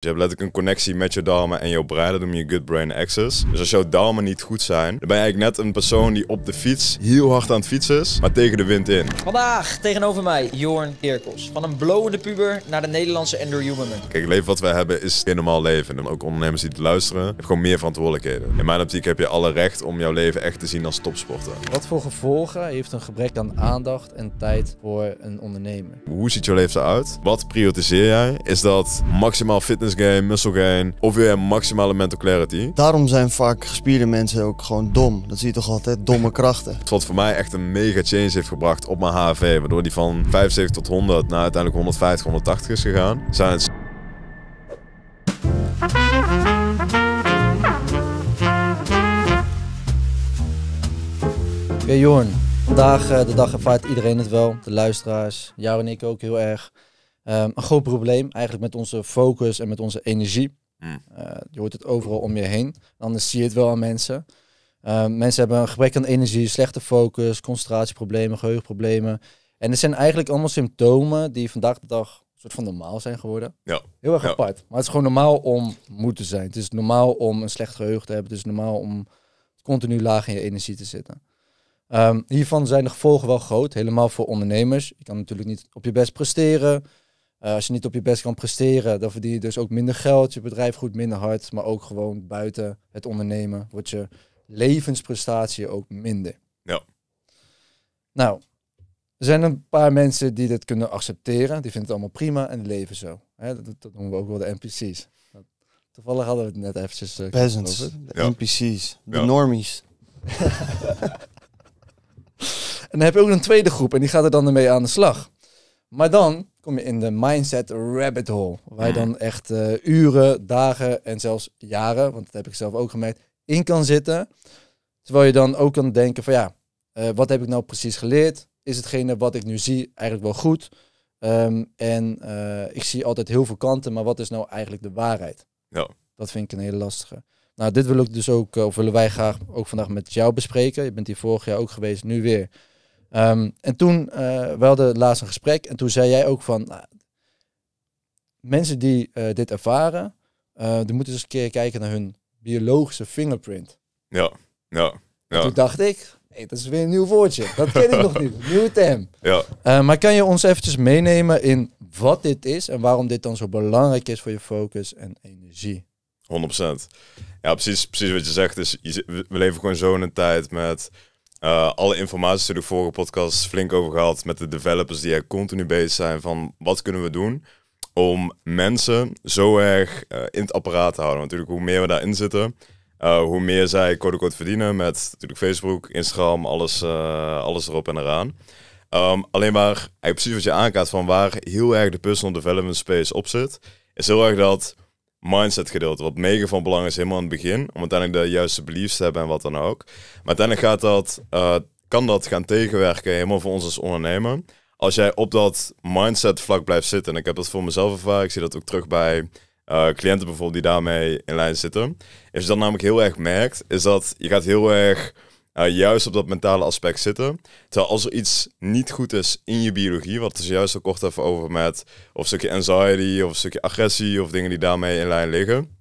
Je hebt letterlijk een connectie met je darmen en jouw brein, dat noem je good brain access. Dus als jouw darmen niet goed zijn, dan ben je eigenlijk net een persoon die op de fiets heel hard aan het fietsen is, maar tegen de wind in. Vandaag tegenover mij Jorn Kerkels. Van een blowende puber naar de Nederlandse endurhumanman. Kijk, het leven wat wij hebben is geen normaal leven. En ook ondernemers die het luisteren, hebben gewoon meer verantwoordelijkheden. In mijn optiek heb je alle recht om jouw leven echt te zien als topsporter. Wat voor gevolgen heeft een gebrek aan aandacht en tijd voor een ondernemer? Hoe ziet jouw leven eruit? Wat prioritiseer jij? Is dat maximaal fitness? game gain, muscle gain of weer maximale mental clarity. Daarom zijn vaak gespierde mensen ook gewoon dom. Dat zie je toch altijd, domme krachten. Wat voor mij echt een mega change heeft gebracht op mijn HV, waardoor die van 75 tot 100 naar uiteindelijk 150, 180 is gegaan, zijn het Oké okay, Jorn, vandaag eh, de dag ervaart iedereen het wel. De luisteraars, jou en ik ook heel erg. Ehm, een groot probleem eigenlijk met onze focus en met onze energie. Hmm. Eh, je hoort het overal om je heen. Anders zie je het wel aan mensen. Uh, mensen hebben een gebrek aan energie, slechte focus, concentratieproblemen, geheugenproblemen. En het zijn eigenlijk allemaal symptomen die vandaag de dag een soort van normaal zijn geworden. Ja. Heel erg apart. Maar het is gewoon normaal om moe te zijn. Het is normaal om een slecht geheugen te hebben. Het is normaal om continu laag in je energie te zitten. Ehm, hiervan zijn de gevolgen wel groot, helemaal voor ondernemers. Je kan natuurlijk niet op je best presteren. Eh, als je niet op je best kan presteren, dan verdien je dus ook minder geld. Je bedrijf goed minder hard, maar ook gewoon buiten het ondernemen wordt je levensprestatie ook minder. Ja. Nou, er zijn een paar mensen die dit kunnen accepteren. Die vinden het allemaal prima en leven zo. Hè, dat, noemen we ook wel de NPC's. Toevallig hadden we het net eventjes... Uh, Peasants, de NPC's, de normies. en dan heb je ook een tweede groep en die gaat er dan mee aan de slag. Maar dan kom je in de mindset rabbit hole. Waar je dan echt eh, uren, dagen en zelfs jaren, want dat heb ik zelf ook gemerkt, in kan zitten. Terwijl je dan ook kan denken van ja, eh, wat heb ik nou precies geleerd? Is hetgene wat ik nu zie eigenlijk wel goed? Ehm, en eh, ik zie altijd heel veel kanten, maar wat is nou eigenlijk de waarheid? Ja. Dat vind ik een hele lastige. Nou, dit wil ik dus ook, of willen wij graag ook vandaag met jou bespreken. Je bent hier vorig jaar ook geweest, nu weer. Ehm, en toen, uh, we hadden laatst een gesprek en toen zei jij ook van, nou, mensen die eh, dit ervaren, uh, die moeten eens een keer kijken naar hun biologische fingerprint. Ja, ja. Toen dacht ik, hey, dat is weer een nieuw woordje. Dat ken ik nog niet, nieuwe term. Ja. maar kan je ons eventjes meenemen in wat dit is en waarom dit dan zo belangrijk is voor je focus en energie? 100%. Ja, precies, precies wat je zegt. Dus we leven gewoon zo'n tijd met eh, alle informatie is de vorige podcast flink over gehad met de developers die er continu bezig zijn van wat kunnen we doen om mensen zo erg eh, in het apparaat te houden. Natuurlijk, hoe meer we daarin zitten, eh, hoe meer zij code verdienen met natuurlijk Facebook, Instagram, alles, alles erop en eraan. Ehm, alleen maar, precies wat je aankaart van waar heel erg de personal development space op zit, is heel erg dat mindset gedeelte. Wat mega van belang is helemaal aan het begin. Om uiteindelijk de juiste beliefs te hebben en wat dan ook. Maar uiteindelijk gaat dat, eh, kan dat gaan tegenwerken helemaal voor ons als ondernemer. Als jij op dat mindset vlak blijft zitten. En ik heb dat voor mezelf ervaren. Ik zie dat ook terug bij eh, cliënten bijvoorbeeld die daarmee in lijn zitten. Is dat namelijk heel erg merkt, is dat je gaat heel erg nou, juist op dat mentale aspect zitten. Terwijl als er iets niet goed is in je biologie, wat is dus juist al kort even over met of een stukje anxiety of een stukje agressie of dingen die daarmee in lijn liggen,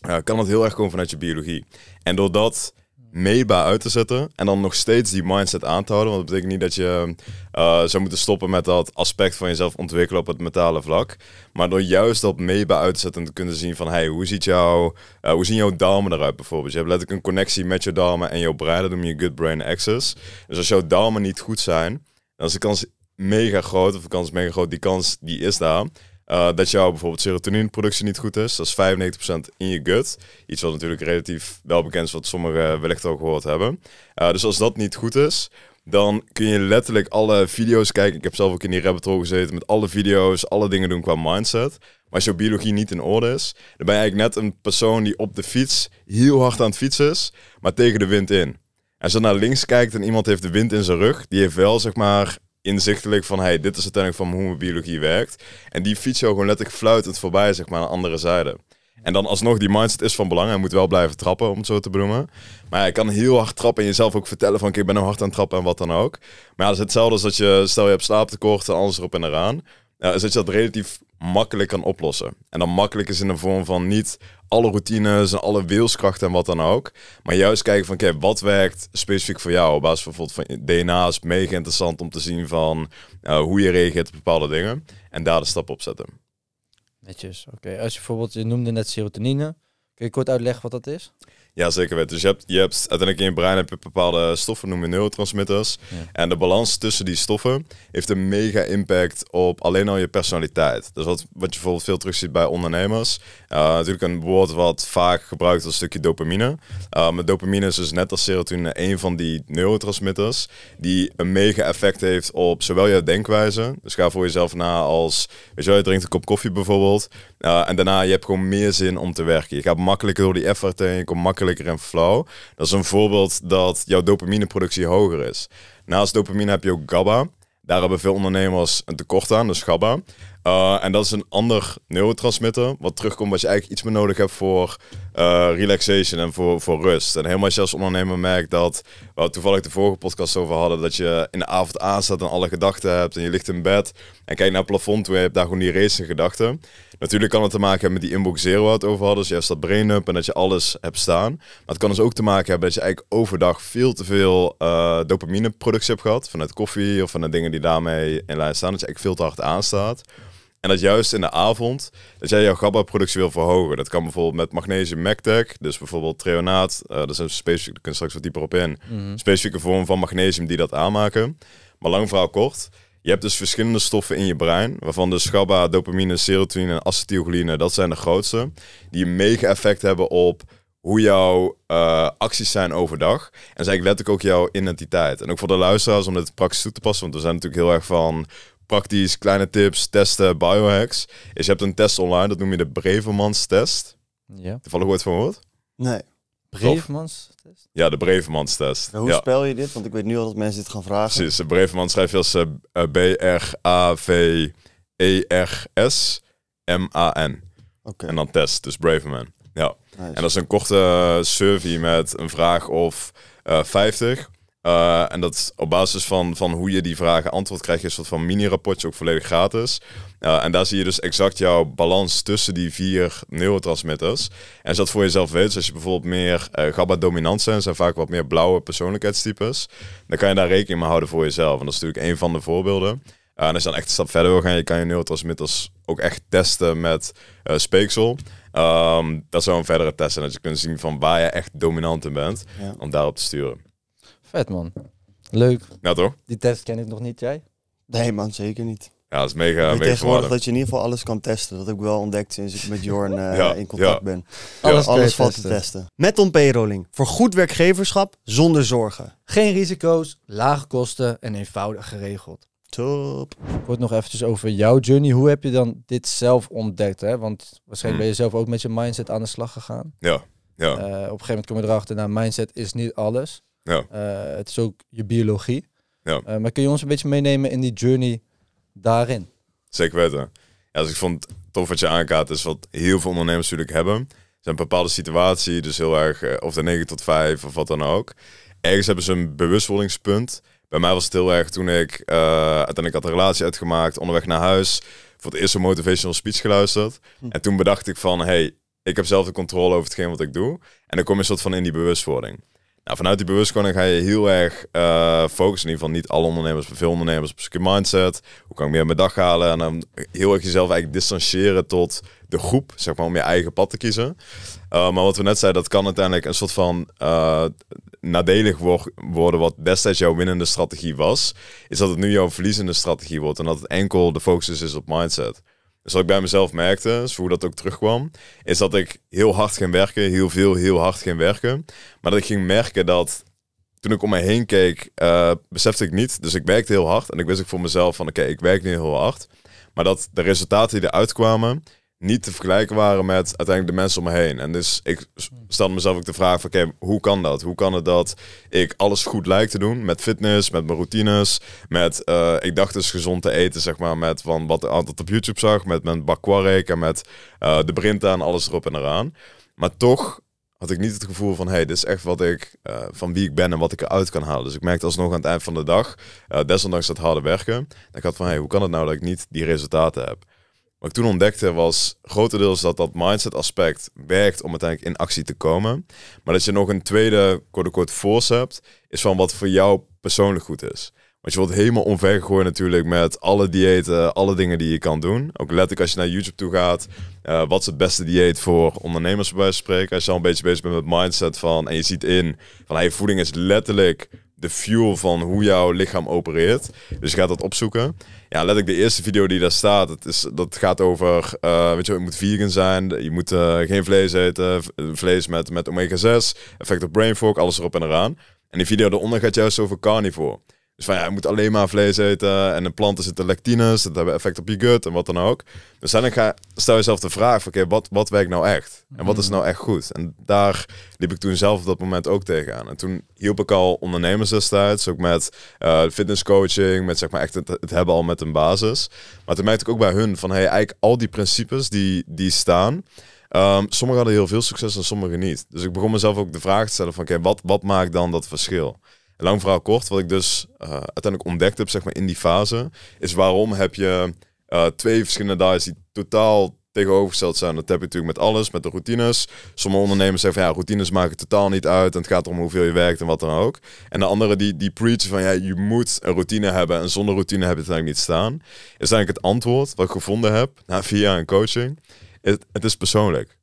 eh, kan dat heel erg komen vanuit je biologie. En doordat meetbaar uit te zetten. En dan nog steeds die mindset aan te houden. Want dat betekent niet dat je eh, zou moeten stoppen met dat aspect van jezelf ontwikkelen op het mentale vlak. Maar door juist dat meetbaar uit te zetten en te kunnen zien van... Hey, hoe, ziet jouw, eh, hoe zien jouw darmen eruit bijvoorbeeld? Je hebt letterlijk een connectie met je darmen en jouw brein. Dat noem je good brain access. Dus als jouw darmen niet goed zijn, dan is de kans mega groot. Of de kans mega groot, die kans die is daar. Eh, dat jouw bijvoorbeeld serotonineproductie niet goed is. Dat is 95% in je gut. Iets wat natuurlijk relatief wel bekend is, wat sommigen wellicht al gehoord hebben. Eh, dus als dat niet goed is, dan kun je letterlijk alle video's kijken. Ik heb zelf ook in die rabbit hole gezeten met alle video's, alle dingen doen qua mindset. Maar als jouw biologie niet in orde is, dan ben je eigenlijk net een persoon die op de fiets heel hard aan het fietsen is, maar tegen de wind in. En als je naar links kijkt en iemand heeft de wind in zijn rug, die heeft wel zeg maar inzichtelijk van, hey, dit is uiteindelijk van hoe mijn biologie werkt. En die fiets jou gewoon letterlijk fluitend voorbij, zeg maar, aan de andere zijde. En dan alsnog, die mindset is van belang. Hij moet wel blijven trappen, om het zo te benoemen. Maar hij kan heel hard trappen en jezelf ook vertellen van... ik ben nou hard aan het trappen en wat dan ook. Maar ja, dat is hetzelfde als dat je... Stel, je hebt slaaptekort en alles erop en eraan. Ja, is dat je dat relatief makkelijk kan oplossen. En dan makkelijk is in de vorm van niet alle routines en alle wilskrachten en wat dan ook. Maar juist kijken van, oké, wat werkt specifiek voor jou? Op basis van bijvoorbeeld van DNA is mega interessant om te zien van eh, hoe je reageert op bepaalde dingen. En daar de stap op zetten. Netjes, oké. Als je bijvoorbeeld, je noemde net serotonine. Kun je kort uitleggen wat dat is? Ja, zeker weten. Dus je hebt, je hebt uiteindelijk in je brein heb je bepaalde stoffen, noemen we neurotransmitters. En de balans tussen die stoffen heeft een mega impact op alleen al je personaliteit. Dus wat, wat je bijvoorbeeld veel terug ziet bij ondernemers. Eh, natuurlijk een woord wat vaak gebruikt als stukje dopamine. Eh, maar dopamine is dus net als serotonine een van die neurotransmitters die een mega effect heeft op zowel je denkwijze. Dus ga voor jezelf na als, weet je wel, je drinkt een kop koffie bijvoorbeeld en daarna, je hebt gewoon meer zin om te werken. Je gaat makkelijker door die effort heen, je komt makkelijker in flow. Dat is een voorbeeld dat jouw dopamineproductie hoger is. Naast dopamine heb je ook GABA. Daar hebben veel ondernemers een tekort aan, dus GABA. Eh, en dat is een ander neurotransmitter, wat terugkomt als je eigenlijk iets meer nodig hebt voor eh, relaxation en voor, voor rust. En helemaal als je als ondernemer merkt dat, waar we toevallig de vorige podcast over hadden, dat je in de avond aanstaat en alle gedachten hebt en je ligt in bed en kijkt naar het plafond, toe je hebt daar gewoon die race gedachten. Natuurlijk kan het te maken hebben met die inbox zero waar het over hadden. Dus je dat brain up en dat je alles hebt staan. Maar het kan dus ook te maken hebben dat je eigenlijk overdag veel te veel eh, dopamine-productie hebt gehad. Vanuit koffie of van de dingen die daarmee in lijn staan. Dat je eigenlijk veel te hard aanstaat. En dat juist in de avond, dat jij jouw GABA-productie wil verhogen. Dat kan bijvoorbeeld met magnesium MacTech, dus bijvoorbeeld treonaat. Uh, eh, dat is een daar kun je straks wat dieper op in. Mhm. Specifieke vorm van magnesium die dat aanmaken. Maar lang verhaal kort, je hebt dus verschillende stoffen in je brein, waarvan de dus schabba, dopamine, serotonine en acetylcholine, dat zijn de grootste, die een mega effect hebben op hoe jouw eh, acties zijn overdag. En dus eigenlijk letterlijk ook jouw identiteit. En ook voor de luisteraars om dit praktisch toe te passen, want we zijn natuurlijk heel erg van praktisch, kleine tips, testen, biohacks. Is je hebt een test online, dat noem je de Brevermans test. Ja. Toevallig ooit van woord? Nee test. Ja, de test. Hoe spel je dit? Want ik weet nu al dat mensen dit gaan vragen. Precies, de Braveman schrijf je als eh, eh, B-R-A-V-E-R-S-M-A-N. Okay. En dan test, dus Braveman. Ja. En dat is een korte eh, survey met een vraag of uh, 50. Eh, en dat op basis van, van hoe je die vragen antwoord krijgt, je een soort van mini-rapportje ook volledig gratis. Eh, en daar zie je dus exact jouw balans tussen die vier neurotransmitters. En als dat voor jezelf weet, als je bijvoorbeeld meer uh, eh, GABA-dominant zijn, zijn vaak wat meer blauwe persoonlijkheidstypes, dan kan je daar rekening mee houden voor jezelf. En dat is natuurlijk een van de voorbeelden. en als je dan echt een stap verder wil gaan, je kan je neurotransmitters ook echt testen met speeksel. Um, dat zou een verdere test zijn, dat je kunt zien van waar je echt dominant in bent, om daarop te sturen man. Leuk. Ja toch? Die test ken ik nog niet, jij? Nee man, zeker niet. Ja, is mega, ik mega tegenwoordig dat je in ieder geval alles kan testen. Dat heb ik wel ontdekt sinds ik met Jorn uh, ja, in contact ben. Ja. Alles, valt testen. te testen. Met P-rolling. Voor goed werkgeverschap zonder zorgen. Geen risico's, lage kosten en eenvoudig geregeld. Top. Wordt nog eventjes over jouw journey. Hoe heb je dan dit zelf ontdekt? Hè? Want waarschijnlijk hmm. ben je zelf ook met je mindset aan de slag gegaan. Ja. ja. Uh, op een gegeven moment kom je erachter, nou, mindset is niet alles. Ja. Eh, het is ook je biologie. Ja. Eh, maar kun je ons een beetje meenemen in die journey daarin? Zeker weten. Ja, dus ik vond het tof wat je aankaart, is wat heel veel ondernemers natuurlijk hebben. Ze een bepaalde situatie, dus heel erg, eh, of de 9 tot 5 of wat dan ook. Ergens hebben ze een bewustwordingspunt. Bij mij was het heel erg toen ik uiteindelijk had een relatie uitgemaakt, onderweg naar huis, voor het eerst een motivational speech geluisterd. Hm. En toen bedacht ik van, hey, ik heb zelf de controle over hetgeen wat ik doe. En dan kom je een soort van in die bewustwording. Nou, vanuit die bewustwording ga je heel erg eh, focussen. In ieder geval niet alle ondernemers, maar veel ondernemers op een mindset. Hoe kan ik meer mijn dag halen? En dan heel erg jezelf eigenlijk distancieren tot de groep, zeg maar, om je eigen pad te kiezen. Eh, maar wat we net zeiden, dat kan uiteindelijk een soort van eh, nadelig worden wat destijds jouw winnende strategie was. Is dat het nu jouw verliezende strategie wordt en dat het enkel de focus is op mindset. Dus wat ik bij mezelf merkte, dus hoe dat ook terugkwam, is dat ik heel hard ging werken, heel veel, heel hard ging werken. Maar dat ik ging merken dat toen ik om me heen keek, eh, besefte ik niet. Dus ik werkte heel hard en ik wist ik voor mezelf van oké, ik werk nu heel hard. Maar dat de resultaten die eruit kwamen, niet te vergelijken waren met uiteindelijk de mensen om me heen. En dus ik stelde mezelf ook de vraag van, oké, hoe kan dat? Hoe kan het dat ik alles goed lijkt te doen met fitness, met mijn routines, met, eh, ik dacht dus gezond te eten, zeg maar, met van wat ik altijd op YouTube zag, met mijn bakwark en met eh, de Brinta en alles erop en eraan. Maar toch had ik niet het gevoel van, hey, dit is echt wat ik, eh, van wie ik ben en wat ik eruit kan halen. Dus ik merkte alsnog aan het eind van de dag, desondanks dat harde werken, dat ik had van, hey, hoe kan het nou dat ik niet die resultaten heb? Wat ik toen ontdekte was grotendeels dat dat mindset aspect werkt om uiteindelijk in actie te komen. Maar dat je nog een tweede, quote-unquote, force hebt, is van wat voor jou persoonlijk goed is. Want je wordt helemaal omvergegooid natuurlijk met alle diëten, alle dingen die je kan doen. Ook letterlijk als je naar YouTube toe gaat. Eh, wat is het beste dieet voor ondernemers bij spreken? Als je al een beetje bezig bent met mindset van en je ziet in van hey, voeding is letterlijk de fuel van hoe jouw lichaam opereert. Dus je gaat dat opzoeken. Ja, let ik de eerste video die daar staat. Het is, dat gaat over, eh, weet je, je moet vegan zijn, je moet eh, geen vlees eten, vlees met, met omega 6, effect op brain fog, alles erop en eraan. En die video daaronder gaat juist over carnivore. Dus van ja, je moet alleen maar vlees eten. En de planten zitten lectines, dat hebben effect op je gut en wat dan ook. Dus dan ga, stel jezelf de vraag: van oké, wat, wat werkt nou echt? En wat is mhm. nou echt goed? En daar liep ik toen zelf op dat moment ook tegenaan. En toen hielp ik al ondernemers destijds, ook met eh, fitnesscoaching, met zeg maar echt het, hebben al met een basis. Maar toen merkte ik ook bij hun van hey, eigenlijk al die principes die, die staan. Um, sommigen hadden heel veel succes en sommigen niet. Dus ik begon mezelf ook de vraag te stellen van oké, wat, wat maakt dan dat verschil? lang verhaal kort, wat ik dus eh, uiteindelijk ontdekt heb zeg maar, in die fase, is waarom heb je eh, twee verschillende diets die totaal tegenovergesteld zijn. Dat heb je natuurlijk met alles, met de routines. Sommige ondernemers zeggen van ja, routines maken totaal niet uit. En het gaat erom hoeveel je werkt en wat dan ook. En de andere die, die preachen van ja, je moet een routine hebben. En zonder routine heb je het eigenlijk niet staan. Is eigenlijk het antwoord wat ik gevonden heb na via een coaching. Het, het is persoonlijk.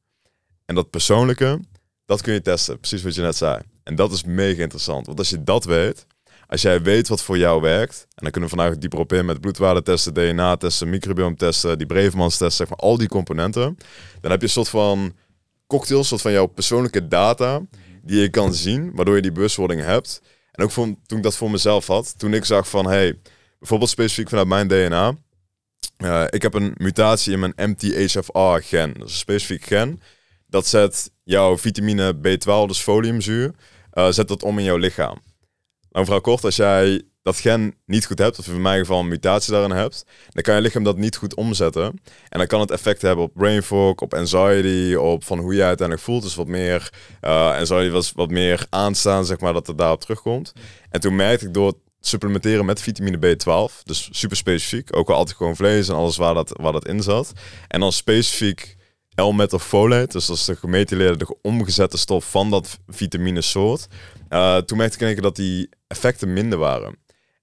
En dat persoonlijke, dat kun je testen. Precies wat je net zei. En dat is mega interessant. Want als je dat weet, als jij weet wat voor jou werkt, en dan kunnen we vandaag dieper op in met bloedwaardetesten, DNA-testen, testen, die Brevemans-testen, zeg maar, al die componenten, dan heb je een soort van cocktail, een soort van jouw persoonlijke data, die je kan zien, waardoor je die bewustwording hebt. En ook toen ik dat voor mezelf had, toen ik zag van, hey, bijvoorbeeld specifiek vanuit mijn DNA, eh, ik heb een mutatie in mijn MTHFR-gen, dat is een specifiek gen, dat zet jouw vitamine B12, dus foliumzuur, eh, zet dat om in jouw lichaam. Nou, mevrouw kort, als jij dat gen niet goed hebt, of in mijn geval een mutatie daarin hebt, dan kan je lichaam dat niet goed omzetten. En dan kan het effect hebben op brain fog, op anxiety, op van hoe je uiteindelijk voelt. Dus wat meer uh, anxiety was wat meer aanstaan, zeg maar, dat het daarop terugkomt. En toen merkte ik door het supplementeren met vitamine B12, dus super specifiek, ook al altijd gewoon vlees en alles waar dat, waar dat in zat. En dan specifiek l folate, dus dat is de omgezette stof van dat vitaminesoort. Uh, eh, toen merkte ik dat die effecten minder waren.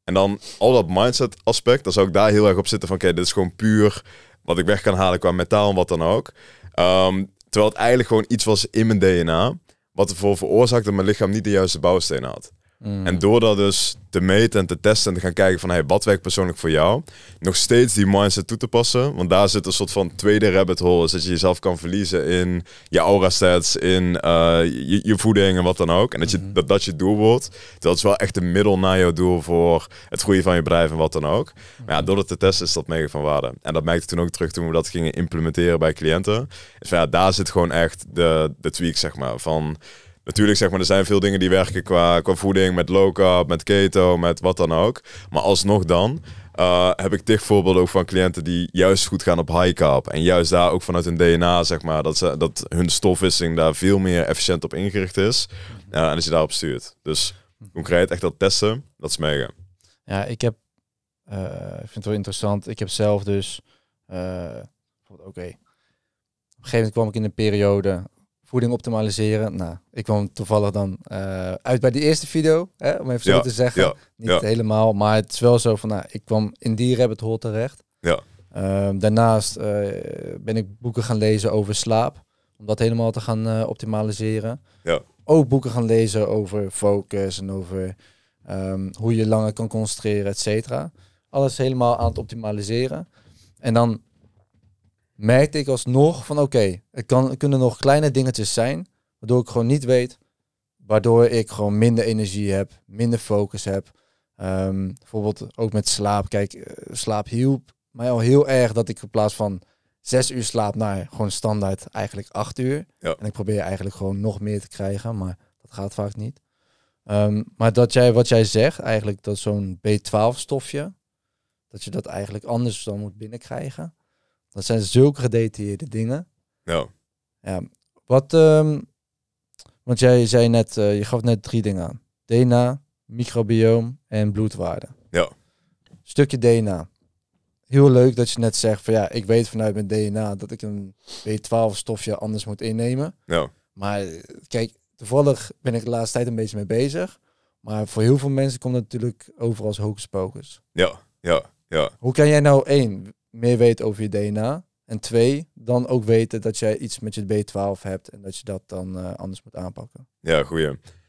En dan al dat mindset aspect, dan zou ik daar heel erg op zitten van oké, dit is gewoon puur wat ik weg kan halen qua metaal en wat dan ook. Ehm, terwijl het eigenlijk gewoon iets was in mijn DNA, wat ervoor veroorzaakte dat mijn lichaam niet de juiste bouwsteen had. Mm. En door dat dus te meten en te testen en te gaan kijken van hey, wat werkt persoonlijk voor jou, nog steeds die mindset toe te passen. Want daar zit een soort van tweede rabbit hole, is dat je jezelf kan verliezen in je aura sets in eh, je, je, voeding en wat dan ook. En dat, je, mm-hmm. dat, dat je doel wordt. Dat is wel echt een middel naar jouw doel voor het groeien van je bedrijf en wat dan ook. Maar ja, door dat te testen is dat mega van waarde. En dat merkte toen ook terug toen we dat gingen implementeren bij cliënten. Dus ja, daar zit gewoon echt de, de tweak, zeg maar, van Natuurlijk, zeg maar, er zijn veel dingen die werken qua, qua voeding, met low carb, met keto, met wat dan ook. Maar alsnog dan eh, heb ik tig voorbeelden ook van cliënten die juist goed gaan op high carb. En juist daar ook vanuit hun DNA, zeg maar, dat, ze, dat hun stofwisseling daar veel meer efficiënt op ingericht is. Uh, en als je daarop stuurt. Dus concreet, echt dat testen, dat is mega. Ja, ik heb, eh, ik vind het wel interessant. Ik heb zelf dus, oké, op een gegeven moment kwam ik in een periode voeding optimaliseren. Nou, ik kwam toevallig dan eh, uit bij die eerste video, hè, om even zo te zeggen. Ja, Niet helemaal, maar het is wel zo van, nou, ik kwam in die rabbit hole terecht. Ja. Ehm, daarnaast eh, ben ik boeken gaan lezen over slaap, om dat helemaal te gaan eh, optimaliseren. Ja. Ook boeken gaan lezen over focus en over ehm, hoe je langer kan concentreren, et cetera. Alles helemaal aan het optimaliseren. En dan merkte ik alsnog van oké, okay, het kan, kunnen nog kleine dingetjes zijn, waardoor ik gewoon niet weet, waardoor ik gewoon minder energie heb, minder focus heb. Ehm, bijvoorbeeld ook met slaap. Kijk, eh, slaap hielp mij al heel erg dat ik in plaats van zes uur slaap naar gewoon standaard eigenlijk acht uur. En ik probeer eigenlijk gewoon nog meer te krijgen, maar dat gaat vaak niet. Ehm, maar dat jij, wat jij zegt, eigenlijk dat zo'n B12-stofje, dat je dat eigenlijk anders dan moet binnenkrijgen. Dat zijn zulke gedetailleerde dingen. Ja. ja. Wat, ehm, want jij zei net, eh, je gaf net drie dingen aan. DNA, microbioom en bloedwaarde. Ja. Stukje DNA. Heel leuk dat je net zegt van ja, ik weet vanuit mijn DNA dat ik een B12 stofje anders moet innemen. Ja. Maar kijk, toevallig ben ik de laatste tijd een beetje mee bezig. Maar voor heel veel mensen komt het natuurlijk overal als hocus Ja, ja, ja. Hoe kan jij nou één? meer weten over je DNA. En twee, dan ook weten dat jij iets met je B12 hebt en dat je dat dan eh, anders moet aanpakken. Ja, goeie.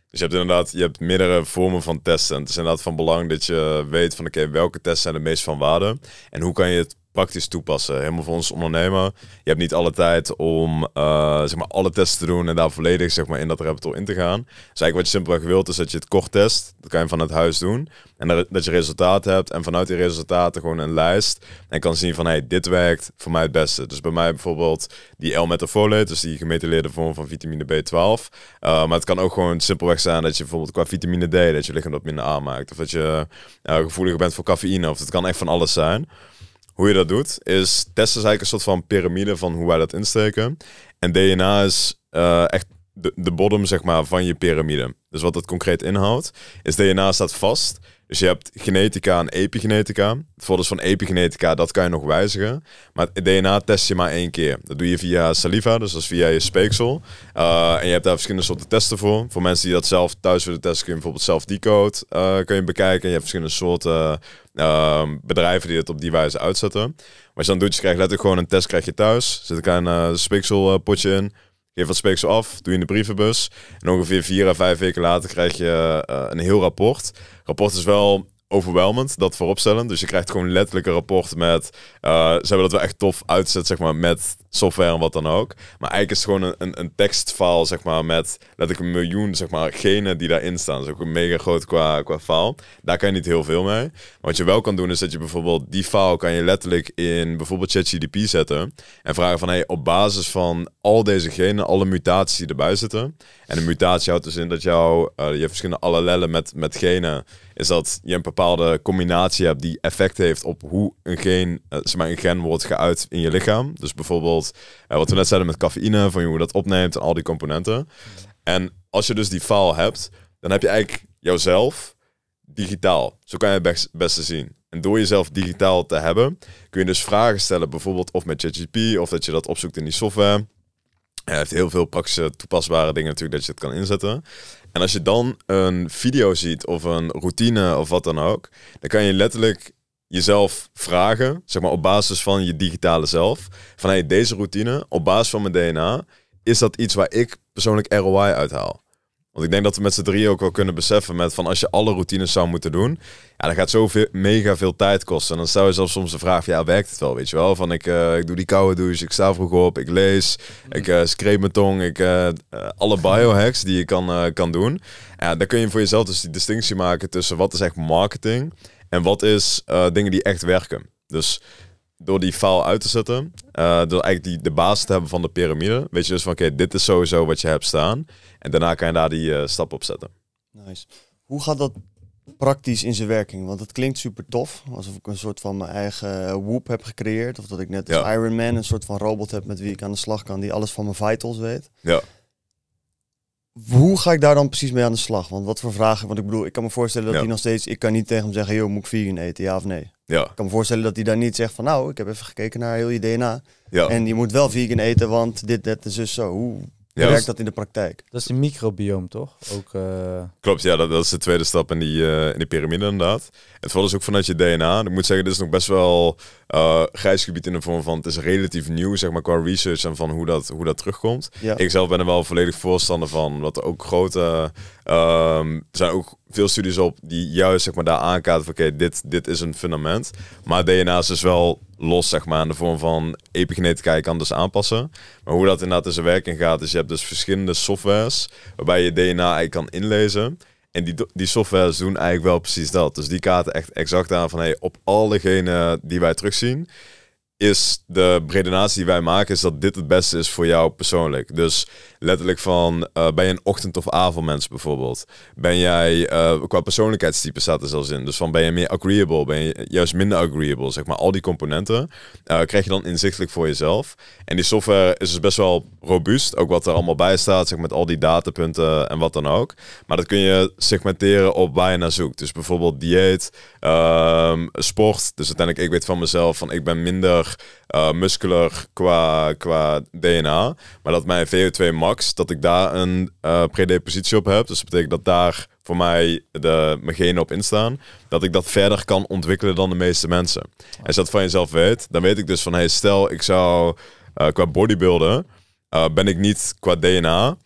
Dus je hebt inderdaad, je hebt meerdere vormen van testen. En het is inderdaad van belang dat je weet van oké, welke testen zijn de meest van waarde. En hoe kan je het praktisch toepassen. Helemaal voor ons ondernemen. Je hebt niet alle tijd om eh, zeg maar alle tests te doen en daar volledig zeg maar, in dat repertoire in te gaan. Dus eigenlijk wat je simpelweg wilt is dat je het kort test. Dat kan je vanuit huis doen. En dat je resultaten hebt. En vanuit die resultaten gewoon een lijst. En kan zien van hey, dit werkt voor mij het beste. Dus bij mij bijvoorbeeld die L-metafolate, dus die gemetileerde vorm van vitamine B12. Eh, maar het kan ook gewoon simpelweg zijn dat je bijvoorbeeld qua vitamine D, dat je lichaam dat minder aanmaakt. Of dat je uh, gevoeliger bent voor cafeïne. Of het kan echt van alles zijn. Hoe je dat doet, is testen is eigenlijk een soort van piramide van hoe wij dat insteken. En DNA is eh, echt de, de bodem, zeg maar, van je piramide. Dus wat dat concreet inhoudt, is DNA staat vast dus je hebt genetica en epigenetica. Het voordeel van epigenetica, dat kan je nog wijzigen. Maar DNA test je maar één keer. Dat doe je via saliva, dus dat is via je speeksel. Eh, en je hebt daar verschillende soorten testen voor. Voor mensen die dat zelf thuis willen testen, kun je bijvoorbeeld zelf decode uh, kun je bekijken. Je hebt verschillende soorten eh, bedrijven die het op die wijze uitzetten. Maar als je dan doet, je krijgt letterlijk gewoon een test krijg je thuis. Er een klein speekselpotje in. Geef wat speeksel af, doe je in de brievenbus. En ongeveer vier à vijf weken later krijg je eh, een heel rapport. Rapport is wel overweldigend, dat vooropstellen. Dus je krijgt gewoon letterlijk een rapport met... Uh, ze hebben dat wel echt tof uitzet, zeg maar, met software en wat dan ook. Maar eigenlijk is het gewoon een, een, een tekstfile, zeg maar, met letterlijk een miljoen, zeg maar, genen die daarin staan. Dat is ook mega groot qua, qua file. Daar kan je niet heel veel mee. wat je wel kan doen, is dat je bijvoorbeeld die file kan je letterlijk in bijvoorbeeld ChatGDP zetten. En vragen van, hey, op basis van al deze genen, alle mutaties die erbij zitten. En een mutatie houdt dus in dat jou, eh, je hebt verschillende allelellen met, met genen is dat je een bepaalde combinatie hebt die effect heeft op hoe een gen, eh, zeg maar een gen wordt geuit in je lichaam. Dus bijvoorbeeld eh, wat we net zeiden met cafeïne, van hoe je dat opneemt en al die componenten. En als je dus die file hebt, dan heb je eigenlijk jouzelf digitaal. Zo kan je het best, beste zien. En door jezelf digitaal te hebben, kun je dus vragen stellen, bijvoorbeeld of met ChatGPT, of dat je dat opzoekt in die software. Hij heeft heel veel praktische toepasbare dingen natuurlijk dat je het kan inzetten. En als je dan een video ziet of een routine of wat dan ook, dan kan je letterlijk jezelf vragen, zeg maar op basis van je digitale zelf, van hey, deze routine, op basis van mijn DNA, is dat iets waar ik persoonlijk ROI uithaal? Want ik denk dat we met z'n drieën ook wel kunnen beseffen met van als je alle routines zou moeten doen, ja, dan gaat zoveel mega veel tijd kosten. En dan stel je zelf soms de vraag, ja, werkt het wel, weet je wel? Van ik, eh, ik doe die koude douche, ik sta vroeg op, ik lees, mhm. ik uh, mijn tong, ik, uh, alle biohacks die je kan, kan doen. Ja, dan kun je voor jezelf dus die distinctie maken tussen wat is echt marketing en wat is dingen die echt werken. Dus door die faal uit te zetten, eh, door eigenlijk die, de basis te hebben van de piramide, weet je dus van oké, dit is sowieso wat je hebt staan. En daarna kan je daar die eh, stap op zetten. Nice. Hoe gaat dat praktisch in zijn werking? Want het klinkt super tof, alsof ik een soort van mijn eigen whoop heb gecreëerd. Of dat ik net als Iron Man een soort van robot heb met wie ik aan de slag kan, die alles van mijn vitals weet. Ja hoe ga ik daar dan precies mee aan de slag? Want wat voor vragen? Want ik bedoel, ik kan me voorstellen dat hij nog steeds... Ik kan niet tegen hem zeggen, joh, moet ik vegan eten, ja of nee? Ja. Ik kan me voorstellen dat hij daar niet zegt van nou, ik heb even gekeken naar heel je DNA. En je moet wel vegan eten, want dit, dat is dus zo. Hoe ja. Werkt dat in de praktijk? Dat is de microbiome, toch? Ook, eh, Klopt, ja, dat, dat, is de tweede stap in die, eh, in piramide inderdaad. Het valt dus ook vanuit je DNA. Ik moet zeggen, dit is nog best wel uh, grijs gebied in de vorm van... het is relatief nieuw, zeg maar, qua research en van hoe dat, hoe dat terugkomt. Ja. Ik zelf ben er wel volledig voorstander van. Dat er ook grote... Ehm, er zijn ook veel studies op die juist zeg maar, daar aankaarten van... oké, dit, dit is een fundament. Maar DNA is dus wel los, zeg maar, in de vorm van epigenetica. Je kan dus aanpassen. Maar hoe dat inderdaad in zijn werking gaat, is je hebt dus verschillende softwares waarbij je DNA eigenlijk kan inlezen. En die, die softwares doen eigenlijk wel precies dat. Dus die kaarten echt exact aan van hey, op alle genen die wij terugzien, is de redenatie die wij maken, is dat dit het beste is voor jou persoonlijk. Dus Letterlijk van, eh, ben je een ochtend- of avondmens bijvoorbeeld? Ben jij, eh, qua persoonlijkheidstype staat er zelfs in. Dus van, ben je meer agreeable? Ben je juist minder agreeable? Zeg maar, al die componenten eh, krijg je dan inzichtelijk voor jezelf. En die software is dus best wel robuust. Ook wat er allemaal bij staat, zeg, met al die datapunten en wat dan ook. Maar dat kun je segmenteren op waar je naar zoekt. Dus bijvoorbeeld dieet, ehm, sport. Dus uiteindelijk, ik weet van mezelf, van ik ben minder muscular qua, qua DNA. Maar dat mijn VO2 max dat ik daar een uh, predepositie op heb. Dus dat betekent dat daar voor mij de, mijn genen op instaan. Dat ik dat verder kan ontwikkelen dan de meeste mensen. En als je dat van jezelf weet, dan weet ik dus van... Hey, stel, ik zou eh, qua bodybuilden, eh, ben ik niet qua DNA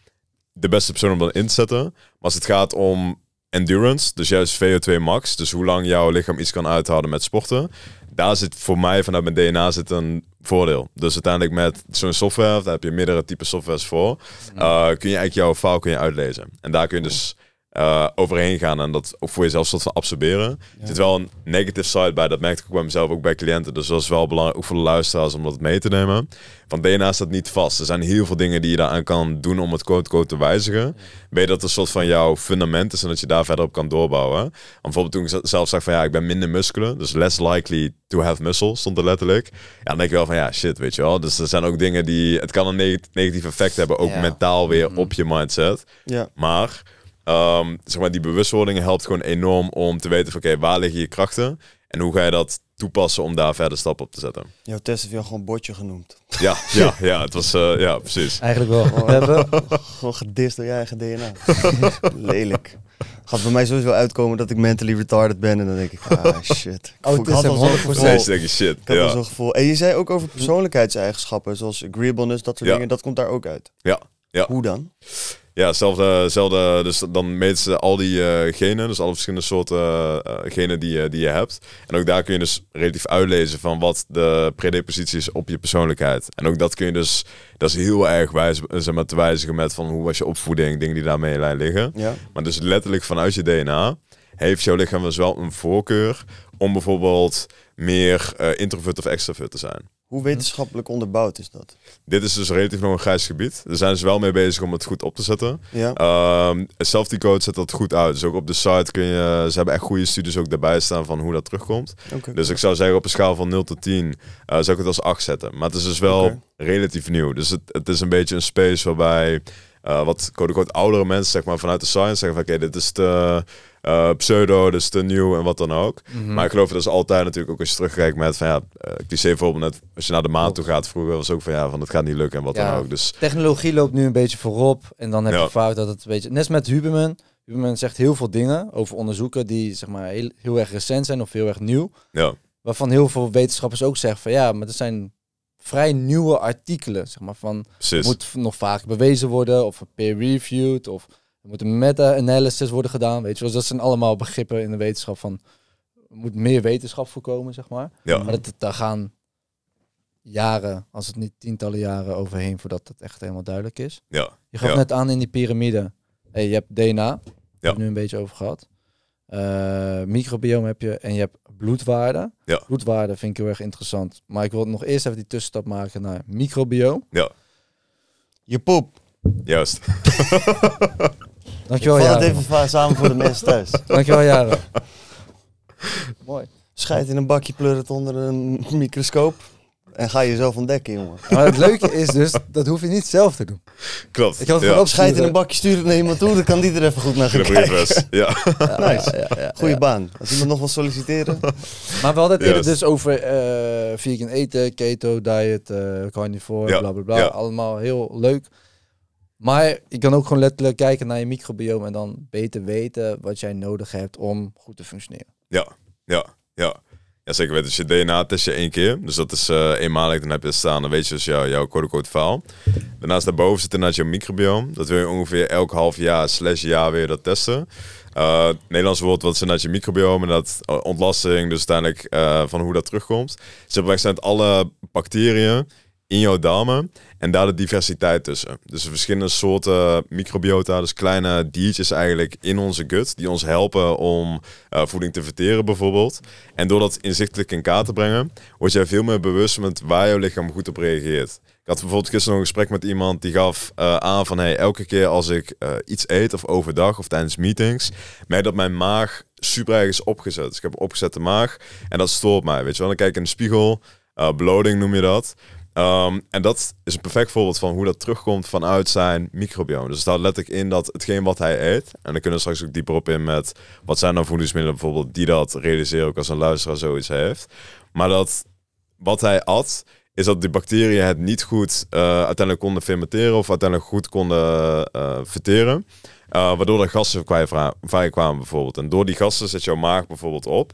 de beste persoon om dan in te zetten. Maar als het gaat om endurance, dus juist VO2 max, dus hoe lang jouw lichaam iets kan uithouden met sporten, daar zit voor mij vanuit mijn DNA zit een voordeel. Dus uiteindelijk met zo'n software, daar heb je meerdere type softwares voor, mhm. eh, kun je eigenlijk jouw file kun je uitlezen. En daar kun je dus eh, overheen gaan en dat ook voor jezelf soort van absorberen. Ja. Er zit wel een negative side bij, dat merkte ik ook bij mezelf, ook bij cliënten. Dus dat is wel belangrijk, ook voor de luisteraars, om dat mee te nemen. Van DNA staat niet vast. Er zijn heel veel dingen die je daaraan kan doen om het code-code te wijzigen. Weet dat een soort van jouw fundament is en dat je daar verder op kan doorbouwen. En bijvoorbeeld toen ik zelf zag van ja, ik ben minder musculen. dus less likely to have muscle, stond er letterlijk. Ja, denk je wel van ja, shit, weet je wel. Dus er zijn ook dingen die, het kan een neg negatief effect hebben, ook mentaal weer mhm. op je mindset. Ja. Maar Um, zeg maar, die bewustwording helpt gewoon enorm om te weten van oké, waar liggen je krachten en hoe ga je dat toepassen om daar verder stappen op te zetten. Jouw test heeft gewoon botje genoemd. Ja, ja, ja, het was, eh, ja, precies. Eigenlijk wel. We hebben gewoon gedist door je eigen DNA. Lelijk. Gaat bij mij sowieso uitkomen dat ik mentally retarded ben en dan denk ik, ah shit. Ik, oh, ik had al Denk shit. Ik ja. zo'n gevoel. En je zei ook over persoonlijkheidseigenschappen, zoals agreeableness, dat soort ja. dingen, dat komt daar ook uit. Ja. ja. Hoe dan? Ja, hetzelfde, zelfde, dus dan meten ze al die eh, genen, dus alle verschillende soorten eh, genen die, eh, die je hebt. En ook daar kun je dus relatief uitlezen van wat de predeposities is op je persoonlijkheid. En ook dat kun je dus, dat is heel erg wijs, zeg maar, te wijzigen met van hoe was je opvoeding, dingen die daarmee in lijn liggen. Maar dus letterlijk vanuit je DNA heeft jouw lichaam dus wel een voorkeur om bijvoorbeeld meer introvert of extrovert te zijn. Hoe wetenschappelijk onderbouwd is dat? Dit is dus relatief nog een grijs gebied. Daar zijn ze wel mee bezig om het goed op te zetten. Ja. zelf ehm, die code zet dat goed uit. Dus ook op de site kun je... Ze hebben echt goede studies ook daarbij staan van hoe dat terugkomt. dus ik zou zeggen op een schaal van 0 tot 10 eh, zou ik het als 8 zetten. Maar het is dus wel relatief nieuw. Dus het, het is een beetje een space waarbij... Eh, wat code, code oudere mensen zeg maar, vanuit de science zeggen van... Oké, dit is de eh, pseudo, dus te nieuw en wat dan ook. Mhm. Maar ik geloof dat is altijd natuurlijk ook als je terugkijkt met van ja, eh, die cliché bijvoorbeeld net als je naar de maan toe gaat vroeger was ook van ja, van het gaat niet lukken en wat dan ook. Dus technologie loopt nu een beetje voorop en dan heb je fout dat het een beetje, net met Huberman, Huberman zegt heel veel dingen over onderzoeken die zeg maar heel, heel erg recent zijn of heel erg nieuw. Ja. Waarvan heel veel wetenschappers ook zeggen van ja, maar dat zijn vrij nieuwe artikelen, zeg maar van Precies. moet nog vaak bewezen worden of peer reviewed of er moet een meta-analysis worden gedaan, weet je wel. Dus dat zijn allemaal begrippen in de wetenschap van... Er moet meer wetenschap voorkomen, zeg maar. Ja. Maar dat, daar gaan jaren, als het niet tientallen jaren overheen... voordat dat echt helemaal duidelijk is. Ja. Je gaf net aan in die piramide. Hey, je hebt DNA, ja. heb nu een beetje over gehad. Uh, microbiome heb je en je hebt bloedwaarden. Ja. Bloedwaarden vind ik heel erg interessant. Maar ik wil nog eerst even die tussenstap maken naar microbiome. Ja. Je poep. Juist. Dankjewel, even samen voor de mensen thuis. Dankjewel, Jaren. Mooi. Scheid in een bakje, pleur het onder een microscoop. En ga je jezelf ontdekken, jongen. Maar het leuke is dus, dat hoef je niet zelf te doen. Klopt. Ik had het ja. schijt in een bakje sturen naar iemand toe, dan kan die er even goed naar gaan kijken. Ja. ja. Nice. Goeie baan. Als iemand nog wil solliciteren. Maar we hadden het dus over uh, vegan eten, keto, diet, uh, eh, carnivore, bla bla bla. Allemaal heel leuk. Maar je kan ook gewoon letterlijk kijken naar je microbiome. en dan beter weten wat jij nodig hebt om goed te functioneren. Ja, ja, ja. Ja, zeker weten. Dus je DNA test je één keer. Dus dat is eh, eenmalig. Dan heb je het staan. Dan weet je dus jouw, jouw code faal. Daarnaast daarboven zit inderdaad je microbiome. Dat wil je ongeveer elk half jaar slash jaar weer dat testen. Uh, Nederlands woord wat is inderdaad je microbiome, En dat eh, ontlasting. Dus uiteindelijk van hoe dat terugkomt. Ze zijn alle bacteriën in jouw darmen. En daar de diversiteit tussen. Dus verschillende soorten microbiota, dus kleine diertjes eigenlijk in onze gut, die ons helpen om eh, voeding te verteren bijvoorbeeld. En door dat inzichtelijk in kaart te brengen, word jij veel meer bewust met waar jouw lichaam goed op reageert. Ik had bijvoorbeeld gisteren een gesprek met iemand die gaf eh, aan van hey, elke keer als ik eh, iets eet of overdag of tijdens meetings, merk dat mijn maag super erg is opgezet. Dus ik heb een opgezette maag en dat stoort mij, weet je wel. Dan kijk ik in de spiegel, uh, bloating noem je dat. Ehm, en dat is een perfect voorbeeld van hoe dat terugkomt vanuit zijn microbiome. Dus daar let ik in dat hetgeen wat hij eet, en daar kunnen we straks ook dieper op in met wat zijn dan voedingsmiddelen bijvoorbeeld die dat realiseren, ook als een luisteraar zoiets heeft. Maar dat wat hij at, is dat die bacteriën het niet goed eh, uiteindelijk konden fermenteren of uiteindelijk goed konden uh, verteren. Eh, waardoor er gassen vrij kwamen bijvoorbeeld. En door die gassen zet jouw maag bijvoorbeeld op.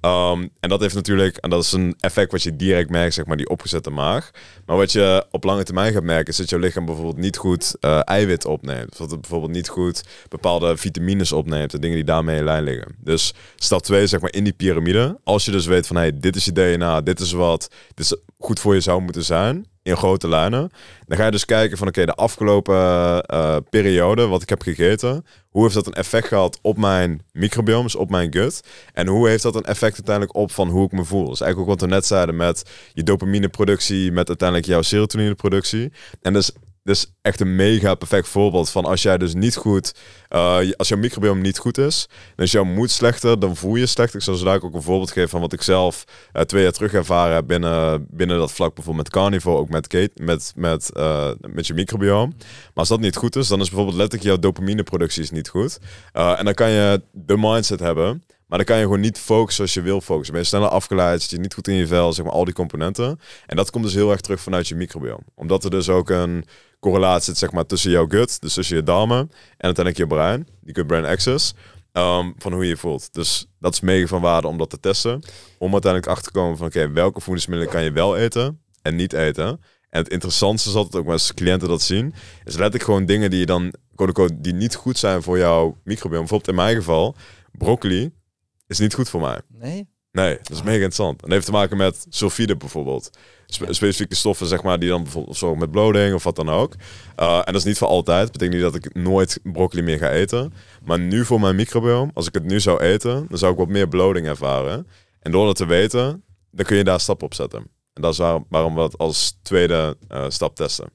Ehm, en dat heeft natuurlijk, en dat is een effect wat je direct merkt, zeg maar, die opgezette maag. Maar wat je op lange termijn gaat merken, is dat jouw lichaam bijvoorbeeld niet goed eh, eiwit opneemt. Of dat het bijvoorbeeld niet goed bepaalde vitamines opneemt. De dingen die daarmee in lijn liggen. Dus stap 2, zeg maar, in die piramide. Als je dus weet van, hé, hey, dit is je DNA, dit is wat, dit is goed voor je zou moeten zijn in grote lijnen. Dan ga je dus kijken van oké, de afgelopen eh, periode wat ik heb gegeten, hoe heeft dat een effect gehad op mijn microbiomes, dus op mijn gut? En hoe heeft dat een effect uiteindelijk op van hoe ik me voel? Dus eigenlijk ook wat we net zeiden met je dopamineproductie, met uiteindelijk jouw serotonineproductie. En dus is dus echt een mega perfect voorbeeld van als jij dus niet goed, uh, als jouw microbiome niet goed is, dan dus jouw moed slechter, dan voel je slechter. Ik zal zo ook een voorbeeld geven van wat ik zelf eh, twee jaar terug ervaren heb binnen, binnen dat vlak, bijvoorbeeld met carnivore, ook met, Kate, met, met, eh, met je microbiome. Maar als dat niet goed is, dan is bijvoorbeeld letterlijk jouw dopamineproductie is niet goed. en dan kan je de mindset hebben, maar dan kan je gewoon niet focussen als je wil focussen. Ben je sneller afgeleid, zit je niet goed in je vel, zeg maar al die componenten. En dat komt dus heel erg terug vanuit je microbiome. Omdat er dus ook een correlatie zeg maar, tussen jouw gut, dus tussen je darmen en uiteindelijk je brein, die gut brain access, um, ehm, van hoe je je voelt. Dus dat is mega van waarde om dat te testen. Om uiteindelijk achter te komen van oké, welke voedingsmiddelen kan je wel eten en niet eten. En het interessantste is altijd ook als cliënten dat zien, is ik gewoon dingen die je dan, die niet goed zijn voor jouw microbiome. Bijvoorbeeld in mijn geval, broccoli is niet goed voor mij. Nee? Nee, dat is ah. mega interessant. En heeft te maken met sulfide bijvoorbeeld. specifieke stoffen, zeg maar, die dan bijvoorbeeld zo met bloeding of wat dan ook. Eh, en dat is niet voor altijd. Dat betekent niet dat ik nooit broccoli meer ga eten. Maar nu voor mijn microbiome, als ik het nu zou eten, dan zou ik wat meer bloeding ervaren. En door dat te weten, dan kun je daar stap op zetten. En dat is waarom we dat als tweede eh, stap testen.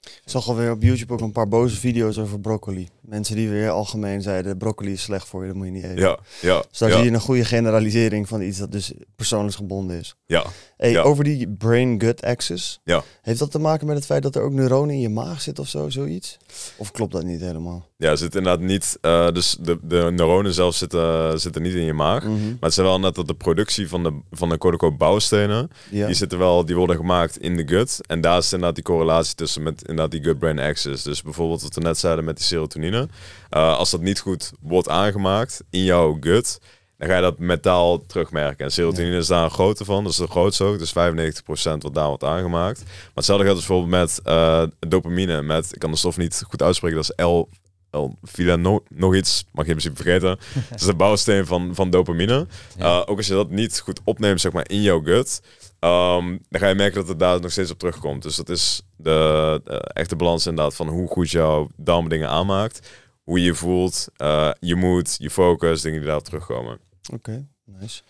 Ik zag alweer op YouTube ook een paar boze video's over broccoli mensen die weer algemeen zeiden: broccoli is slecht voor je, dat moet je niet eten. Ja, ja. Dus daar zie je een goede generalisering van iets dat dus persoonlijk gebonden is. Ja. Hey, Over die brain-gut axis. Ja. Heeft dat te maken met het feit dat er ook neuronen in je maag zitten of zo, zoiets? Of klopt dat niet helemaal? Ja, zit inderdaad niet. Eh, dus de, de neuronen zelf zitten, zitten niet in je maag. Mhm. Maar het zijn wel net dat de productie van de, van de cortico bouwstenen, ja. die zitten wel, die worden gemaakt in de gut. En daar zit inderdaad die correlatie tussen met inderdaad die gut-brain axis. Dus bijvoorbeeld wat we net zeiden met die serotonine. Eh, als dat niet goed wordt aangemaakt in jouw gut, dan ga je dat metaal terugmerken. En serotonine is daar een grote van, dat is de grootste ook, dus 95% wat daar wordt aangemaakt. Maar hetzelfde geldt dus bijvoorbeeld met eh, dopamine, met, ik kan de stof niet goed uitspreken, dat is L... El Villa nog iets, mag je in principe vergeten. Het is de bouwsteen van, van dopamine. Eh, ook als je dat niet goed opneemt zeg maar, in jouw gut, Ehm, dan ga je merken dat het daar nog steeds op terugkomt. Dus dat is de, echte balans inderdaad van hoe goed jouw darm dingen aanmaakt. Hoe je je voelt, eh, je moed, je focus, dingen die daarop terugkomen. Oké, nice.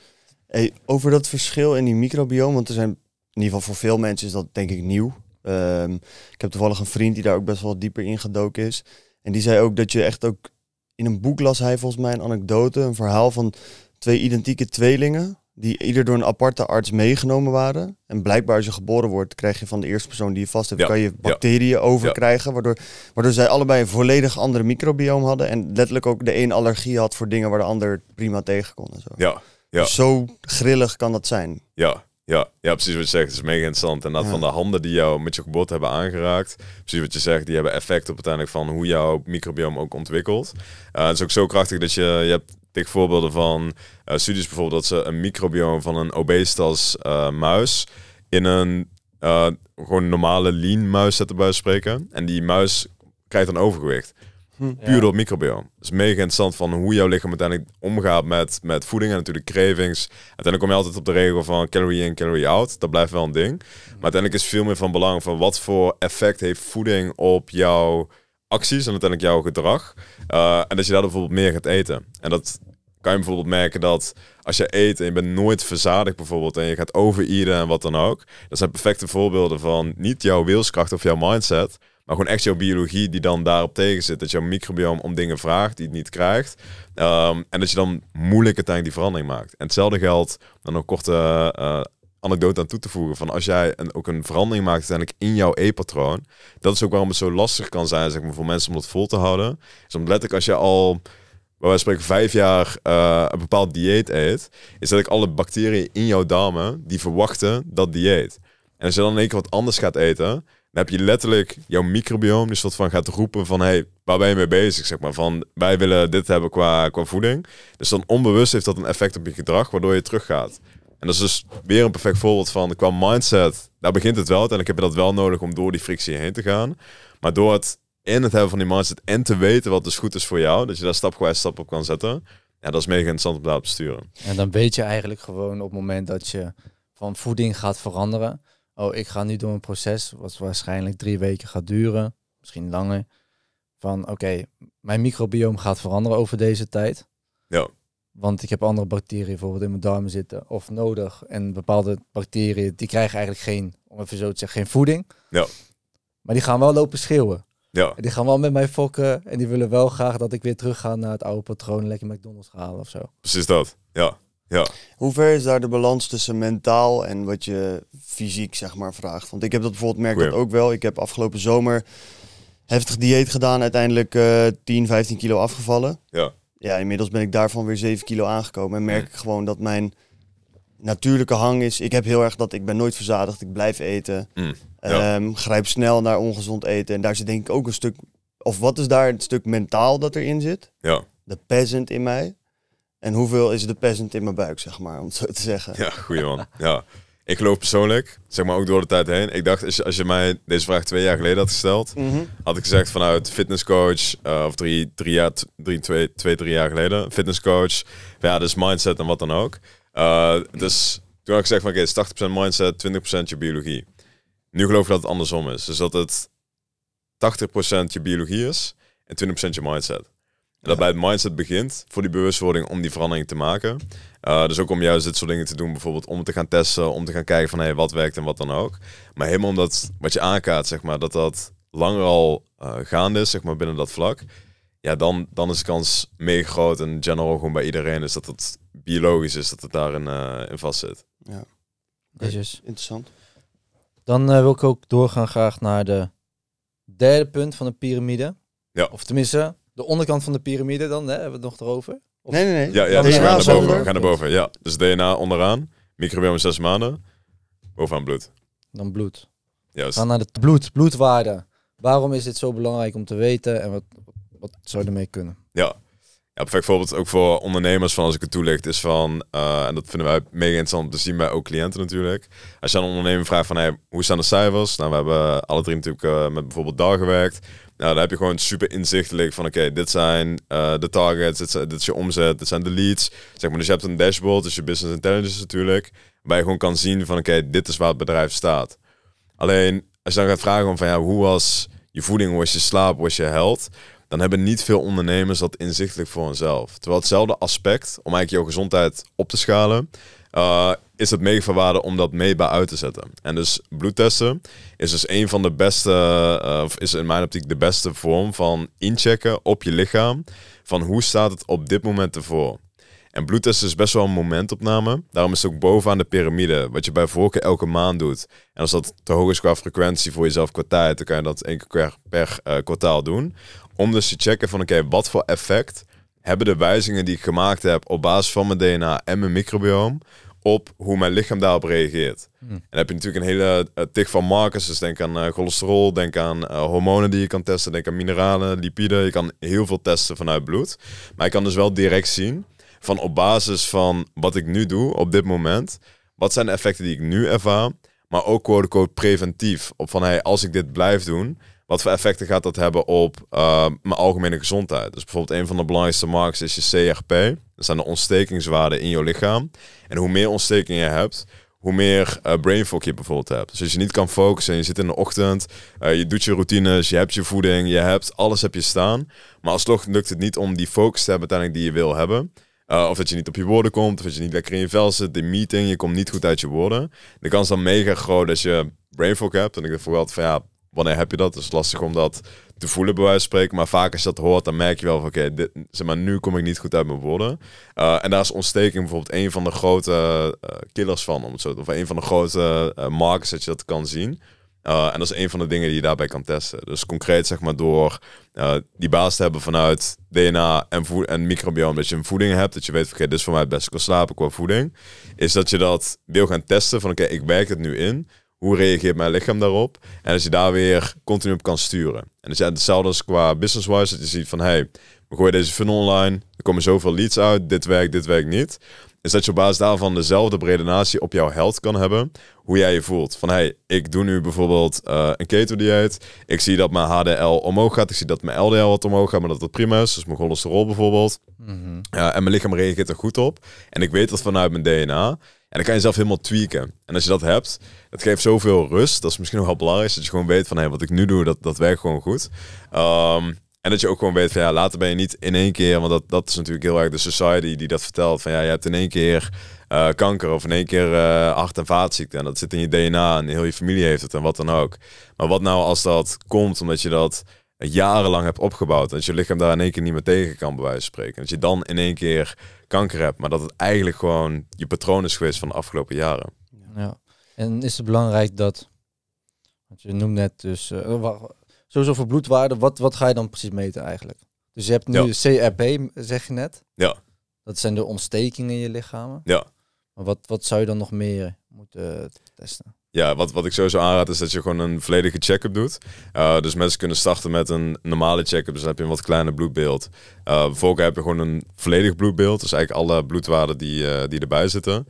Hey, over dat verschil in die microbiome, want er zijn in ieder geval voor veel mensen is dat denk ik nieuw. Ehm, ik heb toevallig een vriend die daar ook best wel dieper in gedoken is. En die zei ook dat je echt ook in een boek las hij volgens mij een anekdote, een verhaal van twee identieke tweelingen die ieder door een aparte arts meegenomen waren. En blijkbaar als je geboren wordt, krijg je van de eerste persoon die je vast hebt, kan je bacteriën overkrijgen. Waardoor, waardoor zij allebei een volledig andere microbiome hadden. En letterlijk ook de een allergie had voor dingen waar de ander prima tegen kon. En zo. Ja, ja. Dus zo grillig kan dat zijn. Ja, ja, ja, precies wat je zegt. Het is mega interessant. En dat van de handen die jou met je geboorte hebben aangeraakt. Precies wat je zegt. Die hebben effect op uiteindelijk van hoe jouw microbiome ook ontwikkelt. Eh, het is ook zo krachtig dat je, je hebt dik voorbeelden van eh, studies bijvoorbeeld dat ze een microbioom van een obesitas uh, muis in een eh, gewoon normale lean muis zetten bij spreken. En die muis krijgt dan overgewicht. Hm. Puur ja. door het microbioom. Dus mega interessant van hoe jouw lichaam uiteindelijk omgaat met, met voeding en natuurlijk cravings. Uiteindelijk kom je altijd op de regel van calorie in, calorie out. Dat blijft wel een ding. Maar uiteindelijk is veel meer van belang van wat voor effect heeft voeding op jouw acties en uiteindelijk jouw gedrag. Eh, en dat je daar bijvoorbeeld meer gaat eten. En dat kan je bijvoorbeeld merken dat als je eet en je bent nooit verzadigd bijvoorbeeld en je gaat overeten en wat dan ook. Dat zijn perfecte voorbeelden van niet jouw wilskracht of jouw mindset, maar gewoon echt jouw biologie die dan daarop tegen zit. Dat jouw microbioom om dingen vraagt die het niet krijgt. Ehm, en dat je dan moeilijk uiteindelijk die verandering maakt. En hetzelfde geldt, dan een korte eh, anekdote aan toe te voegen. Van als jij een, ook een verandering maakt uiteindelijk in jouw e-patroon. Dat is ook waarom het zo lastig kan zijn zeg maar, voor mensen om dat vol te houden. Is dus omdat letterlijk als je al waar wij spreken vijf jaar eh, een bepaald dieet eet, is dat ik alle bacteriën in jouw darmen die verwachten dat dieet. En als je dan in één keer wat anders gaat eten, dan heb je letterlijk jouw microbioom dus soort van gaat roepen van hey, waar ben je mee bezig? Zeg maar van wij willen dit hebben qua, qua voeding. Dus dan onbewust heeft dat een effect op je gedrag, waardoor je teruggaat. En dat is dus weer een perfect voorbeeld van, qua mindset, daar begint het wel uiteindelijk heb je dat wel nodig om door die frictie heen te gaan. Maar door het in het hebben van die mindset en te weten wat dus goed is voor jou, dat je daar stapgewijs stap op kan zetten, ja, dat is mega interessant om daarop te sturen. En dan weet je eigenlijk gewoon op het moment dat je van voeding gaat veranderen, oh, ik ga nu door een proces wat waarschijnlijk drie weken gaat duren, misschien langer, van oké, mijn microbiome gaat veranderen over deze tijd. Ja. Want ik heb andere bacteriën bijvoorbeeld in mijn darmen zitten of nodig. En bepaalde bacteriën die krijgen eigenlijk geen, om even zo te zeggen, geen voeding. Ja. Maar die gaan wel lopen schreeuwen. Ja. die gaan wel met mij fokken en die willen wel graag dat ik weer terug ga naar het oude patroon en lekker McDonald's gaan halen of zo. Precies dat, ja. ja. Hoe ver is daar de balans tussen mentaal en wat je fysiek zeg maar vraagt? Want ik heb dat bijvoorbeeld, merk dat ook wel. Ik heb afgelopen zomer heftig dieet gedaan, uiteindelijk uh, 10, 15 kilo afgevallen. Ja ja, inmiddels ben ik daarvan weer 7 kilo aangekomen. En merk ik gewoon dat mijn natuurlijke hang is. Ik heb heel erg dat ik ben nooit verzadigd. Ik blijf eten. Mm, ehm, grijp snel naar ongezond eten. En daar zit denk ik ook een stuk. Of wat is daar het stuk mentaal dat erin zit? Ja. De peasant in mij. En hoeveel is de peasant in mijn buik, zeg maar, om het zo te zeggen. Ja, goeie man. ja ik geloof persoonlijk, zeg maar ook door de tijd heen. Ik dacht, als je, mij deze vraag twee jaar geleden had gesteld, mhm. had ik gezegd vanuit fitnesscoach, eh, of drie, drie jaar, drie, twee, twee, drie jaar geleden, fitnesscoach, ja, dus mindset en wat dan ook. Eh, dus toen had ik gezegd van oké, is 80% mindset, 20% je biologie. Nu geloof ik dat het andersom is. Dus dat het 80% je biologie is en 20% je mindset. En dat bij het mindset begint voor die bewustwording om die verandering te maken. Eh, dus ook om juist dit soort dingen te doen, bijvoorbeeld om te gaan testen, om te gaan kijken van hé, hey, wat werkt en wat dan ook. Maar helemaal omdat wat je aankaart, zeg maar, dat dat langer al eh, gaande is, zeg maar, binnen dat vlak. Ja, dan, dan is de kans mega groot en general gewoon bij iedereen is dat het biologisch is, dat het daarin uh, in vast zit. Ja, dus is interessant. Dan wil ik ook doorgaan graag naar de derde punt van de piramide. Ja. Of tenminste, de onderkant van de piramide dan, hè, hebben we het nog erover. Nee, nee, nee. Ja, ja dus we gaan naar boven. We gaan naar boven, ja. Dus DNA onderaan, microbiome zes maanden, bovenaan bloed. Dan bloed. Juist. Gaan naar de bloed, bloedwaarde. Waarom is dit zo belangrijk om te weten en wat, wat zou je ermee kunnen? Ja. Ja, perfect voorbeeld ook voor ondernemers van als ik het toelicht is van, eh, en dat vinden wij mega interessant te zien bij ook cliënten natuurlijk. Als je aan een ondernemer vraagt van hey, hoe staan de cijfers? Nou, we hebben alle drie natuurlijk eh, met bijvoorbeeld daar gewerkt. Nou, dan heb je gewoon super inzichtelijk van oké, dit zijn eh, de targets, dit, zijn, dit is je omzet, dit zijn de leads. Zeg maar, dus je hebt een dashboard, dus je business intelligence natuurlijk, waar je gewoon kan zien van oké, dit is waar het bedrijf staat. Alleen, als je dan gaat vragen van ja, hoe was je voeding, hoe was je slaap, hoe was je health? Dan hebben niet veel ondernemers dat inzichtelijk voor hunzelf. Terwijl hetzelfde aspect, om eigenlijk jouw gezondheid op te schalen, uh, is het mega van om dat mee bij uit te zetten. En dus bloedtesten is dus een van de beste, eh, of is in mijn optiek de beste vorm van inchecken op je lichaam. Van hoe staat het op dit moment ervoor? En bloedtesten is best wel een momentopname. Daarom is het ook bovenaan de piramide, wat je bij voorkeur elke maand doet. En als dat te hoog is qua frequentie voor jezelf qua tijd, dan kan je dat één keer per, eh, kwartaal doen. Om dus te checken van oké, wat voor effect hebben de wijzigingen die ik gemaakt heb op basis van mijn DNA en mijn microbioom op hoe mijn lichaam daarop reageert. Hmm. En dan heb je natuurlijk een hele uh, eh, tig van markers. Dus denk aan eh, cholesterol, denk aan eh, hormonen die je kan testen, denk aan mineralen, lipiden. Je kan heel veel testen vanuit bloed. Maar ik kan dus wel direct zien van op basis van wat ik nu doe op dit moment, wat zijn de effecten die ik nu ervaar, maar ook quote-unquote preventief. Op van hey, als ik dit blijf doen, wat voor effecten gaat dat hebben op ehm, mijn algemene gezondheid? Dus bijvoorbeeld een van de belangrijkste markers is je CRP. Dat zijn de ontstekingswaarden in je lichaam. En hoe meer ontstekingen je hebt, hoe meer uh, eh, brain fog je bijvoorbeeld hebt. Dus als je niet kan focussen, je zit in de ochtend, eh, je doet je routines, je hebt je voeding, je hebt alles heb je staan. Maar alsnog lukt het niet om die focus te hebben uiteindelijk die je wil hebben. Eh, of dat je niet op je woorden komt, of dat je niet lekker in je vel zit, de meeting, je komt niet goed uit je woorden. De kans dan mega groot dat je brain fog hebt. En ik dacht bijvoorbeeld van ja, wanneer heb je dat? Het is lastig om dat te voelen, bij wijze van spreken. Maar vaak als je dat hoort, dan merk je wel van... Oké, zeg maar, nu kom ik niet goed uit mijn woorden. Eh, en daar is ontsteking bijvoorbeeld een van de grote eh, killers van. Om het zo, of een van de grote eh, markers dat je dat kan zien. en dat is een van de dingen die je daarbij kan testen. Dus concreet zeg maar door die baas te hebben vanuit DNA en, en microbioom... dat je een voeding hebt, dat je weet oké, dit is voor mij het beste qua slapen, qua voeding... is dat je dat wil gaan testen van... oké, ik werk het nu in hoe reageert mijn lichaam daarop? En als je daar weer continu op kan sturen. En dat is hetzelfde als qua business-wise. Dat je ziet van, hey, we gooien deze funnel online. Er komen zoveel leads uit. Dit werkt, dit werkt niet. Is dat je op basis daarvan dezelfde redenatie op jouw health kan hebben. Hoe jij je voelt. Van, hey, ik doe nu bijvoorbeeld eh, een keto-dieet. Ik zie dat mijn HDL omhoog gaat. Ik zie dat mijn LDL wat omhoog gaat, maar dat het prima is. Dus mijn cholesterol bijvoorbeeld. Mhm. en mijn lichaam reageert er goed op. En ik weet dat vanuit mijn DNA... En dan kan je zelf helemaal tweaken. En als je dat hebt, het geeft zoveel rust. Dat is misschien nog wel belangrijk. Dat je gewoon weet van hé, wat ik nu doe, dat, dat werkt gewoon goed. Ehm, en dat je ook gewoon weet van ja, later ben je niet in één keer, want dat, dat is natuurlijk heel erg de society die dat vertelt. Van ja, je hebt in één keer eh, kanker of in één keer uh, hart- en vaatziekte. En dat zit in je DNA en heel je familie heeft het en wat dan ook. Maar wat nou als dat komt omdat je dat jarenlang hebt opgebouwd. En dat je lichaam daar in één keer niet meer tegen kan, bij wijze van spreken. Dat je dan in één keer kanker hebt, maar dat het eigenlijk gewoon je patroon is geweest van de afgelopen jaren. Ja. En is het belangrijk dat, want je noemt net dus, uh, sowieso voor bloedwaarde, wat, wat ga je dan precies meten eigenlijk? Dus je hebt nu CRP, zeg je net. Ja. Dat zijn de ontstekingen in je lichaam. Ja. Maar wat, wat zou je dan nog meer moeten testen? Ja, wat, wat ik sowieso aanraad is dat je gewoon een volledige check-up doet. Eh, dus mensen kunnen starten met een normale check-up. Dus dan heb je een wat kleiner bloedbeeld. Uh, heb je gewoon een volledig bloedbeeld. Dus eigenlijk alle bloedwaarden die, eh, die erbij zitten.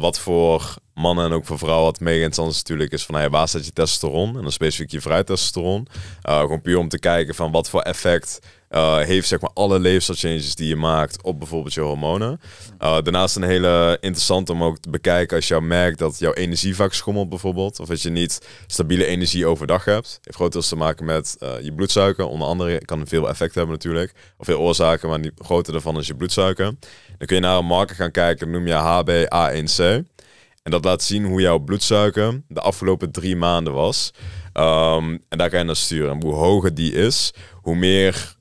wat voor mannen en ook voor vrouwen wat mega interessant is natuurlijk is van hey, waar staat je testosteron? En dan specifiek je vrijtestosteron. gewoon puur om te kijken van wat voor effect eh, heeft zeg maar alle leefstijlchanges die je maakt op bijvoorbeeld je hormonen. Eh, daarnaast een hele interessant om ook te bekijken als je merkt dat jouw energie vaak schommelt bijvoorbeeld. Of dat je niet stabiele energie overdag hebt. Heeft grotendeels te maken met eh, je bloedsuiker. Onder andere kan veel effect hebben natuurlijk. Of veel oorzaken, maar die groter daarvan is je bloedsuiker. Dan kun je naar een marker gaan kijken, noem je HbA1c. En dat laat zien hoe jouw bloedsuiker de afgelopen drie maanden was. Ehm, en daar kan je naar sturen. En hoe hoger die is, hoe meer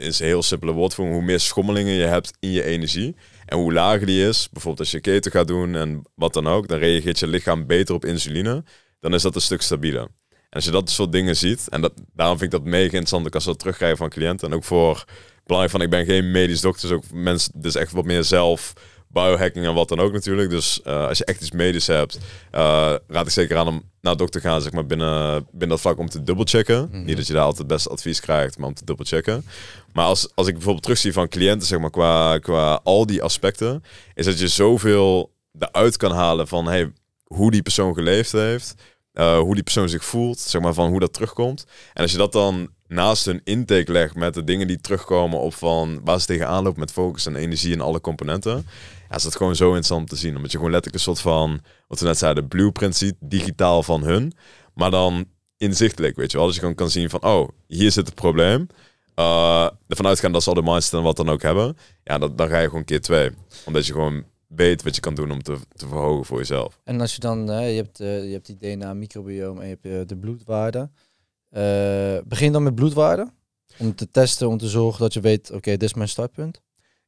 is een heel simpele woordvoering, hoe meer schommelingen je hebt in je energie en hoe lager die is, bijvoorbeeld als je keten gaat doen en wat dan ook, dan reageert je lichaam beter op insuline, dan is dat een stuk stabieler. En als je dat soort dingen ziet, en dat, daarom vind ik dat mega interessant, ik als dat terugkrijgen van cliënten en ook voor belangrijk van ik ben geen medisch dokter, dus ook mensen, dus echt wat meer zelf biohacking en wat dan ook natuurlijk. Dus eh, als je echt iets medisch hebt, eh, raad ik zeker aan om naar dokter te gaan, zeg maar binnen, binnen dat vak om te dubbelchecken. Mm Niet dat je daar altijd het beste advies krijgt, maar om te dubbelchecken. Maar als, als ik bijvoorbeeld terugzie van cliënten, zeg maar qua, qua al die aspecten, is dat je zoveel eruit kan halen van hey, hoe die persoon geleefd heeft. Eh, hoe die persoon zich voelt, zeg maar, van hoe dat terugkomt. En als je dat dan naast hun intake legt met de dingen die terugkomen op van waar ze tegenaan lopen met focus en energie en alle componenten, ja, is dat gewoon zo interessant te zien. Omdat je gewoon letterlijk een soort van, wat we net zeiden, blueprint ziet, digitaal van hun. Maar dan inzichtelijk, weet je wel. Dus je gewoon kan zien van, oh, hier zit het probleem. Uh, ervan uitgaan dat ze al de mindset en wat dan ook hebben. Ja, dat, dan ga je gewoon keer twee. Omdat je gewoon weet wat je kan doen om te, te verhogen voor jezelf. En als je dan, eh, je, hebt, uh, je hebt die dna en je hebt de bloedwaarde. begin dan met bloedwaarde. Om te testen, om te zorgen dat je weet, oké, dit is mijn startpunt.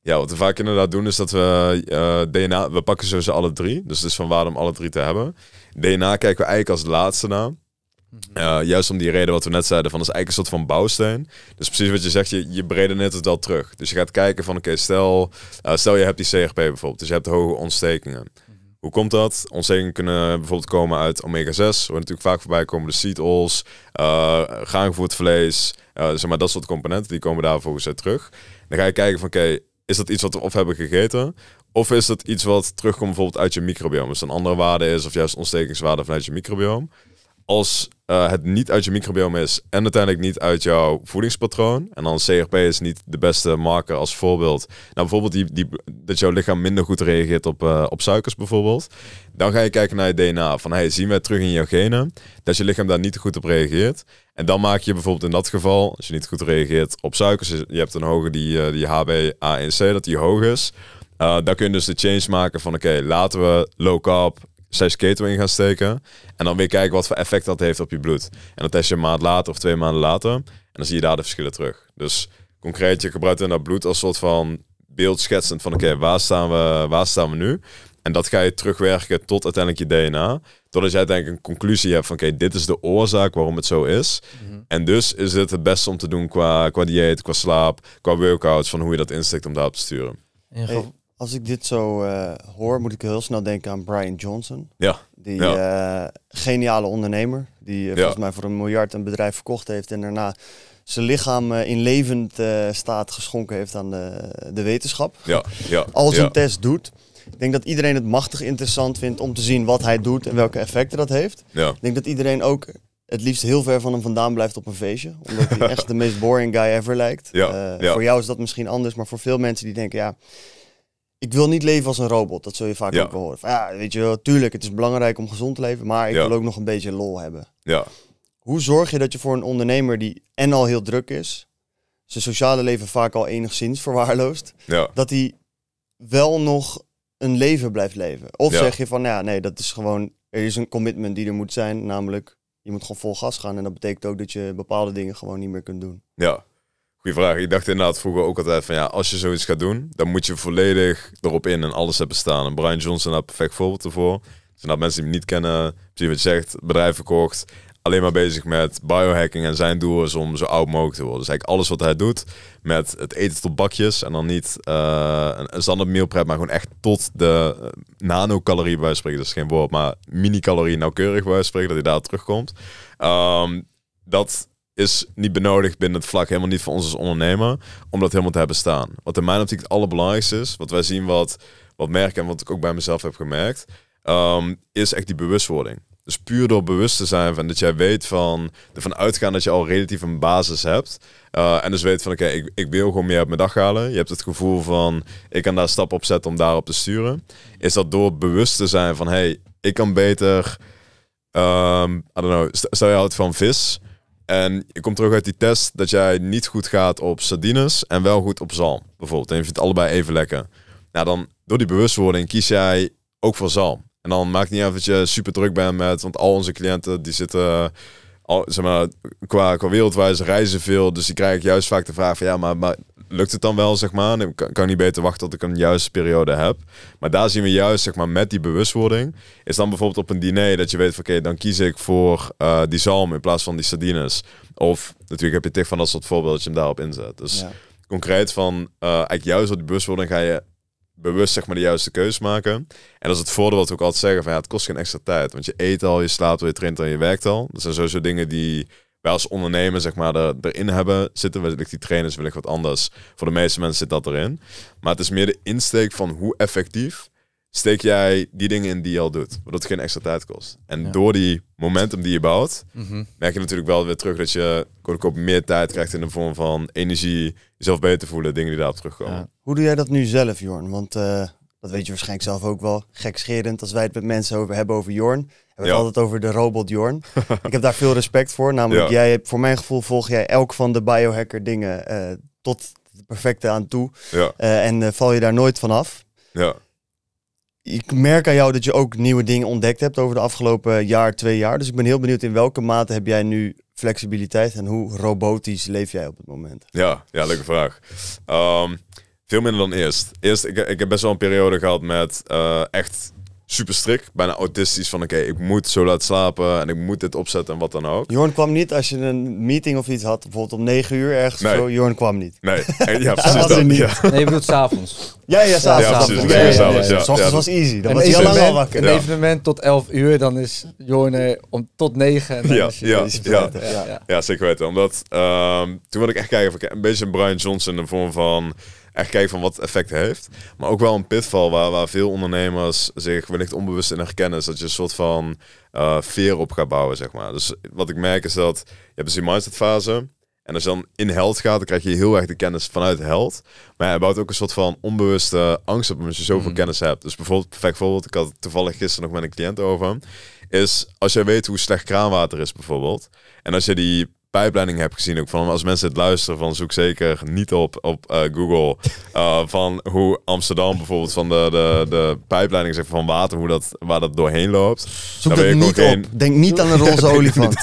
Ja, wat we vaak inderdaad doen is dat we eh, DNA, we pakken ze alle drie. Dus het is van waarde om alle drie te hebben. DNA kijken we eigenlijk als laatste na. Mhm. Eh, juist om die reden wat we net zeiden, van dat is eigenlijk een soort van bouwsteen. Dus precies wat je zegt, je, je net het wel terug. Dus je gaat kijken van, oké, stel, eh, stel je hebt die CRP bijvoorbeeld, dus je hebt hoge ontstekingen. Mhm. Hoe komt dat? Ontstekingen kunnen bijvoorbeeld komen uit omega-6, waar natuurlijk vaak voorbij komen de seed oils, uh, gaangevoerd vlees, uh, zeg maar dat soort componenten, die komen daar volgens mij terug. Dan ga je kijken van, oké, is dat iets wat we of hebben gegeten, of is dat iets wat terugkomt bijvoorbeeld uit je microbioom? Dus een andere waarde is, of juist ontstekingswaarde vanuit je microbiome? als eh, het niet uit je microbiome is en uiteindelijk niet uit jouw voedingspatroon. En dan CRP is niet de beste marker als voorbeeld. Nou, bijvoorbeeld die, die, dat jouw lichaam minder goed reageert op, eh, op suikers bijvoorbeeld. Dan ga je kijken naar je DNA. Van hey, zien we terug in jouw genen dat je lichaam daar niet goed op reageert. En dan maak je bijvoorbeeld in dat geval, als je niet goed reageert op suikers, je hebt een hoge die, eh, die HbA1c, dat die hoog is. Uh, dan kun je dus de change maken van oké, laten we low carb zij keto in gaan steken. En dan weer kijken wat voor effect dat heeft op je bloed. En dat test je een maand later of twee maanden later. En dan zie je daar de verschillen terug. Dus concreet, je gebruikt dan dat bloed als soort van beeldschetsend van oké, waar staan we, waar staan we nu? En dat ga je terugwerken tot uiteindelijk je DNA. Totdat jij uiteindelijk een conclusie hebt van oké, dit is de oorzaak waarom het zo is. Mhm. En dus is dit het beste om te doen qua, qua dieet, qua slaap, qua workouts, van hoe je dat insteekt om daarop te sturen. Als ik dit zo eh, hoor, moet ik heel snel denken aan Brian Johnson. Ja. Die eh, geniale ondernemer. Die eh, volgens mij voor een miljard een bedrijf verkocht heeft. En daarna zijn lichaam in levend staat geschonken heeft aan de, de wetenschap. Ja. Ja. een test doet. Ik denk dat iedereen het machtig interessant vindt om te zien wat hij doet en welke effecten dat heeft. Ik denk dat iedereen ook het liefst heel ver van hem vandaan blijft op een feestje. Omdat hij echt de meest boring guy ever lijkt. Voor jou is dat misschien anders, maar voor veel mensen die denken, ja, ik wil niet leven als een robot. Dat zul je vaak ook wel horen. ja, weet je wel, tuurlijk, het is belangrijk om gezond te leven, maar ik wil ook nog een beetje lol hebben. Ja. Hoe zorg je dat je voor een ondernemer die en al heel druk is, zijn sociale leven vaak al enigszins verwaarloost, dat hij wel nog een leven blijft leven? Of zeg je van, nou ja, nee, dat is gewoon, er is een commitment die er moet zijn, namelijk je moet gewoon vol gas gaan en dat betekent ook dat je bepaalde dingen gewoon niet meer kunt doen. Ja. Goeie vraag. Ik dacht inderdaad vroeger ook altijd van ja, als je zoiets gaat doen, dan moet je volledig erop in en alles hebben staan. En Brian Johnson had perfect voorbeeld ervoor. Dus dat mensen die hem niet kennen, Zie wat je zegt, bedrijf verkocht, alleen maar bezig met biohacking en zijn doel is om zo oud mogelijk te worden. Dus eigenlijk alles wat hij doet met het eten tot bakjes en dan niet eh, een, een standaard meelprep, maar gewoon echt tot de eh, nanocalorie bij spreken. Dat is geen woord, maar mini-calorie nauwkeurig bij spreken, dat hij daar terugkomt. Ehm, dat is niet benodigd binnen het vlak, helemaal niet voor ons als ondernemer, om dat helemaal te hebben staan. Wat in mijn optiek het allerbelangrijkste is, wat wij zien, wat, wat merken en wat ik ook bij mezelf heb gemerkt, ehm, is echt die bewustwording. Dus puur door bewust te zijn van dat jij weet van, ervan uitgaan dat je al relatief een basis hebt. Eh, en dus weet van oké, ik, ik wil gewoon meer uit mijn dag halen. Je hebt het gevoel van, ik kan daar stap op zetten om daarop te sturen. Is dat door bewust te zijn van, hé, hey, ik kan beter, um, I don't know, stel je houdt van vis. En je komt terug uit die test dat jij niet goed gaat op sardines en wel goed op zalm, bijvoorbeeld. En je vindt allebei even lekker. Nou, dan door die bewustwording kies jij ook voor zalm. En dan maakt niet uit dat je super druk bent met, want al onze cliënten die zitten, zeg maar, qua, qua wereldwijze reizen veel. Dus die krijgen juist vaak de vraag van, ja, maar lukt het dan wel, zeg maar. Ik kan, kan niet beter wachten tot ik een juiste periode heb. Maar daar zien we juist, zeg maar, met die bewustwording. Is dan bijvoorbeeld op een diner dat je weet van oké, dan kies ik voor eh, die zalm in plaats van die sardines. Of natuurlijk heb je tegen van dat soort voorbeeld dat je hem daarop inzet. Dus concreet van eh, eigenlijk juist op die bewustwording ga je bewust zeg maar de juiste keuze maken. En dat is het voordeel wat we ook altijd zeggen van ja, het kost geen extra tijd. Want je eet al, je slaapt al, je traint al, je werkt al. Dat zijn sowieso dingen die wij als ondernemer zeg maar er, erin hebben zitten. Wellicht die trainers, wil ik wat anders. Voor de meeste mensen zit dat erin. Maar het is meer de insteek van hoe effectief steek jij die dingen in die je al doet. Waardoor het geen extra tijd kost. En door die momentum die je bouwt, mhm. merk je natuurlijk wel weer terug dat je kort meer tijd krijgt in de vorm van energie, jezelf beter voelen, dingen die daarop terugkomen. Hoe doe jij dat nu zelf, Jorn? Want eh, dat weet je waarschijnlijk zelf ook wel, gekscherend als wij het met mensen over hebben over Jorn. We hebben het altijd over de robot Jorn. ik heb daar veel respect voor. Namelijk, jij hebt, voor mijn gevoel volg jij elk van de biohacker dingen eh, tot het perfecte aan toe. Eh, en eh, val je daar nooit van af. Ja ik merk aan jou dat je ook nieuwe dingen ontdekt hebt over de afgelopen jaar, twee jaar. Dus ik ben heel benieuwd in welke mate heb jij nu flexibiliteit en hoe robotisch leef jij op het moment? Ja, ja leuke vraag. Ehm, veel minder dan eerst. Eerst, ik, ik heb best wel een periode gehad met echt super strikt, bijna autistisch van oké, ik moet zo laat slapen en ik moet dit opzetten en wat dan ook. Jorn kwam niet als je een meeting of iets had, bijvoorbeeld om 9 uur ergens zo, Jorn kwam niet. Nee, en, ja, precies Niet. Nee, je bedoelt s'avonds. Ja, ja, s'avonds. Ja, precies. Ja, avonds, was easy, dan was hij lang wakker. Een evenement tot 11 uur, dan is Jorn eh, om tot 9 en dan ja, is je, ja, ja, ja, zeker weten. Omdat ehm, toen wilde ik echt kijken, of ik een beetje een Brian Johnson in de vorm van echt kijken van wat effect heeft. Maar ook wel een pitfall waar, waar veel ondernemers zich wellicht onbewust in herkennen. Is dat je een soort van eh, veer op gaat bouwen, zeg maar. Dus wat ik merk is dat je hebt dus die mindset fase. En als je dan in held gaat, dan krijg je heel erg de kennis vanuit held. Maar hij bouwt ook een soort van onbewuste angst op omdat je zoveel mhm. kennis hebt. Dus bijvoorbeeld, perfect voorbeeld, ik had toevallig gisteren nog met een cliënt over. Is als jij weet hoe slecht kraanwater is bijvoorbeeld. En als je die pijpleiding heb gezien ook van als mensen het luisteren van zoek zeker niet op op eh, Google eh, van hoe Amsterdam bijvoorbeeld van de, de, de pijpleiding zeg, van water hoe dat waar dat doorheen loopt zoek dat niet op denk niet aan een roze olifant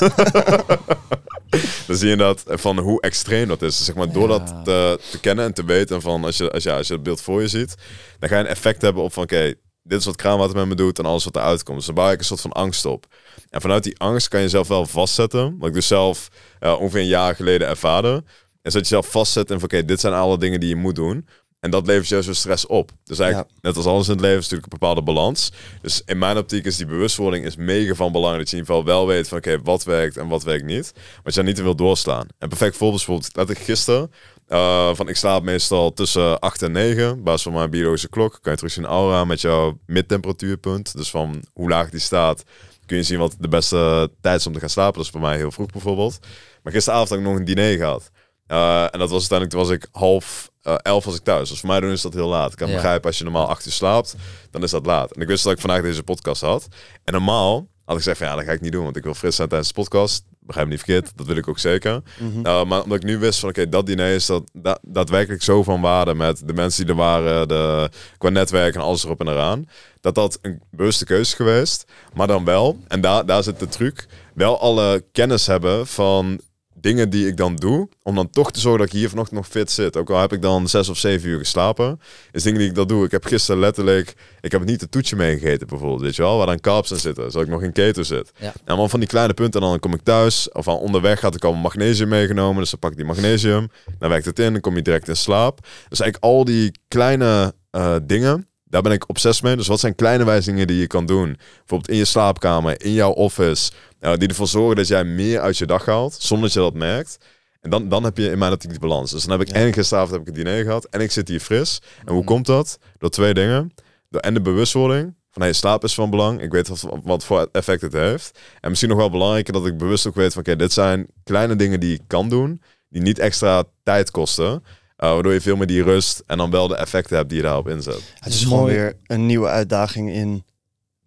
dan zie je dat eh, van hoe extreem dat is dus zeg maar door dat te, kennen en te weten van als je als je als je het beeld voor je ziet dan ga je een effect hebben op van oké okay, dit is wat kraanwater met me doet en alles wat eruit komt. Dus daar bouw ik een soort van angst op. En vanuit die angst kan je zelf wel vastzetten. Wat ik dus zelf eh, ongeveer een jaar geleden ervaarde. Is dat je zelf vastzet en van oké, dit zijn alle dingen die je moet doen. En dat levert juist weer stress op. Dus eigenlijk, net als alles in het leven, is natuurlijk een bepaalde balans. Dus in mijn optiek is die bewustwording is mega van belang. Dat je in ieder geval wel weet van oké, wat werkt en wat werkt niet. Maar je daar niet te wil doorstaan. En perfect voorbeeld bijvoorbeeld, dat ik gisteren eh, van ik slaap meestal tussen 8 en 9. basis van mijn biologische klok kan je terug zien aura met jouw midtemperatuurpunt. Dus van hoe laag die staat, kun je zien wat de beste tijd is om te gaan slapen. Dat is voor mij heel vroeg bijvoorbeeld. Maar gisteravond had ik nog een diner gehad. Eh, en dat was uiteindelijk, toen was ik half 11 eh, elf was ik thuis. Dus voor mij doen is dat heel laat. Ik kan begrijpen, als je normaal achter uur slaapt, dan is dat laat. En ik wist dat ik vandaag deze podcast had. En normaal had ik gezegd van ja, dat ga ik niet doen, want ik wil fris zijn tijdens de podcast. Begrijp me niet verkeerd, dat wil ik ook zeker. Mhm. Eh, maar omdat ik nu wist van oké, dat diner is dat, dat, daadwerkelijk zo van waarde met de mensen die er waren, de, qua netwerk en alles erop en eraan. Dat dat een bewuste keuze geweest, maar dan wel, en daar daar zit de truc, wel alle kennis hebben van dingen die ik dan doe, om dan toch te zorgen dat ik hier vanochtend nog fit zit. Ook al heb ik dan zes of zeven uur geslapen, is dingen die ik dan doe. Ik heb gisteren letterlijk, ik heb niet het toetje meegegeten bijvoorbeeld, weet je wel, waar dan carbs in zitten, zodat ik nog in keto zit. En nou, dan van die kleine punten, dan kom ik thuis, of aan onderweg had ik al magnesium meegenomen, dus dan pak ik die magnesium, dan werkt het in, dan kom je direct in slaap. Dus eigenlijk al die kleine eh, dingen, daar ben ik obsessief mee. Dus wat zijn kleine wijzigingen die je kan doen? Bijvoorbeeld in je slaapkamer, in jouw office. Nou, die ervoor zorgen dat jij meer uit je dag haalt, zonder dat je dat merkt. En dan, dan heb je in mijn optiek de balans. Dus dan heb ik ja. en gisteravond heb ik een diner gehad en ik zit hier fris. En hoe mm. komt dat? Door twee dingen. Door en de bewustwording van je slaap is van belang. Ik weet wat, wat voor effect het heeft. En misschien nog wel belangrijker dat ik bewust ook weet van oké, dit zijn kleine dingen die ik kan doen. Die niet extra tijd kosten. Eh, waardoor je veel meer die rust en dan wel de effecten hebt die je daarop inzet. Het is gewoon weer een nieuwe uitdaging in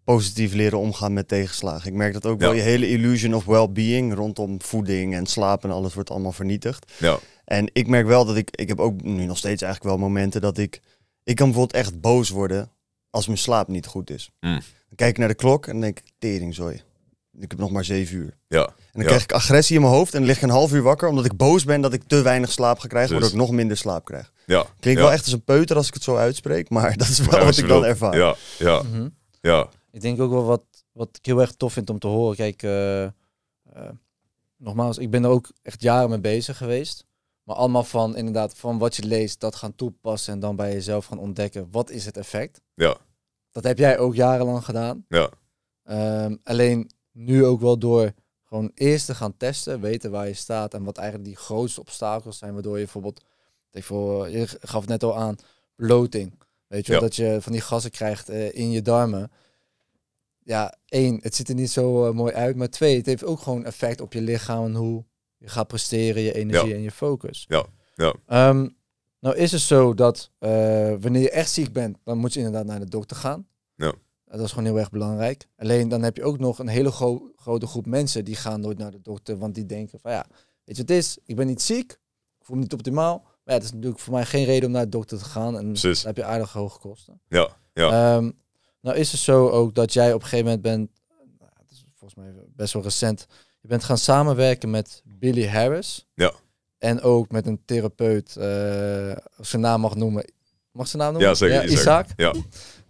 positief leren omgaan met tegenslagen. Ik merk dat ook wel je hele illusion of well-being rondom voeding en slaap en alles wordt allemaal vernietigd. Ja. En ik merk wel dat ik, ik heb ook nu nog steeds eigenlijk wel momenten dat ik, ik kan bijvoorbeeld echt boos worden als mijn slaap niet goed is. Mm. Dan kijk ik naar de klok en denk ik, teringzooi ik heb nog maar zeven uur. Ja. En dan krijg ik agressie in mijn hoofd en lig ik een half uur wakker omdat ik boos ben dat ik te weinig slaap ga krijgen, dus. ik nog minder slaap krijg. Ja. Klinkt wel echt als een peuter als ik het zo uitspreek, maar dat is wel wat ik dan ervaar. Ja, ja, mhm. ja. Ik denk ook wel wat, wat ik heel erg tof vind om te horen. Kijk, uh, uh, nogmaals, ik ben er ook echt jaren mee bezig geweest. Maar allemaal van inderdaad, van wat je leest, dat gaan toepassen en dan bij jezelf gaan ontdekken. Wat is het effect? Ja. Dat heb jij ook jarenlang gedaan. Ja. Ehm, alleen nu ook wel door gewoon eerst te gaan testen, weten waar je staat en wat eigenlijk die grootste obstakels zijn, waardoor je bijvoorbeeld, ik voor, je gaf het net al aan, bloting. Weet je wel, dat je van die gassen krijgt eh, in je darmen. Ja, één, het ziet er niet zo eh, mooi uit, maar twee, het heeft ook gewoon effect op je lichaam en hoe je gaat presteren, je energie en je focus. Ja, ja. Ehm, nou is het zo dat eh, wanneer je echt ziek bent, dan moet je inderdaad naar de dokter gaan. Ja. Dat is gewoon heel erg belangrijk. Alleen dan heb je ook nog een hele grote groep mensen die gaan nooit naar de dokter, want die denken van ja, weet je wat het is, ik ben niet ziek, ik voel me niet optimaal. Maar ja, het is natuurlijk voor mij geen reden om naar de dokter te gaan en Precies. dan heb je aardig hoge kosten. Ja, ja. Ehm, nou is het zo ook dat jij op een gegeven moment bent, nou, is volgens mij best wel recent, je bent gaan samenwerken met Billy Harris. Ja. En ook met een therapeut, uh, als je naam mag noemen. Mag ze naam noemen? Ja, zeker. Ja, Isaac. Ja.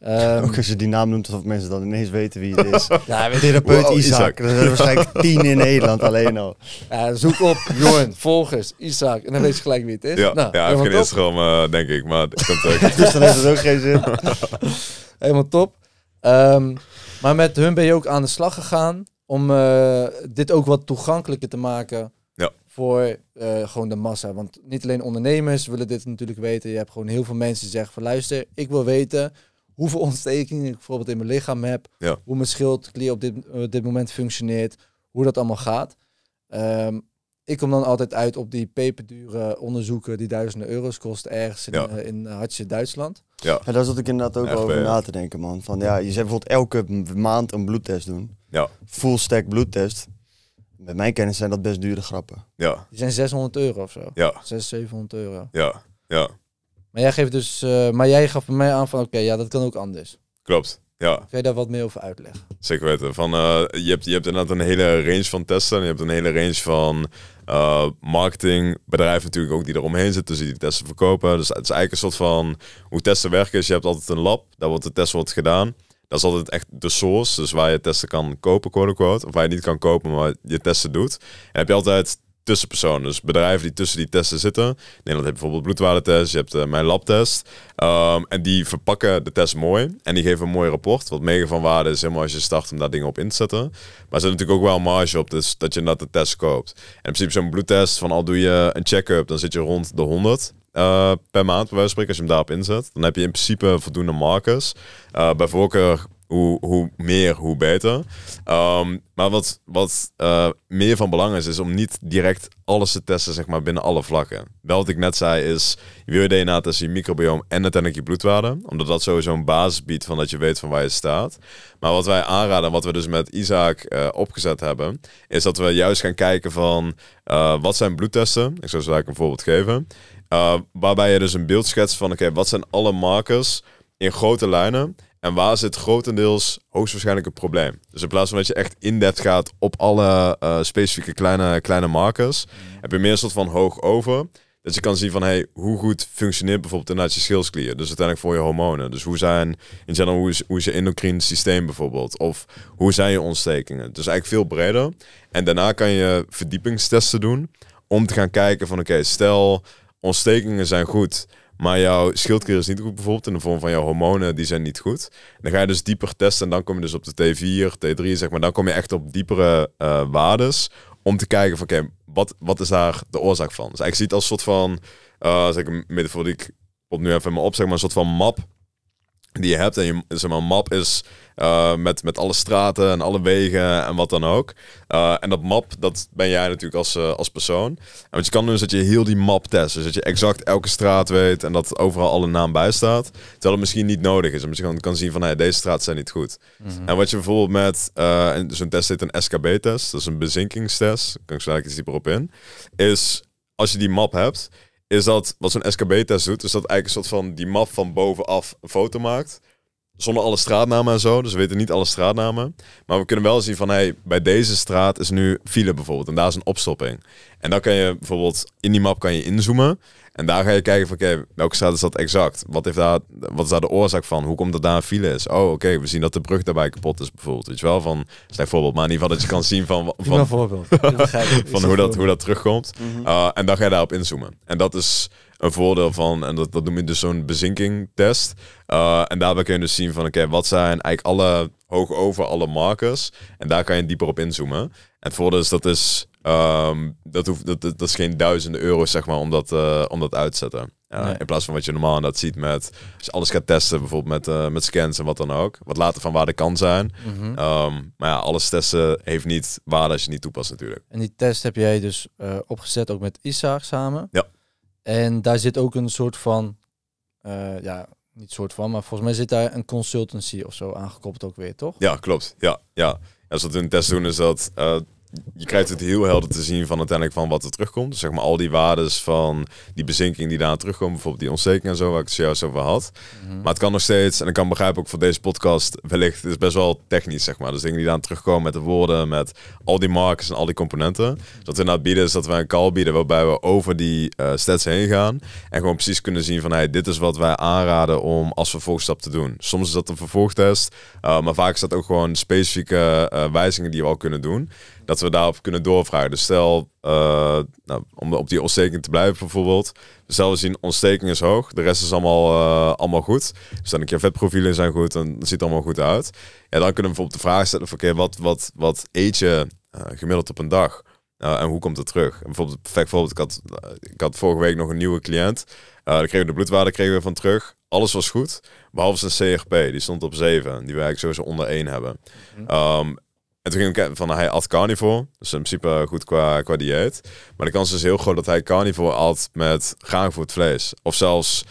Ehm, ook als je die naam noemt, of mensen dan ineens weten wie het is. ja, Therapeut Isaac. Er zijn waarschijnlijk tien in Nederland alleen al. zoek op, Jorn, volgers, Isaac. En dan weet je gelijk wie het is. Ja, nou, ja geen Instagram, eh, denk ik. Maar ik kan dus dan heeft het ook geen zin. helemaal top. Ehm, maar met hun ben je ook aan de slag gegaan om eh, dit ook wat toegankelijker te maken ja. voor eh, gewoon de massa. Want niet alleen ondernemers willen dit natuurlijk weten. Je hebt gewoon heel veel mensen die zeggen van luister, ik wil weten hoeveel ontstekingen ik bijvoorbeeld in mijn lichaam heb. Ja. Hoe mijn schildklier op dit, eh, dit moment functioneert. Hoe dat allemaal gaat. Ehm, ik kom dan altijd uit op die peperdure onderzoeken die duizenden euro's kost ergens in, eh, eh, hartje Duitsland. Ja. ja. daar zat ik inderdaad ook over na te denken, man. Van ja, je zet bijvoorbeeld elke maand een bloedtest doen. Ja. Full stack bloedtest. Met mijn kennis zijn dat best dure grappen. Ja. Die zijn 600 euro of zo. Ja. 600, 700 euro. Ja, ja. Maar jij, geeft dus, eh, maar jij gaf mij aan van oké, ja, dat kan ook anders. Klopt, ja. Kun je daar wat meer over uitleggen? Zeker weten. Van, eh, je, hebt, je hebt inderdaad een hele range van testen. Je hebt een hele range van uh, marketing, bedrijven natuurlijk ook die eromheen zitten, dus die testen verkopen. Dus het is eigenlijk een soort van hoe testen werken is, je hebt altijd een lab, daar wordt de test wordt gedaan. Dat is altijd echt de source, dus waar je testen kan kopen, quote unquote. Of waar je niet kan kopen, maar je testen doet. En heb je altijd tussenpersonen, Dus bedrijven die tussen die testen zitten. In Nederland heb je bijvoorbeeld bloedwaardetest, je hebt eh, mijn labtest. Um, en die verpakken de test mooi. En die geven een mooi rapport. Wat mega van waarde is helemaal als je start om daar dingen op in te zetten. Maar ze zit natuurlijk ook wel marge op dus dat je net de test koopt. En in principe zo'n bloedtest van al doe je een check-up, dan zit je rond de 100. Eh, per maand, bij wijze van spreken, als je hem daarop inzet. Dan heb je in principe voldoende markers. Uh, bij voorkeur hoe, hoe meer, hoe beter. Ehm, maar wat, wat eh, meer van belang is, is om niet direct alles te testen, zeg maar, binnen alle vlakken. Wel wat ik net zei is, je wil je DNA testen, je microbioom en uiteindelijk je bloedwaarde. Omdat dat sowieso een basis biedt van dat je weet van waar je staat. Maar wat wij aanraden, wat we dus met Isaac eh, opgezet hebben, is dat we juist gaan kijken van, eh, wat zijn bloedtesten? Ik zou zo een voorbeeld geven. waarbij je dus een beeld schetst van, oké, wat zijn alle markers in grote lijnen. En waar zit grotendeels hoogstwaarschijnlijk een probleem? Dus in plaats van dat je echt in-depth gaat op alle eh, specifieke kleine, kleine markers, heb je meer een soort van hoog over. Dat je kan zien van hey, hoe goed functioneert bijvoorbeeld inderdaad je schildsklier. Dus uiteindelijk voor je hormonen. Dus hoe zijn in general, hoe is, hoe is je endocrine systeem bijvoorbeeld? Of hoe zijn je ontstekingen? Dus eigenlijk veel breder. En daarna kan je verdiepingstesten doen om te gaan kijken van oké, stel ontstekingen zijn goed maar jouw schildklier is niet goed bijvoorbeeld. In de vorm van jouw hormonen, die zijn niet goed. Dan ga je dus dieper testen. En dan kom je dus op de T4, T3, zeg maar. Dan kom je echt op diepere uh, waardes. Om te kijken van, oké, wat, wat is daar de oorzaak van? Dus eigenlijk zie het als een soort van... Uh, zeg ik, metafoor die ik op nu even in op, zeg maar. Een soort van map die je hebt. En je, zeg maar, map is eh, met, met alle straten en alle wegen en wat dan ook. Eh, en dat map, dat ben jij natuurlijk als, eh, als persoon. En wat je kan doen is dat je heel die map test. Dus dat je exact elke straat weet en dat overal alle naam bij staat. Terwijl het misschien niet nodig is. en je kan kan zien van hey, deze straat zijn niet goed. Mhm. En wat je bijvoorbeeld met zo'n test heet een SKB-test. Dat is een bezinkingstest. Daar kan ik zo iets dieper op in. Is als je die map hebt, is dat wat zo'n SKB-test doet. Is dat eigenlijk een soort van die map van bovenaf een foto maakt zonder alle straatnamen en zo. Dus we weten niet alle straatnamen. Maar we kunnen wel zien van, hey, bij deze straat is nu file bijvoorbeeld. En daar is een opstopping. En dan kan je bijvoorbeeld, in die map kan je inzoomen. En daar ga je kijken van, oké, welke straat is dat exact? Wat, heeft daar, wat is daar de oorzaak van? Hoe komt dat daar een file is? Oh, oké, we zien dat de brug daarbij kapot is bijvoorbeeld. Weet je wel, van, slecht voorbeeld. Maar in ieder geval dat je kan zien van... van, van hoe, dat, hoe dat terugkomt. Mhm. Eh, en dan ga je daarop inzoomen. En dat is een voordeel van, en dat, dat noem je dus zo'n bezinking-test. Eh, en daarbij kun je dus zien van, oké, wat zijn eigenlijk alle hoog over, alle markers. En daar kan je dieper op inzoomen. En het voordeel is, dat is, ehm, dat, hoeft, dat, dat, is geen duizenden euro's, zeg maar, om dat, eh, om dat uit te zetten. Eh, nee. In plaats van wat je normaal dat ziet met, als je alles gaat testen, bijvoorbeeld met, met scans en wat dan ook. Wat later van waarde kan zijn. Mhm. Ehm, maar ja, alles testen heeft niet waarde als je niet toepast natuurlijk. En die test heb jij dus opgezet ook met Isar samen. Ja. En daar zit ook een soort van, eh, ja, niet soort van, maar volgens mij zit daar een consultancy of zo aangekoppeld ook weer, toch? Ja, klopt. Ja, ja. En ja, dus we in test doen is dat eh, je krijgt het heel helder te zien van uiteindelijk van wat er terugkomt. zeg maar al die waardes van die bezinking die daar terugkomen, Bijvoorbeeld die onzekerheid en zo, waar ik het zojuist over had. Mhm. Maar het kan nog steeds, en ik kan begrijpen ook voor deze podcast, wellicht, het is best wel technisch, zeg maar. Dus dingen die daar terugkomen met de woorden, met al die markers en al die componenten. Dus wat we nou bieden is dat we een call bieden waarbij we over die uh, stats heen gaan. En gewoon precies kunnen zien van, hey, dit is wat wij aanraden om als vervolgstap te doen. Soms is dat een vervolgtest, eh, maar vaak is dat ook gewoon specifieke wijzingen eh, wijzigingen die we al kunnen doen. Dat we daarop kunnen doorvragen. Dus stel, eh, nou, om op die ontsteking te blijven bijvoorbeeld. Dus stel we zien ontsteking is hoog, de rest is allemaal, eh, allemaal goed. Dus dan een keer vetprofielen zijn goed en ziet allemaal goed uit. Ja, dan kunnen we bijvoorbeeld de vraag stellen van oké, wat, wat, wat eet je eh, gemiddeld op een dag? Nou, en hoe komt dat terug? En bijvoorbeeld, perfect voorbeeld, ik had, ik had vorige week nog een nieuwe cliënt. daar kregen we de bloedwaarde kregen we van terug. Alles was goed, behalve zijn CRP. Die stond op 7. Die we eigenlijk sowieso onder 1 hebben. Mm. En toen ging ik van, hij at carnivore. Dus in principe goed qua, qua dieet. Maar de kans is heel groot dat hij carnivore at met graangevoerd vlees. Of zelfs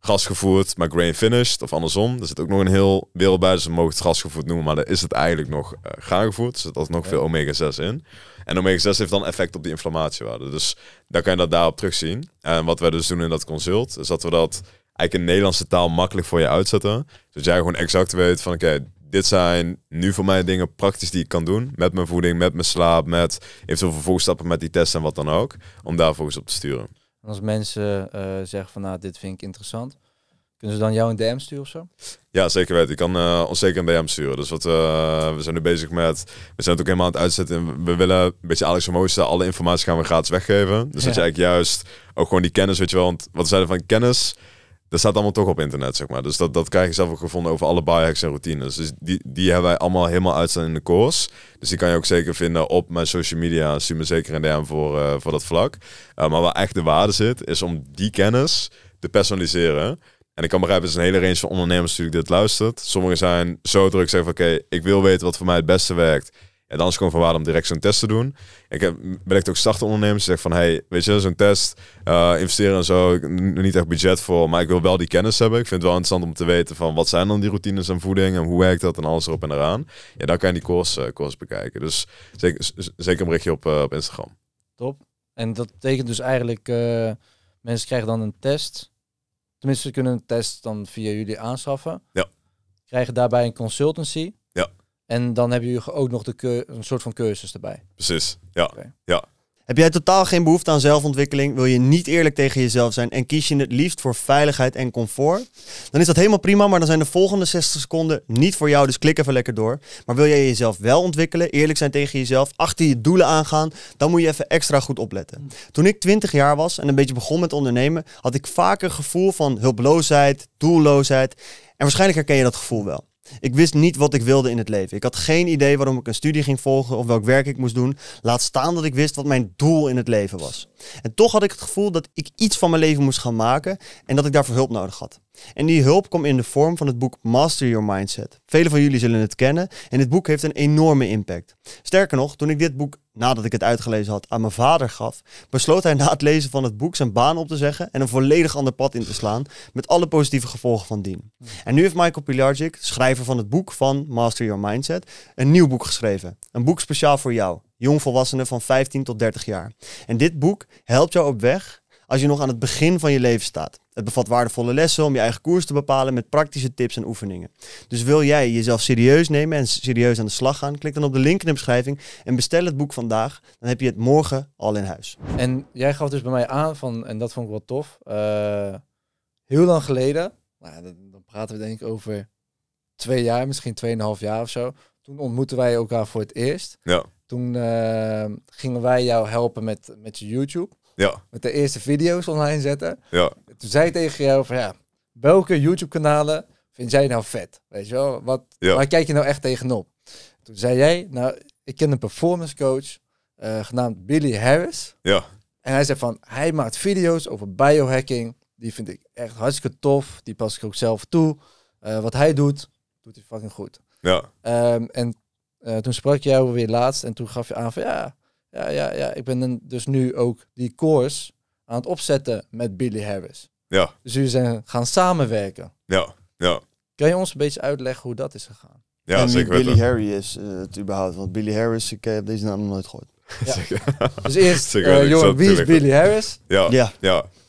gasgevoerd, maar grain finished. Of andersom. Er zit ook nog een heel wereld bij. Dus we mogen het gasgevoerd noemen. Maar dan is het eigenlijk nog uh, graangevoerd. Dus er zit altijd nog veel omega-6 in. En omega-6 heeft dan effect op die inflammatiewaarde. Dus dan kan je dat daarop terugzien. En wat wij dus doen in dat consult, is dat we dat eigenlijk in Nederlandse taal makkelijk voor je uitzetten. Zodat jij gewoon exact weet van, oké, okay, dit zijn nu voor mij dingen praktisch die ik kan doen. Met mijn voeding, met mijn slaap, met eventueel vervolgstappen met die tests en wat dan ook. Om daar volgens op te sturen. En als mensen eh, zeggen van nou, dit vind ik interessant. Kunnen ze dan jou een DM sturen of zo? Ja, zeker weten. Ik kan uh, ons zeker een DM sturen. Dus wat, eh, we zijn nu bezig met... We zijn het ook helemaal aan het uitzetten. We willen een beetje Alex van Alle informatie gaan we gratis weggeven. Dus dat je eigenlijk juist ook gewoon die kennis, weet je wel. Want wat zeiden van kennis dat staat allemaal toch op internet, zeg maar. Dus dat, dat krijg je zelf ook gevonden over alle biohacks en routines. Dus die, die hebben wij allemaal helemaal uitstaan in de course. Dus die kan je ook zeker vinden op mijn social media. zie me zeker in DM voor, eh, voor dat vlak. Eh, maar waar echt de waarde zit, is om die kennis te personaliseren. En ik kan begrijpen, er is een hele range van ondernemers natuurlijk dit luistert. Sommigen zijn zo druk, zeggen van oké, ik wil weten wat voor mij het beste werkt. En dan is gewoon van waarom direct zo'n test te doen. Ik heb, ben ik ook ondernemers. Zeg van, hey, weet je, zo'n test, eh, investeren en zo, niet echt budget voor. Maar ik wil wel die kennis hebben. Ik vind het wel interessant om te weten van wat zijn dan die routines en voeding en hoe werkt dat en alles erop en eraan. Ja, dan kan je die koers, eh, course bekijken. Dus zeker, zeker een berichtje op, eh, op Instagram. Top. En dat betekent dus eigenlijk, mensen krijgen dan een test. Tenminste, ze kunnen een test dan via jullie aanschaffen. Ja. Krijgen daarbij een consultancy. En dan heb je ook nog de een soort van cursus erbij. Precies, ja. ja. Heb jij totaal geen behoefte aan zelfontwikkeling? Wil je niet eerlijk tegen jezelf zijn en kies je het liefst voor veiligheid en comfort? Dan is dat helemaal prima, maar dan zijn de volgende 60 seconden niet voor jou, dus klik even lekker door. Maar wil jij jezelf wel ontwikkelen, eerlijk zijn tegen jezelf, achter je doelen aangaan, dan moet je even extra goed opletten. Toen ik 20 jaar was en een beetje begon met ondernemen, had ik vaker gevoel van hulpeloosheid, doelloosheid. En waarschijnlijk herken je dat gevoel wel. Ik wist niet wat ik wilde in het leven. Ik had geen idee waarom ik een studie ging volgen of welk werk ik moest doen. Laat staan dat ik wist wat mijn doel in het leven was. En toch had ik het gevoel dat ik iets van mijn leven moest gaan maken en dat ik daarvoor hulp nodig had. En die hulp komt in de vorm van het boek Master Your Mindset. Velen van jullie zullen het kennen en dit boek heeft een enorme impact. Sterker nog, toen ik dit boek, nadat ik het uitgelezen had, aan mijn vader gaf, besloot hij na het lezen van het boek zijn baan op te zeggen en een volledig ander pad in te slaan, met alle positieve gevolgen van dien. Hmm. En nu heeft Michael Pilarczyk, schrijver van het boek van Master Your Mindset, een nieuw boek geschreven. Een boek speciaal voor jou, jongvolwassenen van 15 tot 30 jaar. En dit boek helpt jou op weg als je nog aan het begin van je leven staat. Het bevat waardevolle lessen om je eigen koers te bepalen met praktische tips en oefeningen. Dus wil jij jezelf serieus nemen en serieus aan de slag gaan? Klik dan op de link in de beschrijving en bestel het boek vandaag. Dan heb je het morgen al in huis. En jij gaf dus bij mij aan van, en dat vond ik wel tof, eh, heel lang geleden, nou, dan praten we denk ik over twee jaar, misschien tweeënhalf jaar of zo. Toen ontmoetten wij elkaar voor het eerst. Ja. Toen eh, gingen wij jou helpen met, met je YouTube. Ja. Met de eerste video's online zetten. Ja toen zei ik tegen jou van ja, welke YouTube-kanalen vind jij nou vet? Weet je wel, wat, waar kijk je nou echt tegenop? Toen zei jij, nou, ik ken een performance coach eh, genaamd Billy Harris. Ja. En hij zei van, hij maakt video's over biohacking. Die vind ik echt hartstikke tof. Die pas ik ook zelf toe. Eh, wat hij doet, doet hij fucking goed. Ja. Ehm, en eh, toen sprak jij weer laatst en toen gaf je aan van ja, ja, ja, ik ben dus nu ook die course aan het opzetten met Billy Harris. Ja. Dus jullie zijn gaan samenwerken. Ja, ja. Kan je ons een beetje uitleggen hoe dat is gegaan? Ja, en zeker Billy Harris is eh, het überhaupt. Want Billy Harris, ik eh, heb deze naam nog nooit gehoord. Ja. dus eerst, uh, wie is Billy Harris? ja, ja.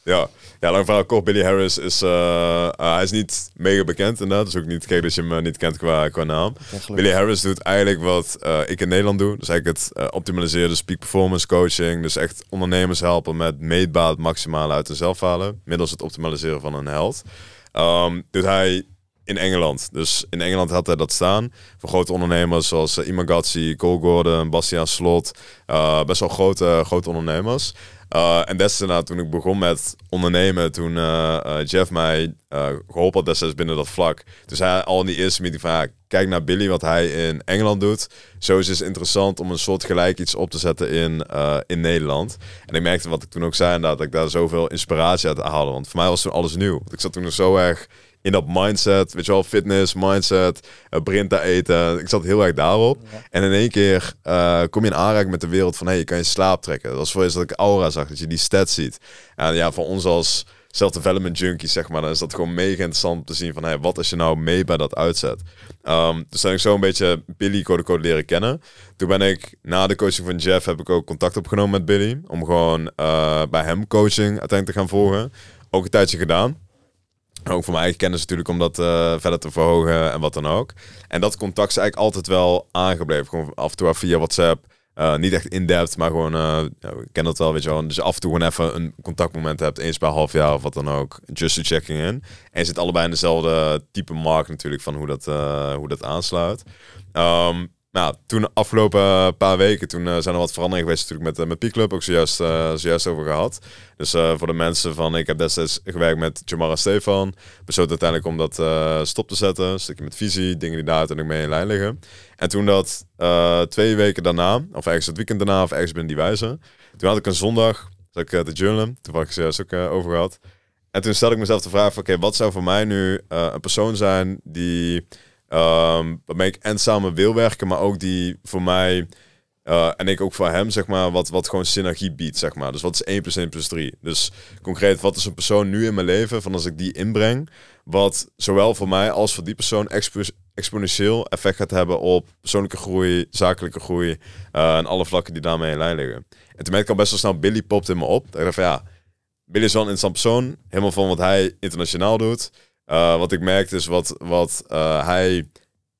ja. Ja, lang verhaal kort. Billy Harris is, eh, eh, hij is niet mega bekend inderdaad. Dus ook niet gek dat je hem eh, niet kent qua, qua naam. Billy Harris doet eigenlijk wat ik in Nederland doe. Dus eigenlijk het optimaliseerde speak performance coaching. Dus echt ondernemers helpen met meetbaar het maximale uit hunzelf halen. Middels het optimaliseren van hun held. Ehm, doet hij in Engeland. Dus in Engeland had hij dat staan. Voor grote ondernemers zoals Imagazzi, Cole Gordon, Bastiaan Slot. best wel grote, grote ondernemers. Eh, en destijds nou, toen ik begon met ondernemen, toen eh, eh, Jeff mij geholpen had destijds binnen dat vlak. Dus hij al in die eerste meeting van, kijk naar Billy, wat hij in Engeland doet. Zo is het interessant om een soort gelijk iets op te zetten in, in Nederland. En ik merkte wat ik toen ook zei, inderdaad, dat ik daar zoveel inspiratie uit haalde. Want voor mij was toen alles nieuw. Want ik zat toen nog zo erg in dat mindset, weet je wel, fitness, mindset, uh, eh, Brinta eten. Ik zat heel erg daarop. En in één keer eh, kom je in aanraking met de wereld van, hey, je kan je slaap trekken. Dat was voor eens dat ik aura zag, dat je die stats ziet. En ja, voor ons als self-development junkies, zeg maar, dan is dat gewoon mega interessant om te zien van, hey, wat als je nou mee bij dat uitzet? Ehm, dus dan ik zo een beetje Billy Code Code leren kennen. Toen ben ik, na de coaching van Jeff, heb ik ook contact opgenomen met Billy, om gewoon eh, bij hem coaching uiteindelijk te gaan volgen. Ook een tijdje gedaan. Ook voor mijn eigen kennis natuurlijk om dat eh, verder te verhogen en wat dan ook. En dat contact is eigenlijk altijd wel aangebleven. Gewoon af en toe via WhatsApp. Eh, niet echt in-depth, maar gewoon, eh, ken dat wel, weet je wel. Dus af en toe gewoon even een contactmoment hebt, eens per half jaar of wat dan ook. Just to checking in. En je zit allebei in dezelfde type markt natuurlijk van hoe dat, hoe dat aansluit. Ehm, nou, toen afgelopen eh, paar weken, toen eh, zijn er wat veranderingen geweest natuurlijk met, uh, met P-Club, ook zojuist, zojuist over gehad. Dus voor de mensen van, ik heb destijds gewerkt met Jamara Stefan, besloot uiteindelijk om dat stop te zetten, een stukje met visie, dingen die daar uiteindelijk mee in lijn liggen. En toen dat twee weken daarna, of ergens het weekend daarna, of ergens binnen die wijze, toen had ik een zondag, zat ik de journalen, toen had ik zojuist ook over gehad. En toen stelde ik mezelf de vraag van, oké, wat zou voor mij nu een persoon zijn die Um, waarmee ik en samen wil werken, maar ook die voor mij eh, en ik ook voor hem, zeg maar, wat, wat gewoon synergie biedt, zeg maar. Dus wat is 1 plus 1 plus 3? Dus concreet, wat is een persoon nu in mijn leven van als ik die inbreng, wat zowel voor mij als voor die persoon exponentieel effect gaat hebben op persoonlijke groei, zakelijke groei eh, en alle vlakken die daarmee in lijn liggen. En toen merkte ik al best wel snel, Billy popt in me op. Ik dacht van ja, Billy is wel een interessant persoon, helemaal van wat hij internationaal doet. Eh, wat ik merkte is wat, wat eh, hij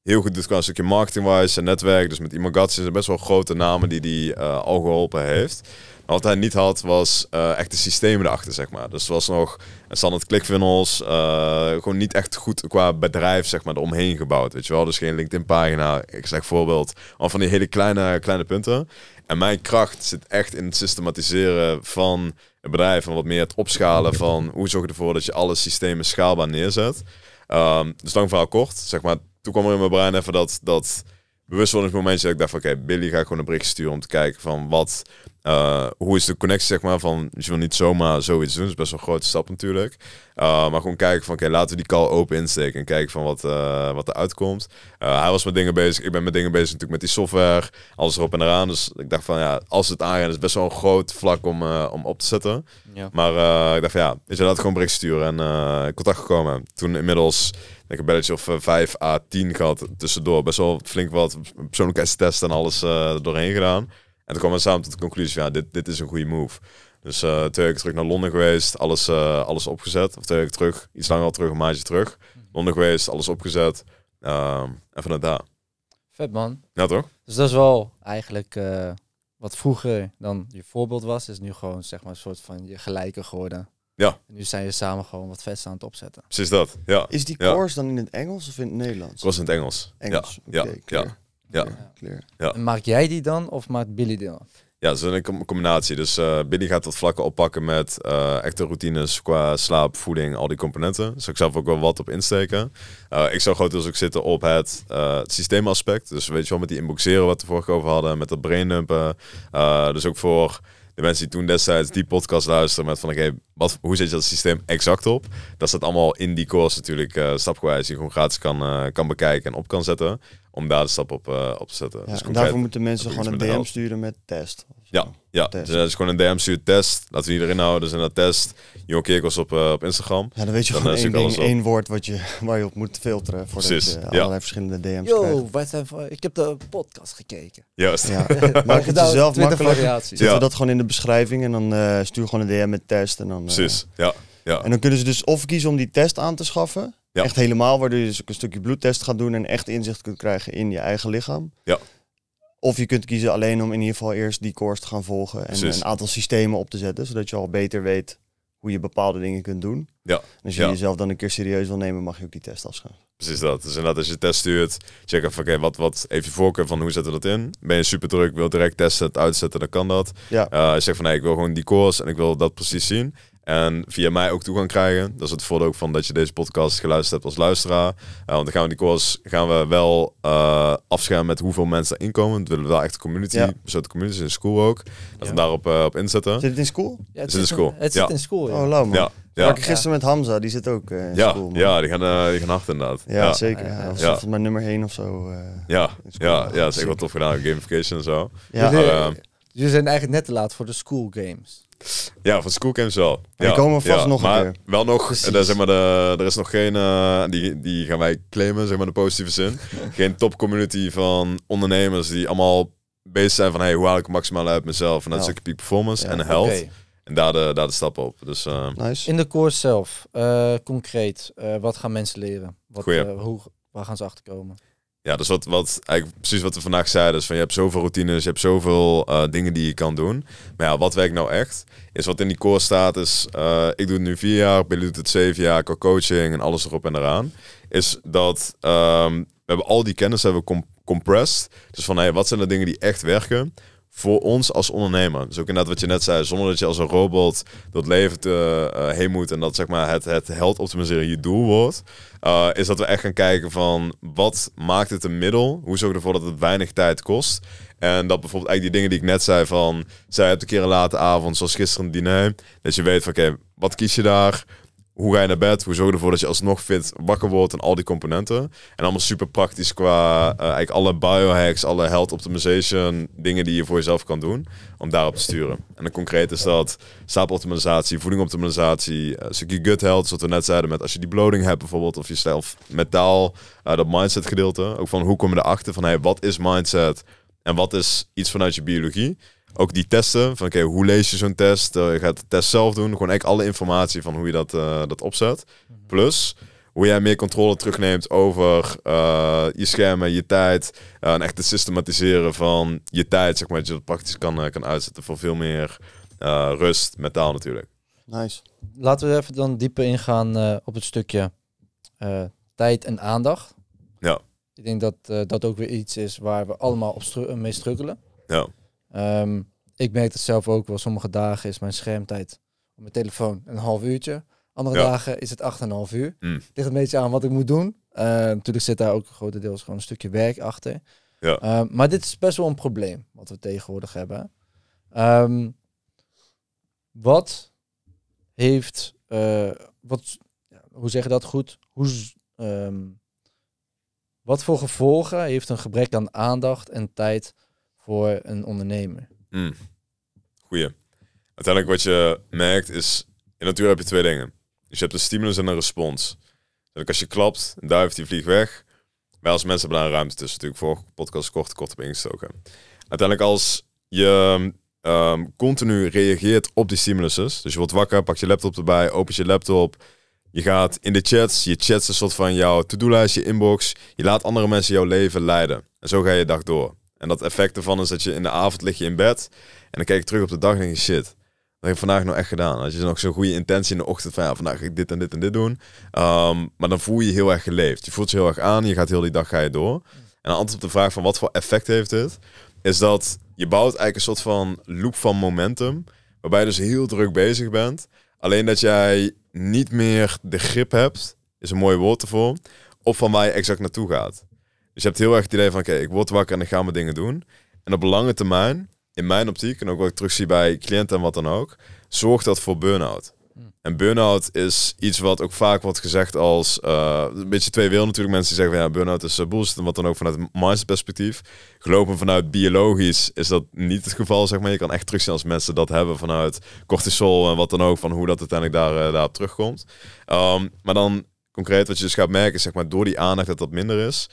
heel goed doet qua een stukje marketingwise en netwerk. Dus met Imagatsi zijn best wel grote namen die, die hij eh, al geholpen heeft. Maar wat hij niet had, was echt de systemen erachter, zeg maar. Dus het was nog een standaard clickfunnels. gewoon niet echt goed qua bedrijf, zeg maar, eromheen gebouwd. Weet je wel, dus geen LinkedIn-pagina. Ik zeg voorbeeld. Al van die hele kleine, kleine punten. En mijn kracht zit echt in het systematiseren van bedrijf en wat meer het opschalen van hoe zorg je ervoor dat je alle systemen schaalbaar neerzet. Um, dus lang verhaal kort. Zeg maar, toen kwam er in mijn brein even dat, dat bewustwordingsmomentje dat ik dacht van oké, Billy ga ik gewoon een brief sturen om te kijken van wat, eh, hoe is de connectie zeg maar van, je wil niet zomaar zoiets doen, is best wel een grote stap natuurlijk. Eh, maar gewoon kijken van oké, laten we die call open insteken en kijken van wat, uh, wat er uitkomt. hij was met dingen bezig, ik ben met dingen bezig natuurlijk met die software, alles erop en eraan. Dus ik dacht van ja, als het aangaan is best wel een groot vlak om, om op te zetten. Ja. Maar ik dacht ja, is je laat gewoon bericht sturen en contact gekomen. Toen inmiddels ik heb een belletje of eh, 5 à 10 gehad tussendoor. Best wel flink wat persoonlijkheidstest en alles uh, doorheen gedaan. En toen kwamen we samen tot de conclusie, ja, dit, dit is een goede move. Dus uh, twee weken terug naar Londen geweest, alles, alles opgezet. Of twee weken terug, iets langer al terug, een maandje terug. Londen geweest, alles opgezet. Ehm, en vanuit daar. Vet man. Ja toch? Dus dat is wel eigenlijk wat vroeger dan je voorbeeld was, is nu gewoon zeg maar een soort van je gelijke geworden. Ja. En nu zijn we samen gewoon wat vet aan het opzetten. Precies dat, ja. Is die course dan in het Engels of in het Nederlands? Course in het Engels. Engels, ja. ja. Ja. Clear. ja. En maak jij die dan of maakt Billy die dan? Ja, is een combinatie. Dus eh, Billy gaat dat vlakken oppakken met uh, echte routines qua slaap, voeding, al die componenten. Dus ik zelf ook wel wat op insteken. Eh, ik zou grotendeels ook zitten op het, systeemaspect. Dus weet je wel, met die inboxeren wat we vorige over hadden, met dat braindumpen. dus ook voor de mensen die toen destijds die podcast luisteren met van oké, wat hoe zet je dat systeem exact op? Dat staat allemaal in die course natuurlijk uh, stapgewijs, die je gewoon gratis kan, eh, kan bekijken en op kan zetten om daar de stap op, eh, op te zetten. Ja, dus daarvoor moeten mensen gewoon een DM sturen met test. Ja, ja. Dus, eh, gewoon een DM stuurt test. Laten we iedereen houden. Dus in dat test, Jong Kerkels op, eh, op Instagram. Ja, dan weet je gewoon één, ding, woord wat je, waar je op moet filteren. voor Precies, allerlei verschillende DM's Yo, krijgt. ik heb de podcast gekeken. Juist. Ja. Maak het nou jezelf makkelijk. Zet dat gewoon in de beschrijving en dan stuur gewoon een DM met test. En dan, Precies, ja. Ja. En dan kunnen ze dus of kiezen om die test aan te schaffen. Echt helemaal, waardoor je dus ook een stukje bloedtest gaat doen en echt inzicht kunt krijgen in je eigen lichaam. Ja. Of je kunt kiezen alleen om in ieder geval eerst die course te gaan volgen en een aantal systemen op te zetten, zodat je al beter weet hoe je bepaalde dingen kunt doen. Ja. En als je jezelf dan een keer serieus wil nemen, mag je ook die test afschaffen. Precies dat. Dus inderdaad, als je test stuurt, check even, oké, wat, wat heeft je voorkeur van hoe zetten dat in? Ben je super druk, wil direct testen, uitzetten, dan kan dat. Ja. Eh, zeg van, nee, ik wil gewoon die koers en ik wil dat precies zien. En via mij ook toe gaan krijgen. Dat is het voordeel ook van dat je deze podcast geluisterd hebt als luisteraar. Eh, want dan gaan we die course gaan we wel eh, afschermen met hoeveel mensen erin komen. Dat willen wel echt community. Zo de community in school ook. Dat ja. we daarop eh, op inzetten. Zit het in school? Ja, het zit, in school. Het zit in school. Ja. Oh, lauw Ja. Ja. Ik gisteren met Hamza, die zit ook in ja, school. Ja, die gaan, die gaan hard inderdaad. Ja, zeker. Ja. Of ja. mijn nummer 1 of zo. ja. ja, ja, dat is echt wel tof gedaan. Gamification en zo. Ja. Maar, jullie ehm, zijn eigenlijk net te laat voor de school games. Ja, van Schoolcamps wel. Ja, die komen vast nog maar een keer. Wel nog, er, eh, zeg maar, de, er is nog geen, eh, die, die gaan wij claimen, zeg maar de positieve zin. geen topcommunity van ondernemers die allemaal bezig zijn van hey, hoe haal ik maximaal uit mezelf? En dat is ook peak performance en health. En daar de, daar de stappen op. Dus, eh, nice. In de course zelf, concreet, wat gaan mensen leren? Wat, hoe, waar gaan ze achterkomen? Ja, dus wat, wat eigenlijk precies wat we vandaag zeiden. Is dus van je hebt zoveel routines, je hebt zoveel eh, dingen die je kan doen. Maar ja, wat werkt nou echt? Is wat in die core staat is, eh, ik doe het nu vier jaar, Billy doet het zeven jaar qua coaching en alles erop en eraan. Is dat ehm, we hebben al die kennis hebben compressed. Dus van hey, wat zijn de dingen die echt werken? voor ons als ondernemer. Dus ook inderdaad wat je net zei, zonder dat je als een robot dat leven te, eh, heen moet en dat zeg maar het, het held optimaliseren je doel wordt, eh, is dat we echt gaan kijken van wat maakt het een middel? Hoe zorg je ervoor dat het weinig tijd kost? En dat bijvoorbeeld eigenlijk die dingen die ik net zei van, zij hebt een keer een late avond, zoals gisteren een diner, dat je weet van oké, wat kies je daar? hoe ga je naar bed? Hoe zorg je ervoor dat je alsnog fit wakker wordt en al die componenten? En allemaal super praktisch qua eh, eigenlijk alle biohacks, alle health optimization, dingen die je voor jezelf kan doen, om daarop te sturen. En dan concreet is dat slaapoptimalisatie, voedingoptimalisatie, uh, stukje gut health, zoals we net zeiden, met als je die bloeding hebt bijvoorbeeld, of jezelf metaal, eh, dat mindset gedeelte, ook van hoe kom je erachter van hey, wat is mindset en wat is iets vanuit je biologie? ook die testen. Van oké, hoe lees je zo'n test? Eh, je gaat de test zelf doen. Gewoon eigenlijk alle informatie van hoe je dat, eh, dat opzet. Mhm. Plus hoe jij meer controle terugneemt over eh, je schermen, je tijd. en echt het systematiseren van je tijd, zeg maar. Dat je dat praktisch kan, kan uitzetten voor veel meer rust, mentaal natuurlijk. Nice. Laten we even dan dieper ingaan op het stukje tijd en aandacht. Ja. Ik denk dat dat ook weer iets is waar we allemaal op mee struggelen. Ja. Ehm, ik merk het zelf ook wel. Sommige dagen is mijn schermtijd op mijn telefoon een half uurtje. Andere dagen is het acht en een half uur. Mm. Ligt een beetje aan wat ik moet doen. Ehm, natuurlijk zit daar ook grotendeels gewoon een stukje werk achter. Ja. Ehm, maar dit is best wel een probleem wat we tegenwoordig hebben. wat heeft, eh, wat, hoe zeg je dat goed? Hoe, wat voor gevolgen heeft een gebrek aan aandacht en tijd voor een ondernemer. Hmm. Goeie. Uiteindelijk wat je merkt is, in natuur heb je twee dingen. Dus je hebt een stimulus en een respons. Dus als je klapt, duift die vlieg weg. Wij als mensen hebben daar een ruimte tussen. Natuurlijk, voor podcast kort, kort op ingestoken. Uiteindelijk als je ehm, continu reageert op die stimulus. Dus je wordt wakker, pak je laptop erbij, opent je laptop. Je gaat in de chats, je chats een soort van jouw to-do-lijst, je inbox. Je laat andere mensen jouw leven leiden. En zo ga je dag door. En dat effect ervan is dat je in de avond lig je in bed en dan kijk je terug op de dag en denk je shit, wat heb ik vandaag nog echt gedaan. Als je nog zo'n goede intentie in de ochtend van ja, vandaag ga ik dit en dit en dit doen. Ehm, maar dan voel je je heel erg geleefd. Je voelt je heel erg aan, je gaat heel die dag ga je door. En de antwoord op de vraag van wat voor effect heeft dit, is dat je bouwt eigenlijk een soort van loop van momentum, waarbij je dus heel druk bezig bent. Alleen dat jij niet meer de grip hebt, is een mooi woord ervoor, of van waar je exact naartoe gaat. Dus je hebt heel erg het idee van, oké, ik word wakker en ik ga mijn dingen doen. En op lange termijn, in mijn optiek, en ook wat ik terugzie bij cliënten en wat dan ook, zorgt dat voor burn-out. En burn-out is iets wat ook vaak wordt gezegd als eh, een beetje twee wil natuurlijk. Mensen die zeggen van ja, burn-out is boos eh, bullshit en wat dan ook vanuit mindset perspectief. Gelopen vanuit biologisch is dat niet het geval, zeg maar. Je kan echt terugzien als mensen dat hebben vanuit cortisol en wat dan ook, van hoe dat uiteindelijk daar, uh, daarop terugkomt. Ehm, maar dan concreet wat je dus gaat merken, zeg maar, door die aandacht dat dat minder is,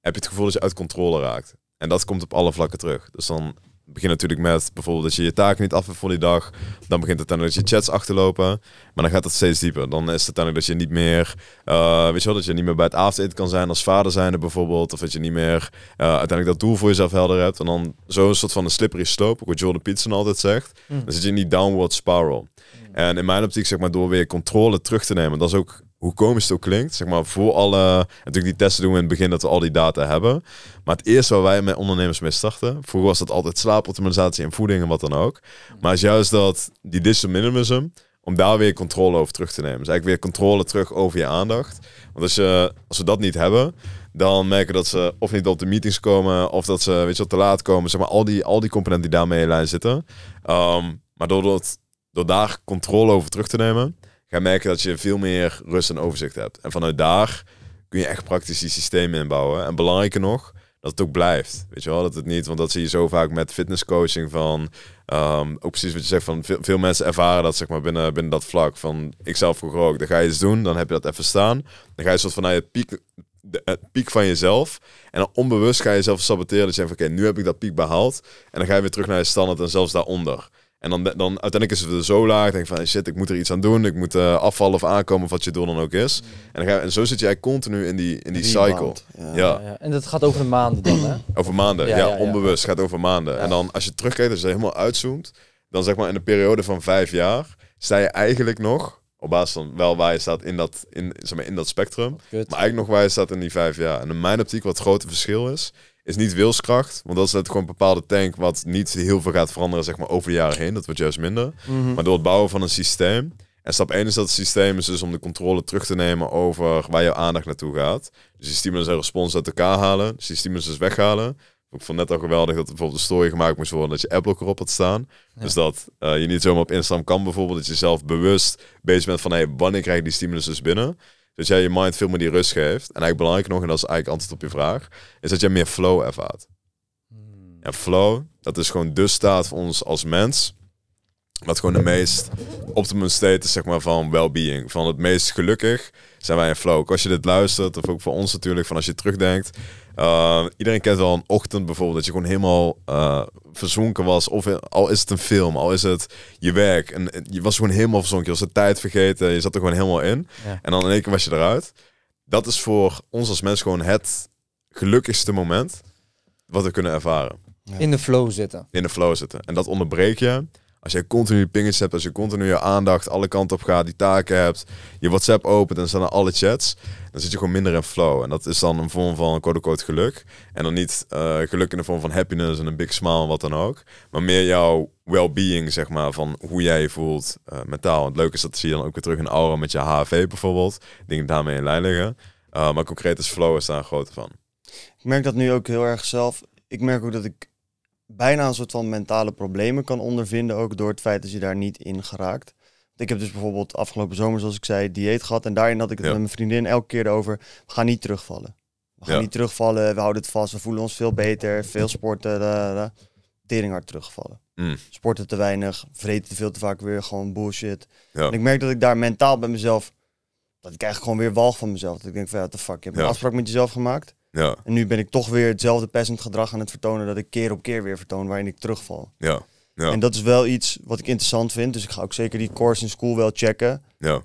heb je het gevoel dat je uit controle raakt. En dat komt op alle vlakken terug. Dus dan begint natuurlijk met bijvoorbeeld dat je je taken niet af hebt voor die dag. Dan begint het uiteindelijk dat je chats achterlopen. Maar dan gaat dat steeds dieper. Dan is het uiteindelijk dat je niet meer, eh, weet je wel, dat je niet meer bij het avondeten kan zijn als vader zijnde bijvoorbeeld. Of dat je niet meer eh, uiteindelijk dat doel voor jezelf helder hebt. En dan zo'n soort van een slippery slope, wat Jordan Peterson altijd zegt. Mm. Dan zit je in die downward spiral. Mm. En in mijn optiek zeg maar door weer controle terug te nemen. Dat is ook hoe komisch het ook klinkt, zeg maar voor alle... Natuurlijk die testen doen we in het begin dat we al die data hebben. Maar het eerste waar wij met ondernemers mee starten, vroeger was dat altijd slaapoptimalisatie en voeding en wat dan ook. Maar is juist dat, die digital minimum om daar weer controle over terug te nemen. Dus eigenlijk weer controle terug over je aandacht. Want als, je, als we dat niet hebben, dan merken dat ze of niet op de meetings komen, of dat ze weet je te laat komen. Zeg maar al die, al die componenten die daarmee in lijn zitten. Ehm, maar door, dat, door daar controle over terug te nemen, ga je merken dat je veel meer rust en overzicht hebt. En vanuit daar kun je echt praktisch die systemen inbouwen. En belangrijker nog, dat het ook blijft. Weet je wel, dat het niet, want dat zie je zo vaak met fitnesscoaching van, ehm, ook precies wat je zegt, van veel, veel, mensen ervaren dat zeg maar binnen, binnen dat vlak. Van, ik zelf dan ga je iets doen, dan heb je dat even staan. Dan ga je soort van naar je piek, de, het piek van jezelf. En dan onbewust ga je jezelf saboteren. Dus je zegt van, oké, nu heb ik dat piek behaald. En dan ga je weer terug naar je standaard en zelfs daaronder. En dan, dan uiteindelijk is het er zo laag. Denk van shit, ik moet er iets aan doen. Ik moet eh, afvallen of aankomen of wat je doel dan ook is. En, dan ga, en zo zit jij continu in die, in die cycle. Ja, ja. En dat gaat over maanden dan, hè? Over maanden, ja. onbewust gaat over maanden. En dan als je terugkijkt, als je helemaal uitzoomt, dan zeg maar in de periode van vijf jaar sta je eigenlijk nog op basis van wel waar je staat in dat, in, zeg maar, in dat spectrum. Maar eigenlijk nog waar je staat in die vijf jaar. En in mijn optiek wat het grote verschil is, is niet wilskracht. Want dat is het gewoon een bepaalde tank wat niet heel veel gaat veranderen zeg maar, over de jaren heen. Dat wordt juist minder. Mhm. Maar door het bouwen van een systeem. En stap 1 is dat het systeem is dus om de controle terug te nemen over waar jouw aandacht naartoe gaat. Dus die stimulus en respons uit elkaar halen. Dus die dus weghalen. Ik vond net al geweldig dat er bijvoorbeeld de story gemaakt moest worden dat je adblocker op had staan. Dus dat eh, je niet zomaar op Instagram kan bijvoorbeeld. Dat je zelf bewust bezig bent van hey, wanneer krijg ik die stimulus dus binnen dat dus jij je mind veel meer die rust geeft. En eigenlijk belangrijk nog, en dat is eigenlijk antwoord op je vraag, is dat jij meer flow ervaart. Hmm. En flow, dat is gewoon de staat van ons als mens. Wat gewoon de meest optimum state is zeg maar, van well-being. Van het meest gelukkig zijn wij in flow. als je dit luistert, of ook voor ons natuurlijk, van als je terugdenkt. Ehm, iedereen kent wel een ochtend bijvoorbeeld, dat je gewoon helemaal eh, verzonken was. Of al is het een film, al is het je werk. En, je was gewoon helemaal verzonken. Je was de tijd vergeten, je zat er gewoon helemaal in. En dan in één keer was je eruit. Dat is voor ons als mens gewoon het gelukkigste moment wat we kunnen ervaren. In de flow zitten. In de flow zitten. En dat onderbreek je als je continu pingers hebt, als je continu je aandacht alle kanten op gaat, die taken hebt, je WhatsApp opent en staan alle chats, dan zit je gewoon minder in flow. En dat is dan een vorm van quote-unquote geluk. En dan niet eh, geluk in de vorm van happiness en een big smile en wat dan ook, maar meer jouw well-being, zeg maar, van hoe jij je voelt eh, mentaal. het leuke is dat zie je dan ook weer terug in aura met je HV bijvoorbeeld, dingen daarmee in lijn liggen. Eh, maar concreet is flow is daar een grote van. Ik merk dat nu ook heel erg zelf. Ik merk ook dat ik bijna een soort van mentale problemen kan ondervinden. Ook door het feit dat je daar niet in geraakt. Ik heb dus bijvoorbeeld afgelopen zomer, zoals ik zei, dieet gehad. En daarin had ik het met mijn vriendin elke keer over. We gaan niet terugvallen. We gaan niet terugvallen. We houden het vast. We voelen ons veel beter. Veel sporten. Da, da. Tering hard terugvallen. Mm. Sporten te weinig. Vreten te veel te vaak weer. Gewoon bullshit. En ik merk dat ik daar mentaal bij mezelf... Dat ik eigenlijk gewoon weer walg van mezelf. Dat ik denk van, ja, the fuck. Je hebt een afspraak met jezelf gemaakt. Ja. En nu ben ik toch weer hetzelfde passend gedrag aan het vertonen dat ik keer op keer weer vertoon waarin ik terugval. Ja. ja. En dat is wel iets wat ik interessant vind. Dus ik ga ook zeker die course in school wel checken. Ja.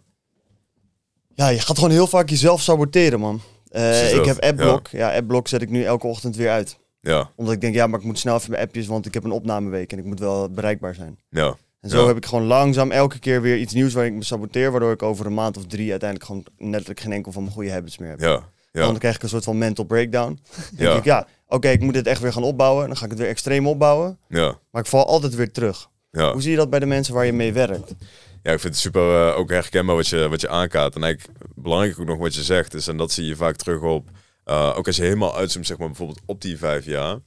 Ja, je gaat gewoon heel vaak jezelf saboteren, man. Eh, ik heb appblok. Ja. ja, appblok zet ik nu elke ochtend weer uit. Ja. Omdat ik denk, ja, maar ik moet snel even mijn appjes, want ik heb een opnameweek en ik moet wel bereikbaar zijn. Ja. En zo heb ik gewoon langzaam elke keer weer iets nieuws waarin ik me saboteer, waardoor ik over een maand of drie uiteindelijk gewoon letterlijk geen enkel van mijn goede habits meer heb. Ja, dan krijg ik een soort van mental breakdown. ik, ja, oké, ik moet dit echt weer gaan opbouwen. Dan ga ik het weer extreem opbouwen. Ja. Maar ik val altijd weer terug. Ja. Hoe zie je dat bij de mensen waar je mee werkt? Ja, ik vind het super eh, ook herkenbaar wat je, wat je aankaart. En eigenlijk belangrijk ook nog wat je zegt is, en dat zie je vaak terug op, eh, ook als je helemaal uitzoomt, zeg maar bijvoorbeeld op die vijf jaar,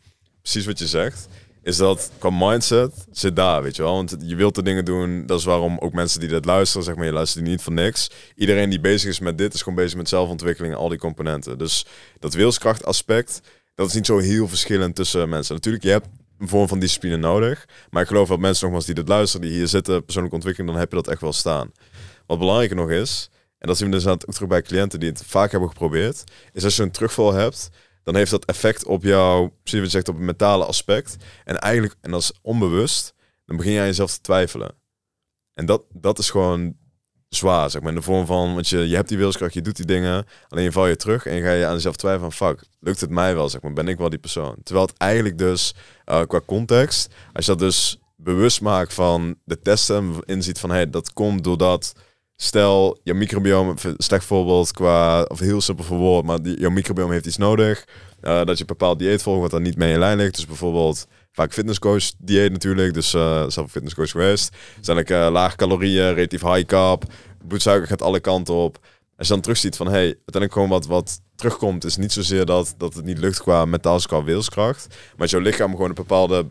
precies wat je zegt is dat qua mindset zit daar, weet je wel. Want je wilt de dingen doen, dat is waarom ook mensen die dat luisteren, zeg maar, je luistert niet voor niks. Iedereen die bezig is met dit, is gewoon bezig met zelfontwikkeling en al die componenten. Dus dat wilskrachtaspect, dat is niet zo heel verschillend tussen mensen. Natuurlijk, je hebt een vorm van discipline nodig. Maar ik geloof dat mensen nogmaals die dit luisteren, die hier zitten, persoonlijke ontwikkeling, dan heb je dat echt wel staan. Wat belangrijker nog is, en dat zien we dus ook terug bij cliënten die het vaak hebben geprobeerd, is als je een terugval hebt, dan heeft dat effect op jouw, precies wat je zegt, op het mentale aspect. En eigenlijk, en dat is onbewust, dan begin jij jezelf te twijfelen. En dat, dat is gewoon zwaar, zeg maar. In de vorm van, want je, je hebt die wilskracht, je doet die dingen, alleen val je terug en ga je aan jezelf twijfelen van, fuck, lukt het mij wel, zeg maar, ben ik wel die persoon? Terwijl het eigenlijk dus, eh, qua context, als je dat dus bewust maakt van de testen inziet van, hé, hey, dat komt doordat stel, je microbiome, slecht voorbeeld qua, of heel simpel verwoord, maar die, jouw microbiome heeft iets nodig. Eh, dat je een bepaald dieet volgt wat dan niet mee in lijn ligt. Dus bijvoorbeeld vaak fitnesscoach dieet natuurlijk, dus eh, zelf fitnesscoach geweest. Zijn ik uh, eh, laag calorieën, relatief high carb, bloedsuiker gaat alle kanten op. Als je dan terugziet van, hey, uiteindelijk gewoon wat, wat terugkomt, is niet zozeer dat, dat het niet lukt qua mentaal, qua wilskracht. Maar dat jouw lichaam gewoon een bepaalde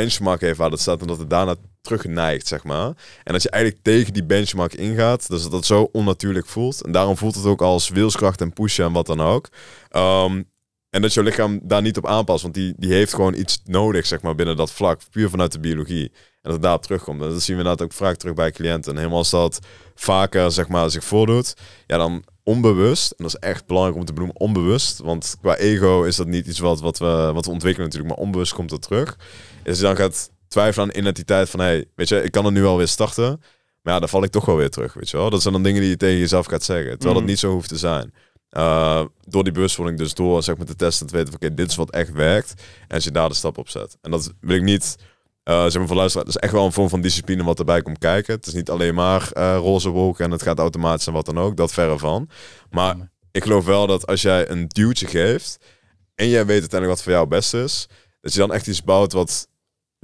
benchmark heeft waar dat staat en dat het daarna terug neigt, zeg maar. En dat je eigenlijk tegen die benchmark ingaat, dus dat dat zo onnatuurlijk voelt. En daarom voelt het ook als wilskracht en pushen en wat dan ook. Ehm, en dat je lichaam daar niet op aanpast, want die, die heeft gewoon iets nodig, zeg maar, binnen dat vlak, puur vanuit de biologie. En dat het daarop terugkomt. En dat zien we inderdaad ook vaak terug bij cliënten. En helemaal als dat vaker, zeg maar, zich voordoet, ja, dan onbewust, en dat is echt belangrijk om te benoemen, onbewust, want qua ego is dat niet iets wat, wat, we, wat we ontwikkelen natuurlijk, maar onbewust komt dat terug. Is dus dan gaat twijfelen aan identiteit van, hey, weet je, ik kan het nu alweer starten. Maar ja, dan val ik toch wel weer terug, weet je wel. Dat zijn dan dingen die je tegen jezelf gaat zeggen. Terwijl het mhm. niet zo hoeft te zijn. Eh, door die bewustwording, dus door zeg maar, te testen te weten van oké, dit is wat echt werkt. En als je daar de stap op zet. En dat wil ik niet, uh, zeg maar voor luisteraars, dat is echt wel een vorm van discipline wat erbij komt kijken. Het is niet alleen maar eh, roze wolken en het gaat automatisch en wat dan ook. Dat verre van. Maar ik geloof wel dat als jij een duwtje geeft en jij weet uiteindelijk wat voor jou best is, dat je dan echt iets bouwt wat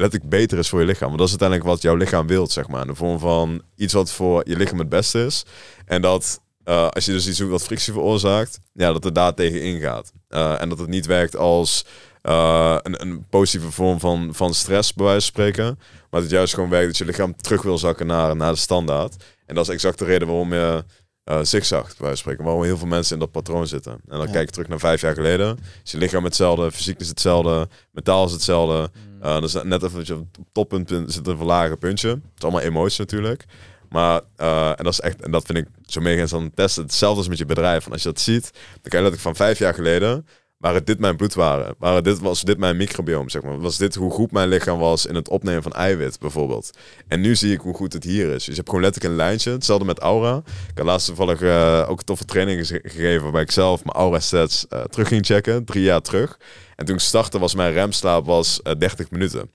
letterlijk beter is voor je lichaam. Want dat is uiteindelijk wat jouw lichaam wilt, zeg maar. In de vorm van iets wat voor je lichaam het beste is. En dat eh, als je dus iets doet wat frictie veroorzaakt, ja, dat er daar tegenin ingaat. Eh, en dat het niet werkt als eh, een, een, positieve vorm van, van stress, bij wijze van spreken. Maar dat het juist gewoon werkt dat je lichaam terug wil zakken naar, naar de standaard. En dat is exact de reden waarom je uh, zigzag, van spreken. Waarom heel veel mensen in dat patroon zitten. En dan kijk ik terug naar vijf jaar geleden. Is je lichaam hetzelfde, fysiek is hetzelfde, mentaal is hetzelfde. Mm. Uh, dus net even, je, toppunt zit een verlagen puntje. Het is allemaal emoties natuurlijk. Maar, eh, en dat is echt, en dat vind ik zo meegaans testen, hetzelfde als met je bedrijf. Want als je dat ziet, dan kan je dat ik van vijf jaar geleden waren dit mijn bloed waren dit, was dit mijn microbioom, zeg maar. Was dit hoe goed mijn lichaam was in het opnemen van eiwit, bijvoorbeeld. En nu zie ik hoe goed het hier is. Dus je hebt gewoon letterlijk een lijntje. Hetzelfde met aura. Ik had laatst toevallig eh, ook een toffe training gegeven waarbij ik zelf mijn aura sets eh, terug ging checken, drie jaar terug. En toen ik startte was mijn remslaap was, 30 eh, minuten.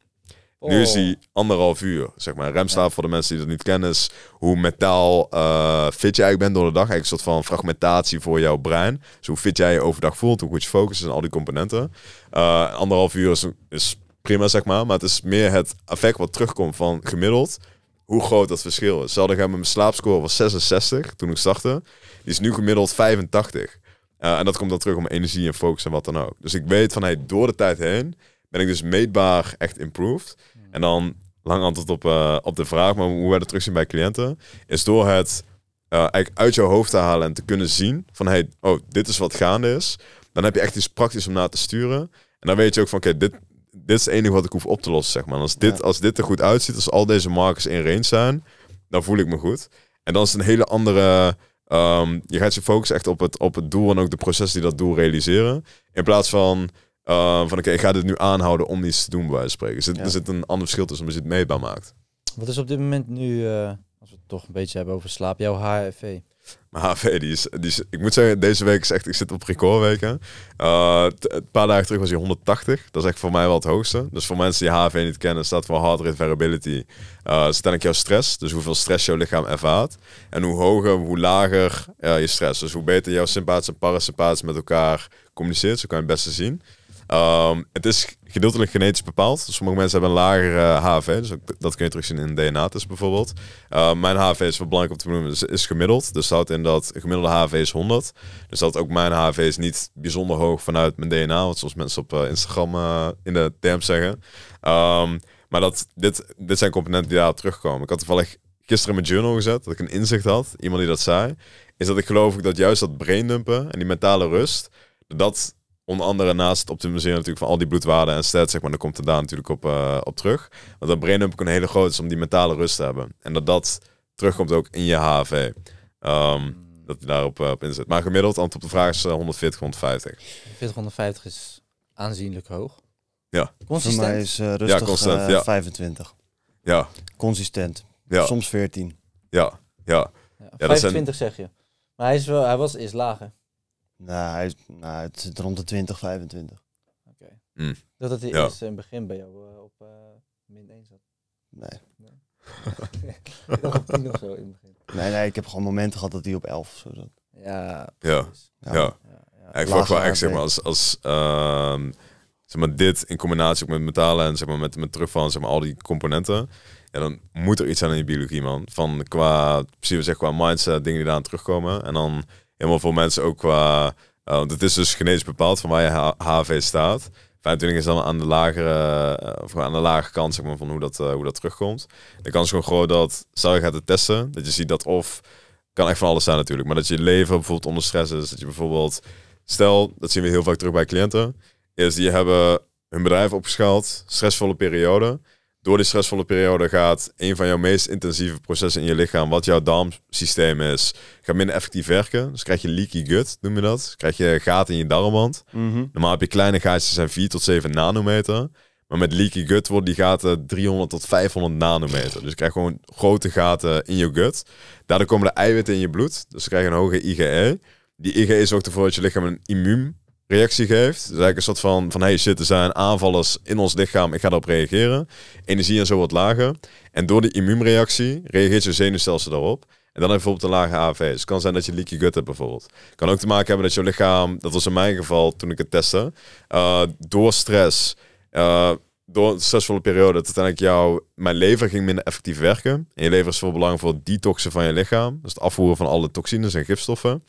Nu is die oh. anderhalf uur, zeg maar. voor de mensen die dat niet kennen, is hoe metaal uh, fit jij bent door de dag. Eigenlijk een soort van fragmentatie voor jouw brein. Dus hoe fit jij je overdag voelt, hoe goed je focussen en al die componenten. Eh, anderhalf uur is, prima, zeg maar. Maar het is meer het effect wat terugkomt van gemiddeld hoe groot dat verschil is. Zelfde gaan met mijn slaapscore was 66 toen ik startte. Die is nu gemiddeld 85. Eh, en dat komt dan terug om energie en focus en wat dan ook. Dus ik weet van hey, door de tijd heen ben ik dus meetbaar echt improved. Hmm. En dan, lang antwoord op, eh, op de vraag, maar hoe wij dat terugzien bij cliënten, is door het uh, eigenlijk uit jouw hoofd te halen en te kunnen zien van, hey, oh, dit is wat gaande is. Dan heb je echt iets praktisch om na te sturen. En dan weet je ook van, oké, dit, dit is het enige wat ik hoef op te lossen, zeg maar. als dit, als dit er goed uitziet, als al deze markers in range zijn, dan voel ik me goed. En dan is een hele andere... Ehm, je gaat je focus echt op het, op het doel en ook de processen die dat doel realiseren. In plaats van eh, van oké, ik ga dit nu aanhouden om iets te doen, bij wijze van spreken. Zit, Er zit een ander verschil tussen, omdat je het meetbaar maakt. Wat is op dit moment nu, eh, als we het toch een beetje hebben over slaap, jouw HRV? Mijn HRV, die is, die is, ik moet zeggen, deze week is echt, ik zit op recordweken. Uh, een paar dagen terug was hij 180. Dat is echt voor mij wel het hoogste. Dus voor mensen die HRV niet kennen, staat voor Heart Rate Variability. Uh, stel ik jouw stress, dus hoeveel stress jouw lichaam ervaart. En hoe hoger, hoe lager je stress. Dus hoe beter jouw sympathische en parasympathisch met elkaar communiceert, zo kan je het beste zien. Ehm, het is gedeeltelijk genetisch bepaald. Sommige mensen hebben een lagere eh, HV, dus dat kun je terugzien in dna bijvoorbeeld. Ehm, mijn HV is voor belangrijk om te benoemen, is, dus is gemiddeld. Dus dat houdt in dat gemiddelde HV is 100. Dus dat ook mijn HV is niet bijzonder hoog vanuit mijn DNA, wat soms mensen op eh, Instagram eh, in de term zeggen. Ehm, maar dat, dit, dit zijn componenten die daar terugkomen. Ik had toevallig gisteren in mijn journal gezet, dat ik een inzicht had, iemand die dat zei, is dat ik geloof ik dat juist dat braindumpen en die mentale rust, dat onder andere naast het optimaliseren natuurlijk van al die bloedwaarden en stats, zeg maar, dan komt het daar natuurlijk op, eh, op terug. Want dat brain ik een hele grote is om die mentale rust te hebben. En dat dat terugkomt ook in je HV. Ehm, dat je daarop uh, op inzet. Maar gemiddeld, antwoord op de vraag is 140, 150. 40, 150 is aanzienlijk hoog. Ja. Consistent? Voor mij is eh, rustig 25. Ja. Consistent. Soms 14. Ja, ja. 25 zeg je. Maar hij, is wel, hij was, is lager. Nou, hij, nou, het zit rond de 20, 25. Hm. Dat het Ja. eerst in het begin bij jou eh, op eh, min 1 zat. Nee. Ik op of zo in het begin. nee, nee, ik heb gewoon momenten gehad dat hij op 11 of zo zat. Ja, Ja, ja. Ja, ik vond wel echt, zeg maar, als, als ehm, zeg maar, dit in combinatie met metalen en zeg maar, met, met terugvallen, zeg maar, al die componenten. En dan moet er iets aan in je biologie, man. Van qua, precies wat zeg, qua mindset, dingen die aan terugkomen. En dan helemaal voor mensen ook qua... Eh, want het is dus genetisch bepaald van waar je HV staat. 25 is dan aan de lagere, uh, aan de lage kant zeg maar, van hoe dat, eh, hoe dat terugkomt. De kans is gewoon groot dat, stel je gaat het testen, dat je ziet dat of, kan echt van alles zijn natuurlijk, maar dat je leven bijvoorbeeld onder stress is. Dat je bijvoorbeeld, stel, dat zien we heel vaak terug bij cliënten, is die hebben hun bedrijf opgeschaald, stressvolle periode door die stressvolle periode gaat een van jouw meest intensieve processen in je lichaam, wat jouw darmsysteem is, gaat minder effectief werken. Dus krijg je leaky gut, noem je dat. Dus krijg je gaten in je darmwand. Mhm. Normaal heb je kleine gaatjes, zijn 4 tot 7 nanometer. Maar met leaky gut worden die gaten 300 tot 500 nanometer. Dus je gewoon grote gaten in je gut. Daardoor komen de eiwitten in je bloed. Dus dan krijg je een hoge IgE. Die IgE ook ervoor dat je lichaam een immuun reactie geeft. Dus eigenlijk een soort van, van hey shit, er zijn aanvallers in ons lichaam, ik ga daarop reageren. Energie en zo wat lager. En door die immuunreactie reageert je zenuwstelsel daarop. En dan bijvoorbeeld een lage AV. Dus het kan zijn dat je leaky gut hebt bijvoorbeeld. Kan ook te maken hebben dat je lichaam, dat was in mijn geval toen ik het testte, eh, door stress uh, door een succesvolle periode dat uiteindelijk jouw... Mijn lever ging minder effectief werken. En je lever is veel belang voor detoxen van je lichaam. Dus het afvoeren van alle toxines en gifstoffen.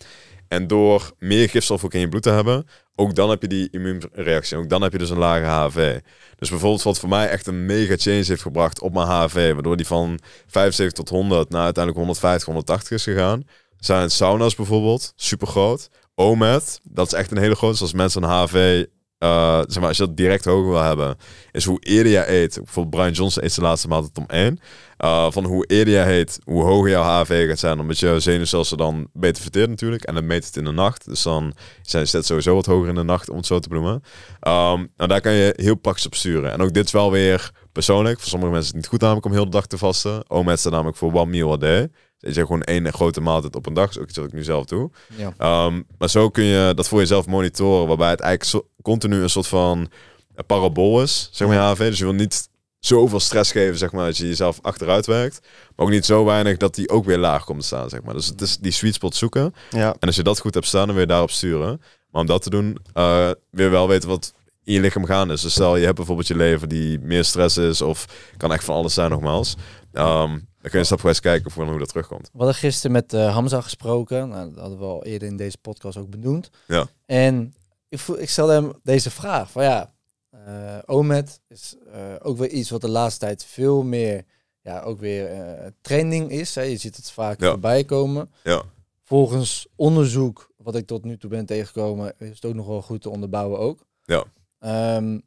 En door meer gifstoffen ook in je bloed te hebben, ook dan heb je die immuunreactie. Ook dan heb je dus een lage HV. Dus bijvoorbeeld wat voor mij echt een mega change heeft gebracht op mijn HV, waardoor die van 75 tot 100 naar uiteindelijk 150, 180 is gegaan, zijn sauna's bijvoorbeeld, super groot. OMED, dat is echt een hele grote. Dus als mensen een HV eh, zeg maar, als je dat direct hoger wil hebben, is hoe eerder jij eet. Voor Brian Johnson eet de laatste maaltijd om 1. Eh, van hoe eerder jij eet, hoe hoger jouw HV gaat zijn. Omdat je zenuwstelsel dan beter verteert natuurlijk. En dan meet het in de nacht. Dus dan zijn ze net sowieso wat hoger in de nacht, om het zo te bloemen. Um, ehm, nou, daar kan je heel praktisch op sturen. En ook dit is wel weer persoonlijk. Voor sommige mensen is het niet goed namelijk om heel de dag te vasten. met mensen namelijk voor one meal a day. Je zegt gewoon één grote maaltijd op een dag. Dat ook iets wat ik nu zelf doe. Ehm, maar zo kun je dat voor jezelf monitoren. Waarbij het eigenlijk zo, continu een soort van eh, parabool is. Zeg maar, ja. HV. Dus je wil niet zoveel stress geven, zeg maar, dat je jezelf achteruit werkt. Maar ook niet zo weinig dat die ook weer laag komt te staan, zeg maar. Dus het is die sweet spot zoeken. Ja. En als je dat goed hebt staan, dan weer daarop sturen. Maar om dat te doen, uh, eh, weer wel weten wat in je lichaam gaan is. Dus stel, je hebt bijvoorbeeld je lever die meer stress is, of kan echt van alles zijn nogmaals. Um, kun je een stapgewijs kijken voor hoe dat terugkomt. We hadden gisteren met eh, Hamza gesproken. Nou, dat hadden we al eerder in deze podcast ook benoemd. Ja. En ik, ik stelde hem deze vraag. Van ja, uh, OMED is eh, ook weer iets wat de laatste tijd veel meer... Ja, ook weer training is. Hè. Je ziet het vaak ja. voorbij komen. Ja. Volgens onderzoek wat ik tot nu toe ben tegengekomen... is het ook nog wel goed te onderbouwen ook. Ja. Ehm,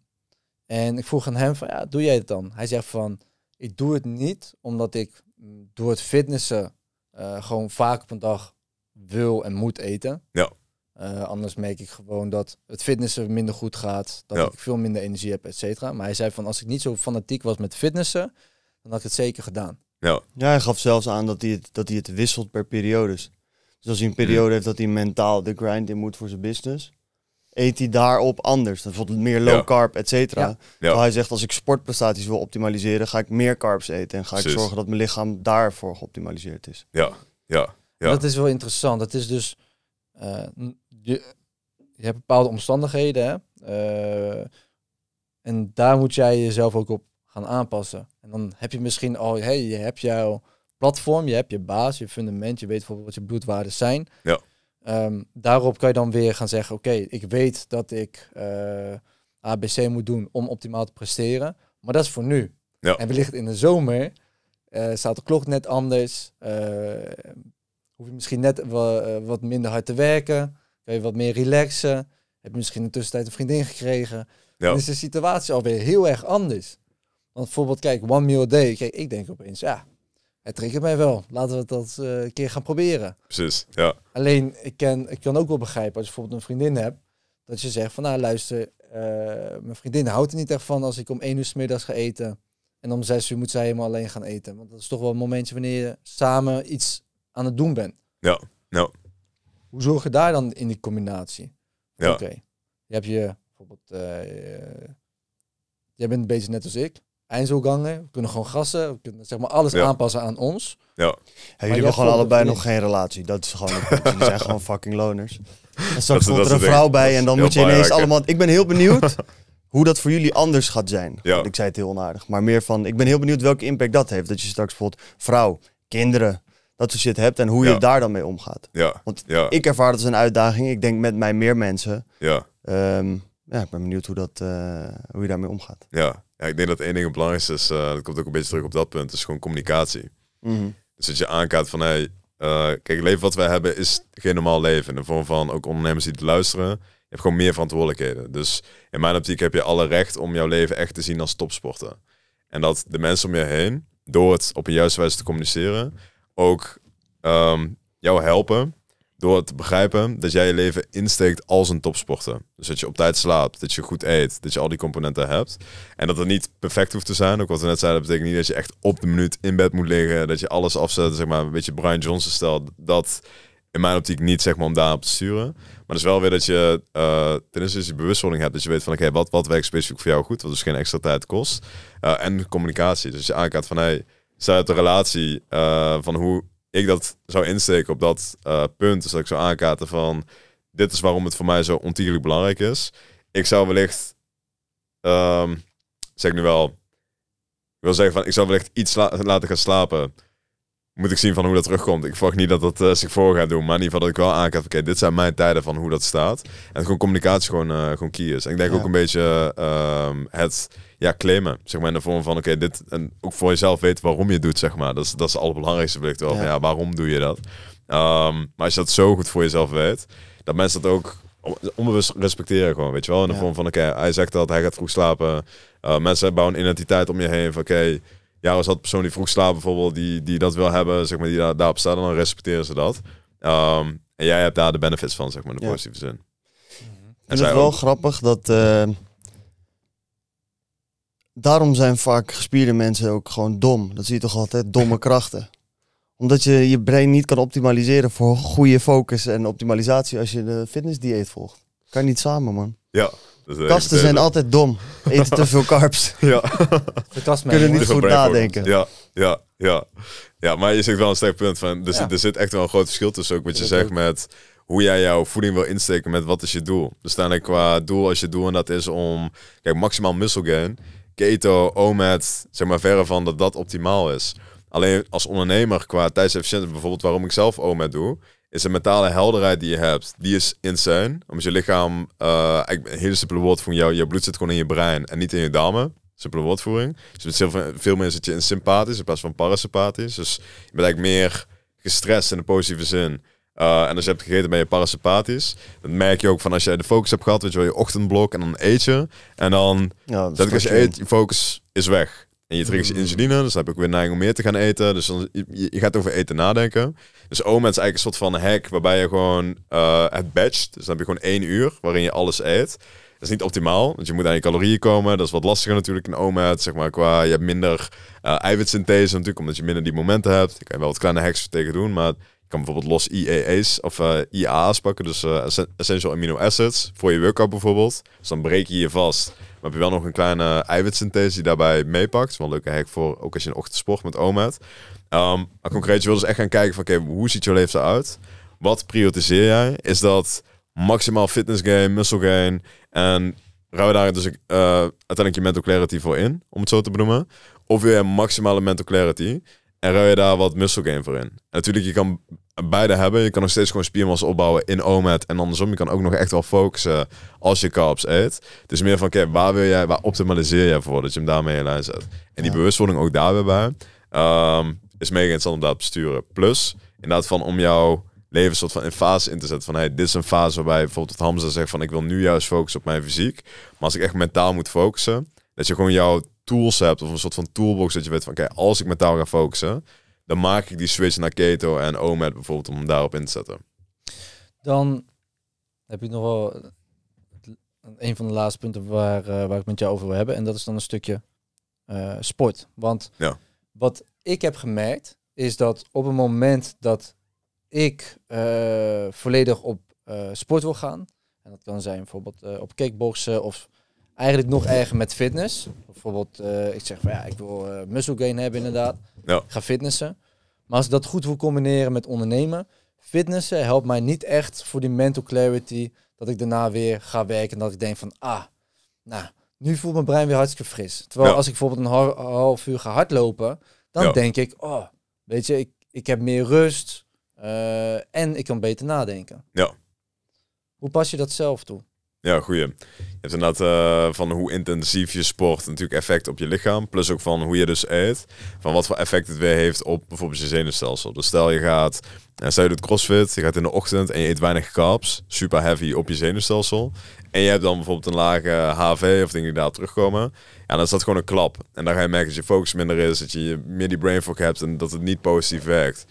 en ik vroeg aan hem van, ja, doe jij het dan? Hij zegt van, ik doe het niet omdat ik door het fitnessen eh, gewoon vaak op een dag wil en moet eten. Ja. Eh, anders merk ik gewoon dat het fitnessen minder goed gaat, dat ik veel minder energie heb, et cetera. Maar hij zei van als ik niet zo fanatiek was met fitnessen, dan had ik het zeker gedaan. Ja, ja hij gaf zelfs aan dat hij, het, dat hij het wisselt per periodes. Dus als hij een periode heeft dat hij mentaal de grind in moet voor zijn business, eet hij daarop anders. Bijvoorbeeld meer low carb, et cetera. hij zegt, als ik sportprestaties wil optimaliseren, ga ik meer carbs eten. En ga ik zorgen dat mijn lichaam daarvoor geoptimaliseerd is. Ja, ja. ja. Dat is wel interessant. Dat is dus... Eh, je, hebt bepaalde omstandigheden, hè? Eh, en daar moet jij jezelf ook op gaan aanpassen. En dan heb je misschien al, hey, je hebt jouw platform, je hebt je baas, je fundament, je weet bijvoorbeeld wat je bloedwaarden zijn. Ja. Ehm, daarop kan je dan weer gaan zeggen, oké, ik weet dat ik uh, eh, ABC moet doen om optimaal te presteren, maar dat is voor nu. Ja. En wellicht in de zomer eh, staat de klok net anders, eh, hoef je misschien net wat minder hard te werken, kan je wat meer relaxen, heb je misschien in de tussentijd een vriendin gekregen. Dan is de situatie alweer heel erg anders. Want bijvoorbeeld, kijk, One Meal a Day, kijk, ik denk opeens, ja, het triggert mij wel. Laten we dat uh, een keer gaan proberen. Precies, ja. Alleen, ik, ken, ik kan ook wel begrijpen als je bijvoorbeeld een vriendin hebt, dat je zegt van, nou luister, eh, mijn vriendin houdt er niet echt van als ik om één uur s middags ga eten. En om zes uur moet zij helemaal alleen gaan eten. Want dat is toch wel een momentje wanneer je samen iets aan het doen bent. Ja, nou. Hoe zorg je daar dan in die combinatie? Ja. Oké, je hebt je bijvoorbeeld... Eh, jij bent een beetje net als ik zo We kunnen gewoon gassen. We kunnen zeg maar alles aanpassen aan ons. Ja. Hebben jullie hebben gewoon allebei nog geen relatie. Dat is gewoon... ze zijn gewoon fucking loners. En straks komt er een vrouw bij en dan moet je ineens allemaal... Ik ben heel benieuwd hoe dat voor jullie anders gaat zijn. Ja. Ik zei het heel onaardig. Maar meer van... Ik ben heel benieuwd welke impact dat heeft. Dat je straks bijvoorbeeld vrouw, kinderen... Dat soort shit hebt en hoe je daar dan mee omgaat. Ja. Want ik ervaar dat als een uitdaging. Ik denk met mij meer mensen. Ja. Ehm, ja, ik ben benieuwd hoe, dat, eh, hoe je daarmee omgaat. Ja. ja, ik denk dat één ding het belangrijkste is, eh, dat komt ook een beetje terug op dat punt, is gewoon communicatie. Mm Dus dat je aankaart van, hey, eh, kijk, het leven wat wij hebben is geen normaal leven. In de vorm van ook ondernemers die te luisteren, je hebt gewoon meer verantwoordelijkheden. Dus in mijn optiek heb je alle recht om jouw leven echt te zien als topsporter. En dat de mensen om je heen, door het op een juiste wijze te communiceren, ook ehm, jou helpen door te begrijpen dat jij je leven insteekt als een topsporter. Dus dat je op tijd slaapt, dat je goed eet, dat je al die componenten hebt. En dat het niet perfect hoeft te zijn. Ook wat we net zeiden, dat betekent niet dat je echt op de minuut in bed moet liggen. Dat je alles afzet, zeg maar, een beetje Brian Johnson stelt. Dat in mijn optiek niet, zeg maar, om daarop te sturen. Maar het is wel weer dat je uh, ten eerste je bewustwording hebt. Dat je weet van, oké, wat, wat werkt specifiek voor jou goed? Wat dus geen extra tijd kost. Eh, en communicatie. Dus je aankaart van, hé, hey, zij uit de relatie eh, van hoe ik dat zou insteken op dat eh, punt, dus dat ik zou aankaarten van dit is waarom het voor mij zo ontiegelijk belangrijk is. Ik zou wellicht, ehm, zeg ik nu wel, wil zeggen van ik zou wellicht iets laten gaan slapen. Moet ik zien van hoe dat terugkomt. Ik verwacht niet dat dat eh, zich voor gaat doen, maar in ieder geval dat ik wel aankaart, oké, dit zijn mijn tijden van hoe dat staat. En gewoon communicatie gewoon, eh, gewoon key is. En ik denk ook een beetje ehm, het ja, claimen. Zeg maar in de vorm van, oké, dit... En ook voor jezelf weten waarom je het doet, zeg maar. Dat is, dat is het allerbelangrijkste, wellicht wel. Ja. waarom doe je dat? Ehm, maar als je dat zo goed voor jezelf weet, dat mensen dat ook onbewust respecteren gewoon, weet je wel? In de vorm van, oké, hij zegt dat, hij gaat vroeg slapen. Eh, mensen bouwen een identiteit om je heen van, oké... ja, als dat persoon die vroeg slaapt bijvoorbeeld, die, die dat wil hebben, zeg maar, die daar, daarop staat, dan respecteren ze dat. Ehm, en jij hebt daar de benefits van, zeg maar, de positieve zin. Mhm. En het is wel grappig dat eh, daarom zijn vaak gespierde mensen ook gewoon dom. Dat zie je toch altijd, domme krachten. Omdat je je brein niet kan optimaliseren voor goede focus en optimalisatie als je de fitnessdieet volgt. Kan niet samen, man. Ja. Kasten zijn altijd dom. Eten te veel carbs. ja. Fantastisch. Kunnen niet goed nadenken. Ja, ja, ja. Ja, maar je zegt wel een sterk punt van. Er, zit, er zit echt wel een groot verschil tussen ook wat je zegt met hoe jij jouw voeding wil insteken met wat is je doel. Dus uiteindelijk qua doel, als je doel en dat is om, kijk, maximaal muscle gain keto, OMAD, zeg maar verre van dat dat optimaal is. Alleen als ondernemer qua tijdsefficiëntie, bijvoorbeeld waarom ik zelf OMAD doe, is de mentale helderheid die je hebt, die is insane. Omdat je lichaam, uh, een hele simpele woord van jou, je bloed zit gewoon in je brein en niet in je darmen. Simpele woordvoering. Dus veel, veel mensen zit in sympathisch in plaats van parasympathisch. Dus je bent eigenlijk meer gestrest in de positieve zin. Eh, en als dus je hebt gegeten ben je parasympathisch. Dat merk je ook van als jij de focus hebt gehad, weet je wel, je ochtendblok en dan eet je. En dan, dat als je eet, je focus is weg. En je drinkt je mm. insuline, dus dan heb ik weer neiging om meer te gaan eten. Dus je, gaat over eten nadenken. Dus OMED is eigenlijk een soort van hack waarbij je gewoon eh, het batcht. Dus dan heb je gewoon één uur waarin je alles eet. Dat is niet optimaal, want je moet aan je calorieën komen. Dat is wat lastiger natuurlijk in OMED, zeg maar, qua... Je hebt minder uh, eiwitsynthese natuurlijk, omdat je minder die momenten hebt. Je kan wel wat kleine hacks tegen doen, maar kan bijvoorbeeld los IAs e of uh, eh, IA's pakken, dus eh, essential amino acids voor je workout bijvoorbeeld. Dus dan breek je je vast. Maar heb je wel nog een kleine eiwitsynthese die daarbij meepakt. Wel een leuke hack voor ook als je een ochtendsport met omad. hebt. Ehm, maar concreet, je wil dus echt gaan kijken van oké, hoe ziet jouw leven eruit? Wat prioritiseer jij? Is dat maximaal fitness gain, muscle gain en ruil daar dus eh, uiteindelijk je mental clarity voor in, om het zo te benoemen? Of wil je maximale mental clarity? En ruil je daar wat muscle gain voor in. natuurlijk, je kan beide hebben. Je kan nog steeds gewoon spiermassa opbouwen in OMAD en andersom. Je kan ook nog echt wel focussen als je carbs eet. Het is meer van, oké, waar wil jij, waar optimaliseer jij voor dat je hem daarmee in lijn zet. En die bewustwording ook daar weer bij ehm, is mega interessant om daar te sturen. Plus, inderdaad van om jouw leven soort van in fase in te zetten. Van hey, dit is een fase waarbij bijvoorbeeld Hamza zegt van ik wil nu juist focussen op mijn fysiek. Maar als ik echt mentaal moet focussen, dat je gewoon jouw tools hebt of een soort van toolbox dat je weet van oké, als ik met taal ga focussen, dan maak ik die switch naar keto en OMAD bijvoorbeeld om hem daarop in te zetten. Dan heb je nog wel een van de laatste punten waar, eh, waar ik met jou over wil hebben en dat is dan een stukje eh, sport. Want ja. wat ik heb gemerkt is dat op het moment dat ik eh, volledig op sport wil gaan, en dat kan zijn bijvoorbeeld op kickboxen of Eigenlijk nog erger met fitness. Bijvoorbeeld, eh, ik zeg van ja, ik wil uh, muscle gain hebben inderdaad. Ja. ga fitnessen. Maar als ik dat goed wil combineren met ondernemen, fitnessen helpt mij niet echt voor die mental clarity. Dat ik daarna weer ga werken en dat ik denk van ah, nou, nu voelt mijn brein weer hartstikke fris. Terwijl als ik bijvoorbeeld een half, uur ga hardlopen, dan denk ik, oh, weet je, ik, ik heb meer rust eh, en ik kan beter nadenken. Ja. Hoe pas je dat zelf toe? Ja, goeie. Je hebt inderdaad uh, van hoe intensief je sport natuurlijk effect op je lichaam. Plus ook van hoe je dus eet. Van wat voor effect het weer heeft op bijvoorbeeld je zenuwstelsel. Dus stel je gaat, eh, stel je doet crossfit, je gaat in de ochtend en je eet weinig carbs. Super heavy op je zenuwstelsel. En je hebt dan bijvoorbeeld een lage HV of dingen die daar terugkomen. Ja, dan is dat gewoon een klap. En dan ga je merken dat je focus minder is. Dat je meer die brain fog hebt en dat het niet positief werkt.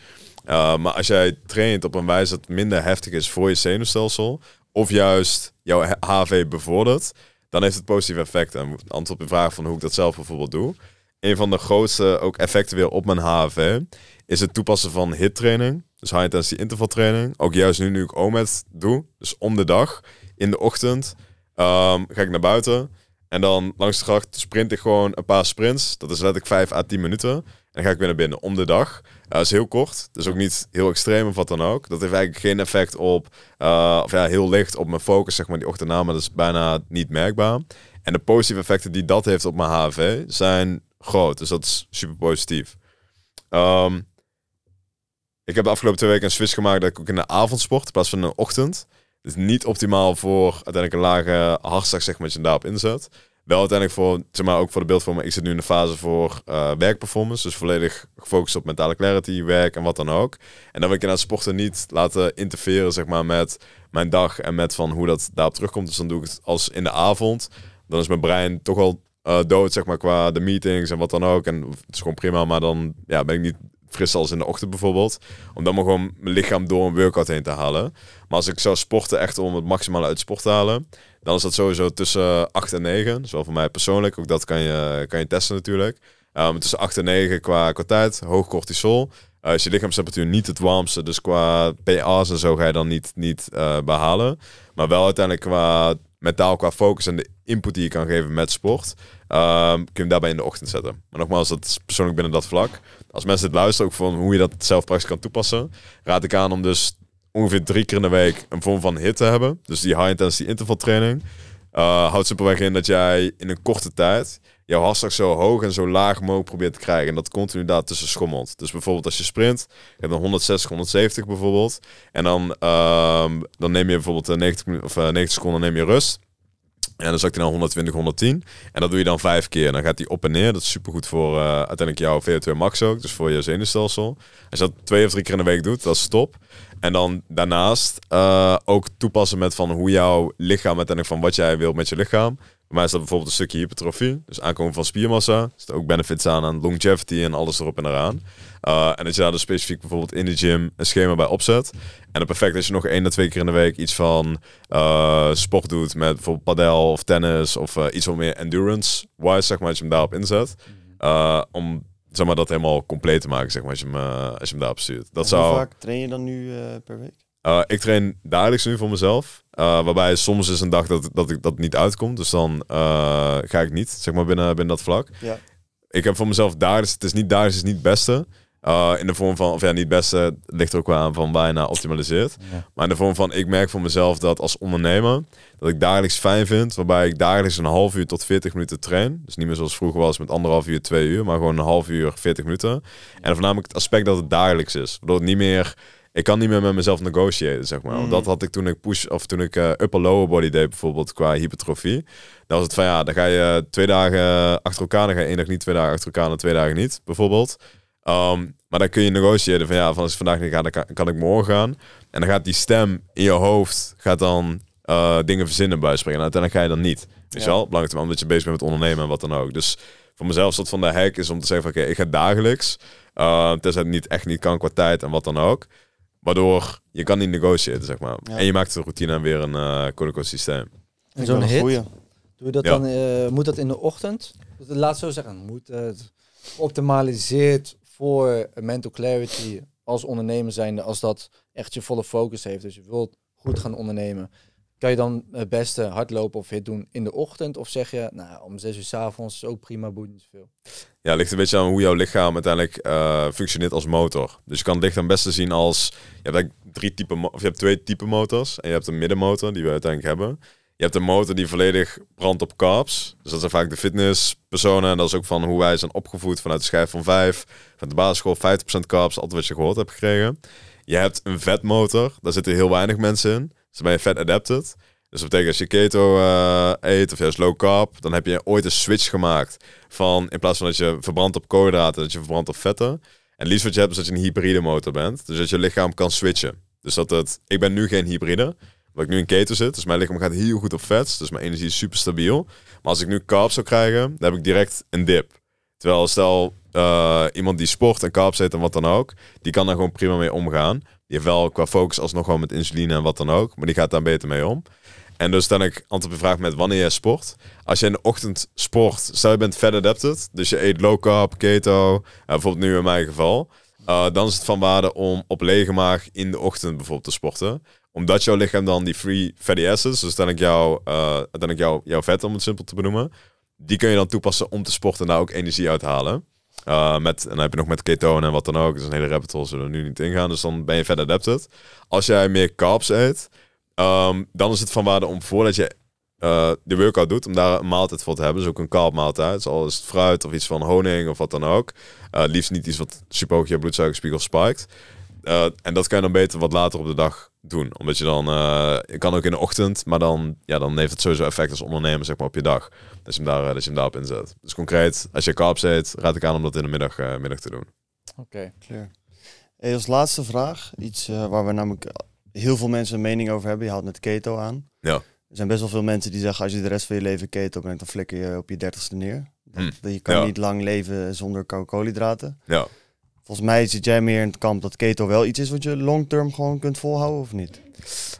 Eh, maar als jij traint op een wijze dat minder heftig is voor je zenuwstelsel, of juist jouw HV bevordert, dan heeft het positief effect. En antwoord op de vraag van hoe ik dat zelf bijvoorbeeld doe. Een van de grootste ook effecten weer op mijn HV is het toepassen van HIT training. Dus high intensity interval training. Ook juist nu, nu ik OMED doe, dus om de dag, in de ochtend, ehm, ga ik naar buiten. En dan langs de gracht sprint ik gewoon een paar sprints. Dat is letterlijk 5 à 10 minuten. En dan ga ik weer naar binnen om de dag dat is heel kort, dus ook niet heel extreem of wat dan ook. Dat heeft eigenlijk geen effect op, eh, of ja, heel licht op mijn focus, zeg maar, die ochtend na, maar dat is bijna niet merkbaar. En de positieve effecten die dat heeft op mijn HV zijn groot. Dus dat is super positief. Ehm, ik heb de afgelopen twee weken een switch gemaakt dat ik ook in de avondsport in plaats van in de ochtend. is dus niet optimaal voor uiteindelijk een lage hartslag, zeg maar, als je daarop inzet wel uiteindelijk voor, zeg maar, ook voor de beeldvorming. Ik zit nu in de fase voor eh, werkperformance. Dus volledig gefocust op mentale clarity, werk en wat dan ook. En dan wil ik inderdaad sporten niet laten interfereren, zeg maar, met mijn dag en met van hoe dat daarop terugkomt. Dus dan doe ik het als in de avond. Dan is mijn brein toch al eh, dood, zeg maar, qua de meetings en wat dan ook. En het is gewoon prima, maar dan ja, ben ik niet fris als in de ochtend bijvoorbeeld. Om dan maar gewoon mijn lichaam door een workout heen te halen. Maar als ik zou sporten echt om het maximale uit sport te halen, dan is dat sowieso tussen 8 en 9. Zowel voor mij persoonlijk, ook dat kan je, kan je testen natuurlijk. Ehm, tussen 8 en 9 qua, qua tijd, hoog cortisol. Uh, is je lichaamstemperatuur niet het warmste, dus qua PA's en zo ga je dan niet, niet eh, behalen. Maar wel uiteindelijk qua mentaal, qua focus en de input die je kan geven met sport, ehm, kun je hem daarbij in de ochtend zetten. Maar nogmaals, dat is persoonlijk binnen dat vlak. Als mensen dit luisteren, ook van hoe je dat zelf praktisch kan toepassen, raad ik aan om dus ongeveer drie keer in de week een vorm van hit te hebben. Dus die high-intensity interval training. Uh, houdt simpelweg in dat jij in een korte tijd jouw hartslag zo hoog en zo laag mogelijk probeert te krijgen. En dat continu daartussen tussen schommelt. Dus bijvoorbeeld als je sprint, je hebt een 160, 170 bijvoorbeeld. En dan, ehm, dan neem je bijvoorbeeld 90, eh, of, 90 eh, seconden neem je rust. En dan zakt hij naar 120, 110. En dat doe je dan vijf keer. En dan gaat hij op en neer. Dat is supergoed voor uiteindelijk jouw VO2 max ook. Dus voor je zenuwstelsel. Als je dat twee of drie keer in de week doet, dat is top. En dan daarnaast eh, ook toepassen met van hoe jouw lichaam uiteindelijk van wat jij wilt met je lichaam. Bij mij is dat bijvoorbeeld een stukje hypertrofie, dus aankomen van spiermassa. Er zitten ook benefits aan aan longevity en alles erop en eraan. Eh, en dat je daar dus specifiek bijvoorbeeld in de gym een schema bij opzet. En dan perfect als je nog één of twee keer in de week iets van eh, sport doet met bijvoorbeeld padel of tennis of iets wat meer endurance-wise, zeg maar, dat je hem daarop inzet. Mm. om zeg maar, dat helemaal compleet te maken, zeg maar, als je hem, eh, als je hem daarop stuurt. Dat zou... Hoe vaak train je dan nu eh, per week? Eh, ik train dagelijks nu voor mezelf. waarbij soms is een dag dat, dat ik dat niet uitkomt. Dus dan ga ik niet, zeg maar, binnen, binnen dat vlak. Ja. Ik heb voor mezelf dagelijks, het is niet dagelijks, is niet het beste. Eh, in de vorm van, of ja, niet het beste, ligt er ook wel aan van bijna optimaliseerd. Maar in de vorm van, ik merk voor mezelf dat als ondernemer, dat ik dagelijks fijn vind, waarbij ik dagelijks een half uur tot 40 minuten train. Dus niet meer zoals vroeger was met anderhalf uur, twee uur, maar gewoon een half uur, 40 minuten. En voornamelijk het aspect dat het dagelijks is. Waardoor niet meer ik kan niet meer met mezelf negotiëren, zeg maar. Mm. Dat had ik toen ik push of toen ik eh, upper lower body deed bijvoorbeeld qua hypertrofie. Dan was het van ja, dan ga je twee dagen achter elkaar, dan ga je één dag niet, twee dagen achter elkaar, dan twee dagen niet, bijvoorbeeld. Ehm, maar dan kun je negotiëren van ja, van als vandaag niet ga, dan kan, ik morgen gaan. En dan gaat die stem in je hoofd gaat dan eh, dingen verzinnen bij En uiteindelijk ga je dan niet. Is ja. wel belangrijk, omdat je bezig bent met ondernemen en wat dan ook. Dus voor mezelf dat van de hek is om te zeggen van oké, ik ga dagelijks. Uh, tenzij het niet, echt niet kan qua tijd en wat dan ook. Waardoor je kan niet negotiëren, zeg maar. En je maakt de routine aan weer een uh, systeem. zo'n hit, doe je dat dan, moet dat in de ochtend? Dus laat zo zeggen, moet het optimaliseerd voor mental clarity als ondernemer zijnde, als dat echt je volle focus heeft, dus je wilt goed gaan ondernemen, kan je dan het beste hardlopen of hit doen in de ochtend? Of zeg je, nou, om zes uur s avonds is ook prima, boeit niet veel. Ja, ligt een beetje aan hoe jouw lichaam uiteindelijk eh, functioneert als motor. Dus je kan het lichaam best zien als, je hebt, drie typen of je hebt twee typen motors. En je hebt een middenmotor, die we uiteindelijk hebben je hebt een motor die volledig brandt op carbs. Dus dat zijn vaak de fitnesspersonen. En dat is ook van hoe wij zijn opgevoed vanuit de schijf van 5. Van de basisschool 50% carbs, altijd wat je gehoord hebt gekregen. Je hebt een vetmotor, daar zitten heel weinig mensen in. Dus dan ben je vet adapted. Dus dat betekent als je keto eh, eet of juist low carb, dan heb je ooit een switch gemaakt van in plaats van dat je verbrandt op koolhydraten, dat je verbrandt op vetten. En het liefst wat je hebt is dat je een hybride motor bent. Dus dat je lichaam kan switchen. Dus dat het, ik ben nu geen hybride, wat ik nu in keto zit, dus mijn lichaam gaat heel goed op vets. Dus mijn energie is super stabiel. Maar als ik nu carbs zou krijgen, dan heb ik direct een dip. Terwijl stel eh, iemand die sport en carbs eet en wat dan ook, die kan daar gewoon prima mee omgaan. Die heeft wel qua focus alsnog gewoon met insuline en wat dan ook, maar die gaat daar beter mee om. En dus dan ik antwoord op de vraag met wanneer jij sport. Als je in de ochtend sport, stel je bent fat adapted, dus je eet low carb, keto, eh, bijvoorbeeld nu in mijn geval, eh, dan is het van waarde om op lege maag in de ochtend bijvoorbeeld te sporten omdat jouw lichaam dan die free fatty acids, dus dan ik, jou, eh, dan ik jou, jouw vet om het simpel te benoemen, die kun je dan toepassen om te sporten en daar ook energie uit te halen. Eh, met, en dan heb je nog met ketonen en wat dan ook. Dus een hele rabbit zullen we nu niet ingaan. Dus dan ben je verder adapted. Als jij meer carbs eet, ehm, dan is het van waarde om voordat je eh, de workout doet, om daar een maaltijd voor te hebben. Dus ook een carb maaltijd. zoals dus het fruit of iets van honing of wat dan ook. liefst niet iets wat super hoog je bloedsuikerspiegel spiked. en dat kan je dan beter wat later op de dag doen. Omdat je dan, eh, je kan ook in de ochtend, maar dan, ja, dan heeft het sowieso effect als ondernemer zeg maar, op je dag. Dat je, hem daar, eh, dat je hem daarop inzet. Dus concreet, als je carbs eet, raad ik aan om dat in de middag, eh, middag te doen. Oké, clear. als laatste vraag, iets waar we namelijk heel veel mensen een mening over hebben. Je haalt net keto aan. Ja. Er zijn best wel veel mensen die zeggen, als je de rest van je leven keto bent, dan flikker je op je dertigste neer. Dat, hm. Je kan niet lang leven zonder koolhydraten. Ja. Volgens mij zit jij meer in het kamp dat keto wel iets is wat je long-term gewoon kunt volhouden of niet?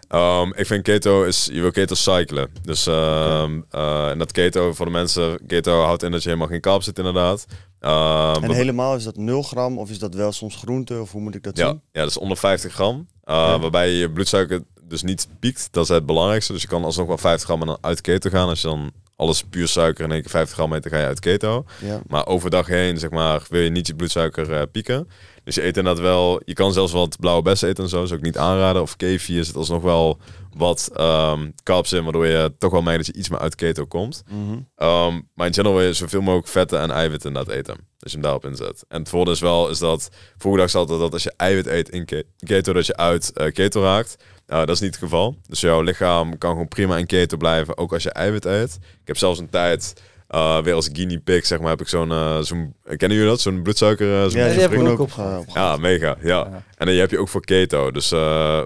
Ehm, ik vind keto is, je wil keto cyclen. Dus ehm, eh, en dat keto voor de mensen, keto houdt in dat je helemaal geen kaap zit inderdaad. Ehm, en helemaal is dat 0 gram of is dat wel soms groente of hoe moet ik dat ja, zien? Ja, dat is onder 50 gram. Eh, waarbij je bloedsuiker dus niet piekt, dat is het belangrijkste. Dus je kan alsnog wel 50 gram en dan uit keto gaan als je dan alles puur suiker in één keer 50 gram eten, ga je uit keto. Maar overdag heen, zeg maar, wil je niet je bloedsuiker eh, pieken. Dus je eet dat wel, je kan zelfs wat blauwe bessen eten en zo, zou ik niet aanraden. Of is zit alsnog wel wat um, in, waardoor je toch wel merkt dat je iets meer uit keto komt. Mm maar in general wil je zoveel mogelijk vetten en eiwitten inderdaad eten. Dus je hem daarop inzet. En het voordeel is wel, is dat, vroeger dacht altijd dat als je eiwit eet in keto, dat je uit eh, keto raakt. Nou, dat is niet het geval. Dus jouw lichaam kan gewoon prima in keto blijven, ook als je eiwit eet. Ik heb zelfs een tijd eh, weer als guinea pig, zeg maar, heb ik zo'n... Eh, kennen jullie dat? Zo'n bloedsuiker... Eh, ja, die heb ik ook opgehaald. Ja, mega. Ja. En dan heb je ook voor keto. Dus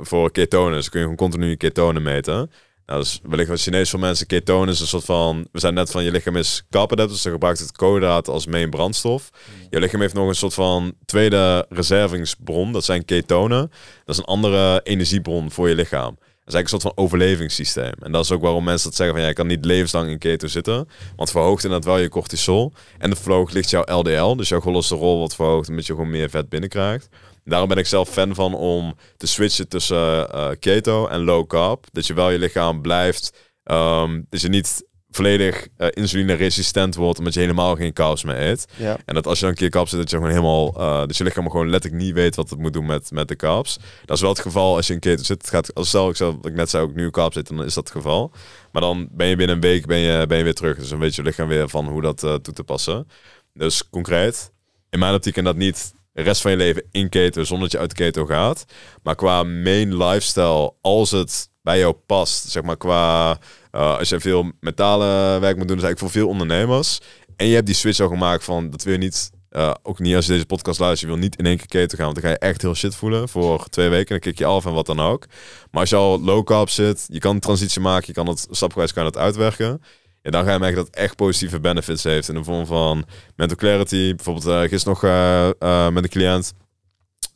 voor ketones kun je gewoon continu ketonen meten. Nou, dus wellicht wat Chinees voor mensen, ketonen is een soort van... We zijn net van, je lichaam is kapot dus ze gebruikt het koolhydraat als main brandstof. Mm. Je lichaam heeft nog een soort van tweede reservingsbron, dat zijn ketonen. Dat is een andere energiebron voor je lichaam. Dat is eigenlijk een soort van overlevingssysteem. En dat is ook waarom mensen dat zeggen van, ja, je kan niet levenslang in keto zitten. Want verhoogt inderdaad wel je cortisol. En de vloog ligt jouw LDL, dus jouw cholesterol wordt verhoogd omdat je gewoon meer vet binnenkrijgt. Daarom ben ik zelf fan van om te switchen tussen uh, keto en low carb. Dat je wel je lichaam blijft. Um, dat je niet volledig uh, insulineresistent wordt omdat je helemaal geen kaas meer eet. En dat als je dan een keer kaps zit, dat je gewoon helemaal, uh, je lichaam gewoon letterlijk niet weet wat het moet doen met, met de kaps. Dat is wel het geval als je een keer zit. Het gaat, als stel ik, zou, ik net zei ook nu kaps zit, dan is dat het geval. Maar dan ben je binnen een week ben je, ben je weer terug. Dus dan weet je lichaam weer van hoe dat toe te passen. Dus concreet, in mijn optiek en dat niet de rest van je leven in keto zonder dat je uit keto gaat. Maar qua main lifestyle, als het bij jou past, zeg maar qua eh, als je veel mentale werk moet doen, dus eigenlijk voor veel ondernemers. En je hebt die switch al gemaakt van dat wil je niet, eh, ook niet als je deze podcast luistert, je wil niet in één keer keto gaan, want dan ga je echt heel shit voelen voor twee weken. Dan kik je af en wat dan ook. Maar als je al low carb zit, je kan een transitie maken, je kan het stapgewijs kan het uitwerken. Ja, dan ga je merken dat het echt positieve benefits heeft. In de vorm van mental clarity. Bijvoorbeeld uh, gisteren nog eh, eh, met een cliënt.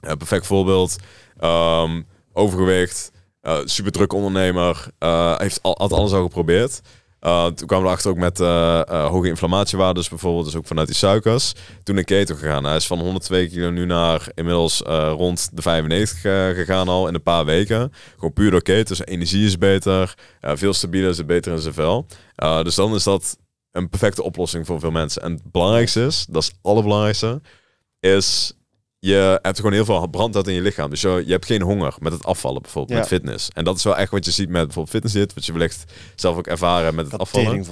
perfect voorbeeld. Um, overgewicht. super druk ondernemer. heeft al, had alles al geprobeerd. Eh, toen kwamen we erachter ook met eh, eh, hoge inflammatiewaardes bijvoorbeeld, dus ook vanuit die suikers. Toen in keto gegaan. Hij is van 102 kilo nu naar inmiddels rond de 95 gegaan al in een paar weken. Gewoon puur door keto, dus energie is beter, veel stabieler is het beter in zijn vel. dus dan is dat een perfecte oplossing voor veel mensen. En het belangrijkste is, dat is het allerbelangrijkste, is je hebt gewoon heel veel brandhout in je lichaam. Dus je, hebt geen honger met het afvallen bijvoorbeeld, met fitness. En dat is wel echt wat je ziet met bijvoorbeeld zit, wat je wellicht zelf ook ervaren met het afvallen.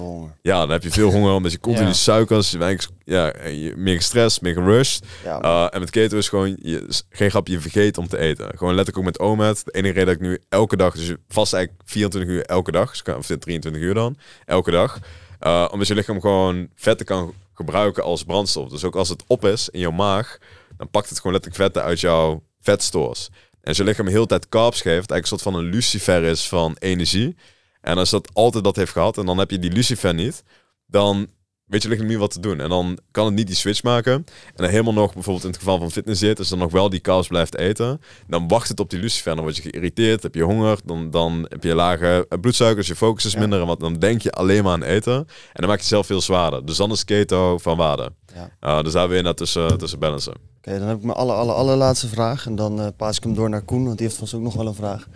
Ja, dan heb je veel honger omdat je continu suikers, je bent, ja, je, meer gestrest, meer gerust. Eh, en met keto is gewoon, je, geen grapje je vergeet om te eten. Gewoon letterlijk ook met OMAD. De enige reden dat ik nu elke dag, dus vast eigenlijk 24 uur elke dag, dus of 23 uur dan, elke dag. Eh, omdat je lichaam gewoon vetten kan gebruiken als brandstof. Dus ook als het op is in jouw maag, dan pakt het gewoon letterlijk vetten uit jouw vetstores. En zijn lichaam heel de tijd carbs geeft, eigenlijk een soort van een lucifer is van energie. En als dat altijd dat heeft gehad en dan heb je die lucifer niet, dan weet je lichaam niet wat te doen. En dan kan het niet die switch maken. En dan helemaal nog, bijvoorbeeld in het geval van fitness zit, dus dan nog wel die kaas blijft eten. Dan wacht het op die lucifer. Dan word je geïrriteerd, heb je honger, dan, dan heb je lage eh, bloedsuikers, je focus is minder. Ja. wat dan denk je alleen maar aan eten. En dan maak je jezelf veel zwaarder. Dus dan is keto van waarde. Ja. Eh, dus daar weer naar tussen, tussen balancen. Oké, dan heb ik mijn aller, aller, allerlaatste vraag. En dan uh, paas ik hem door naar Koen, want die heeft vast ook nog wel een vraag.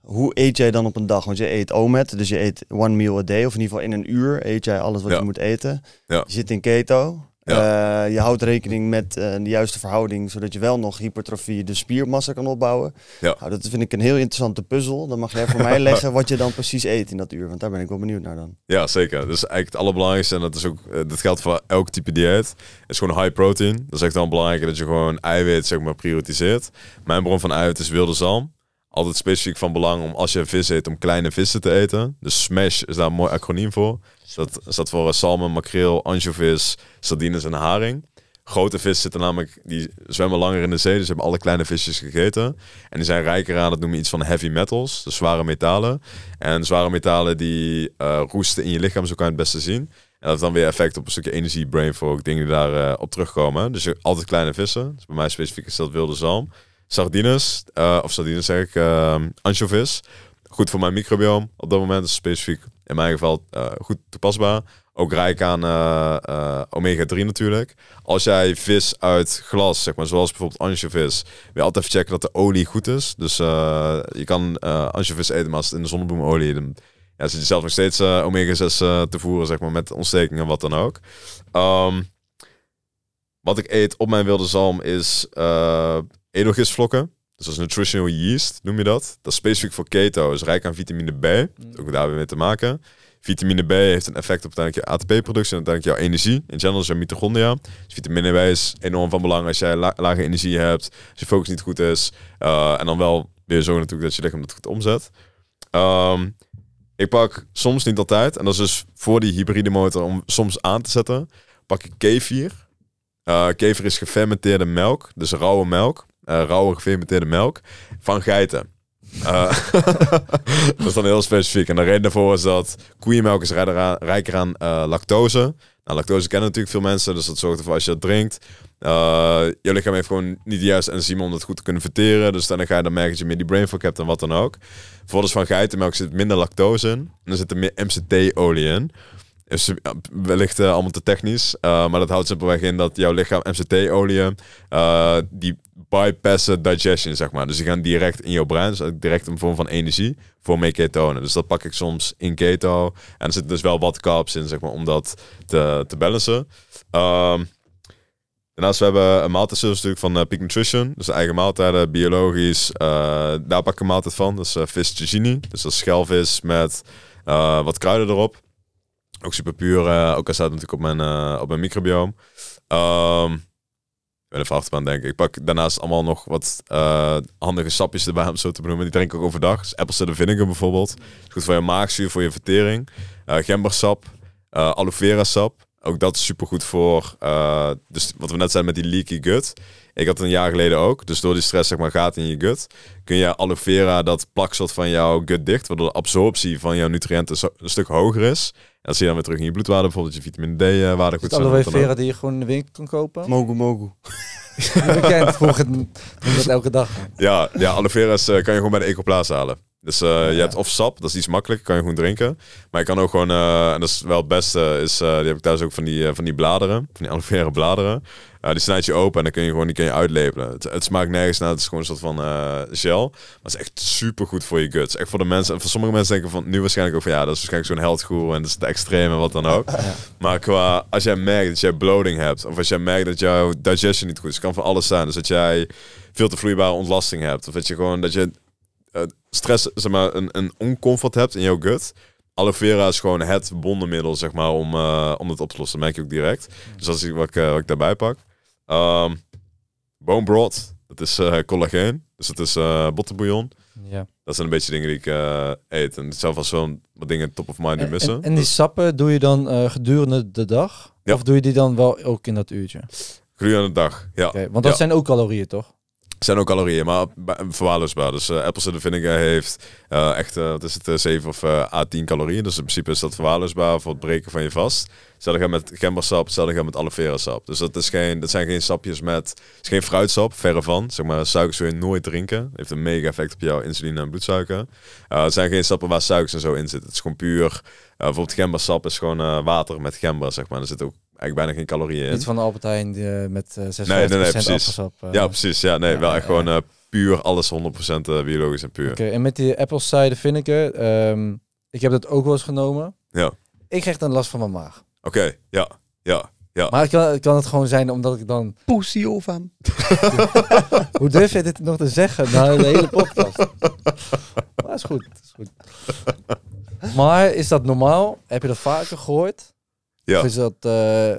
Hoe eet jij dan op een dag? Want je eet omet, dus je eet one meal a day. Of in ieder geval in een uur eet jij alles wat je moet eten. Je zit in keto. Eh, je houdt rekening met eh, de juiste verhouding, zodat je wel nog hypertrofie, de spiermassa kan opbouwen. Ja. Nou, dat vind ik een heel interessante puzzel. Dan mag jij voor mij leggen wat je dan precies eet in dat uur, want daar ben ik wel benieuwd naar dan. Ja, zeker. Dus eigenlijk het allerbelangrijkste en dat, is ook, eh, dat geldt voor elk type dieet. is gewoon high protein. Dat is echt dan belangrijk dat je gewoon eiwit zeg maar prioritiseert. Mijn bron van eiwit is wilde zalm altijd specifiek van belang om als je vis eet, om kleine vissen te eten. Dus SMASH is daar een mooi acroniem voor. Dus dat staat voor eh, salmen, makreel, anchovis, sardines en haring. Grote vissen zitten namelijk, die zwemmen langer in de zee, dus hebben alle kleine visjes gegeten. En die zijn rijker aan, dat noemen we iets van heavy metals, dus zware metalen. En zware metalen die eh, roesten in je lichaam, zo kan je het beste zien. En dat heeft dan weer effect op een stukje energie, brain fog, dingen die daar uh, op terugkomen. Dus altijd kleine vissen. Dus bij mij specifiek is dat wilde zalm sardines, uh, of sardines zeg ik, uh, anchovies. Goed voor mijn microbioom op dat moment, dus specifiek in mijn geval eh, goed toepasbaar. Ook rijk aan eh, omega-3 natuurlijk. Als jij vis uit glas, zeg maar, zoals bijvoorbeeld anchovies, wil altijd even checken dat de olie goed is. Dus je kan uh, anchovies eten, maar als het in de zonnebloemolie dan ja, zit je zelf nog steeds omega-6 te voeren, zeg maar, met ontstekingen en wat dan ook. Ehm, wat ik eet op mijn wilde zalm is uh, edelgistvlokken. Dus dat nutritional yeast, noem je dat. Dat is specifiek voor keto, is rijk aan vitamine B. Mm. Ook daar weer mee te maken. Vitamine B heeft een effect op uiteindelijk je ATP-productie en uiteindelijk jouw energie. In general is jouw mitochondria. Dus vitamine B is enorm van belang als jij lage energie hebt, als je focus niet goed is. Eh, en dan wel weer zorgen natuurlijk dat je lichaam dat goed omzet. Ehm, ik pak soms niet altijd, en dat is dus voor die hybride motor om soms aan te zetten, pak ik kefir. Uh, kefir is gefermenteerde melk, dus rauwe melk. Eh, rauwe gefermenteerde melk van geiten. Eh, dat is dan heel specifiek. En de reden daarvoor is dat koeienmelk is rijker aan eh, lactose. Nou, lactose kennen natuurlijk veel mensen, dus dat zorgt ervoor als je dat drinkt. Uh, je lichaam heeft gewoon niet de juiste enzymen om dat goed te kunnen verteren. Dus dan ga je dan merken dat je meer die brain fog hebt en wat dan ook. Voordels van geitenmelk zit minder lactose in. En er zit er meer MCT-olie in is wellicht eh, allemaal te technisch. Eh, maar dat houdt simpelweg in dat jouw lichaam MCT-oliën, eh, die bypassen digestion, zeg maar. Dus die gaan direct in jouw brein, dus direct een vorm van energie voor mee ketonen. Dus dat pak ik soms in keto. En er zit dus wel wat carbs in, zeg maar, om dat te, te balancen. Um, daarnaast we hebben een maaltijdservice van Peak Nutrition. Dus eigen maaltijden, biologisch. daar pak ik een maaltijd van. Dat is vis tagini. Dus dat is schelvis met wat kruiden erop. Ook super puur. Eh, ook al staat natuurlijk op mijn, uh, op mijn microbioom. Um, ik ben even Ik pak daarnaast allemaal nog wat eh, handige sapjes erbij, om zo te benoemen. Die drink ik ook overdag. Dus apple cider bijvoorbeeld. Is goed voor je maagzuur, voor je vertering. gembersap, aloe vera sap. Ook dat is supergoed voor, eh, dus wat we net zeiden met die leaky gut. Ik had het een jaar geleden ook. Dus door die stress zeg maar gaat in je gut. Kun je aloe vera, dat plaksoort van jouw gut dicht. Waardoor de absorptie van jouw nutriënten een stuk hoger is. En als je dan weer terug in je bloedwaarde, bijvoorbeeld je vitamine D eh, waarde goed. Is aloe vera die je gewoon in de winkel kan kopen? Mogu mogu. bekend, volgens het elke dag. Ja, ja aloe vera eh, kan je gewoon bij de Ecoplaats halen. Dus eh, je hebt of sap, dat is iets makkelijker, kan je gewoon drinken. Maar je kan ook gewoon, eh, en dat is wel het beste, is, eh, die heb ik thuis ook van die, van die bladeren, van die aloe vera bladeren. die snijd je open en dan kun je gewoon die kun je uitlepelen. Het, het smaakt nergens naar, het is gewoon een soort van gel. Maar het is echt super goed voor je guts. Echt voor de mensen, en voor sommige mensen denken van nu waarschijnlijk ook van ja, dat is waarschijnlijk zo'n heldgoer en dat is het extreme en wat dan ook. Maar qua, als jij merkt dat jij bloating hebt, of als jij merkt dat jouw digestion niet goed is, kan van alles zijn. Dus dat jij veel te vloeibare ontlasting hebt, of dat je gewoon, dat je eh, stress, zeg maar, een, een oncomfort hebt in jouw gut. Aloe vera is gewoon het wondermiddel, zeg maar, om, eh, om het op te lossen. Dat merk je ook direct. Dus als is wat ik, eh, wat ik daarbij pak. Um, bone broth, dat is collageen. Dus dat is bottenbouillon. Ja. Dat zijn een beetje dingen die ik eet. En zelf als zo'n wat dingen top of mind die missen. En, die dus- sappen doe je dan gedurende de dag? Of doe je die dan wel ook in dat uurtje? Gedurende de dag, ja. want dat zijn ook calorieën, toch? zijn ook calorieën, maar verwaarloosbaar. Dus uh, appels de vinegar heeft eh, echt, eh, wat is het, 7 of A10 calorieën. Dus in principe is dat verwaarloosbaar voor het breken van je vast. Hetzelfde gaat met gembersap, hetzelfde gaat met aloe vera sap. Dus dat, is geen, dat zijn geen sapjes met, het is geen fruitsap, verre van. Zeg maar, suikers wil je nooit drinken. Heeft een mega effect op jouw insuline en bloedsuiker. het zijn geen sappen waar suikers en zo in zitten. Het is gewoon puur, bijvoorbeeld gembersap is gewoon water met gember, zeg maar. Er zit ook eigenlijk bijna geen calorieën in. Niet van de Albert Heijn eh, met uh, eh, 56% nee, Op, eh. ja, precies. Ja, nee, wel echt gewoon puur alles 100% biologisch en puur. Oké, en met die apple cider vinegar, um, ehm, ik heb dat ook wel eens genomen. Ja. Ik krijg dan last van mijn maag. Oké, ja, ja. Ja. Maar ik kan, kan, het gewoon zijn omdat ik dan... Pussy of hem. Hoe durf je dit nog te zeggen na de hele podcast? maar is goed, is goed. Maar is dat normaal? Heb je dat vaker gehoord? Ja. is dat... Eh,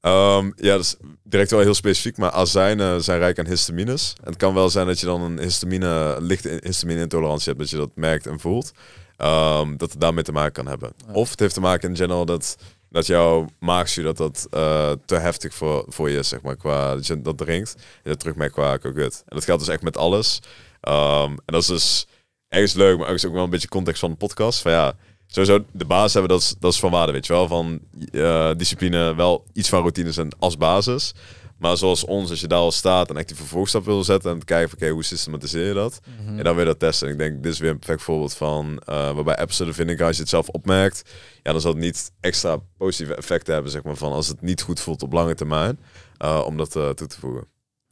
ehm, ja, dat is direct wel heel specifiek, maar azijnen eh, zijn rijk aan histamines. En het kan wel zijn dat je dan een histamine, lichte histamine-intolerantie hebt, dat je dat merkt en voelt. Um, dat het daarmee te maken kan hebben. Of het heeft te maken in general dat, dat jouw maagzuur dat, dat eh, te heftig voor, voor je is, zeg maar, qua dat je dat drinkt. Je dat terugmerkt qua kogut. En dat geldt dus echt met alles. Ehm, en dat is dus ergens leuk, maar ergens ook wel een beetje context van de podcast. Van ja, sowieso de basis hebben, dat is, dat is van waarde, weet je wel. Van eh, discipline, wel iets van routines en als basis. Maar zoals ons, als je daar al staat en echt die vervolgstap wil zetten en kijken van oké, hoe systematiseer je dat? Mhm. En dan weer dat testen. ik denk, dit is weer een perfect voorbeeld van eh, waarbij apps zullen vind ik, als je het zelf opmerkt, ja, dan zal het niet extra positieve effecten hebben, zeg maar, van als het niet goed voelt op lange termijn, eh, om dat toe te voegen.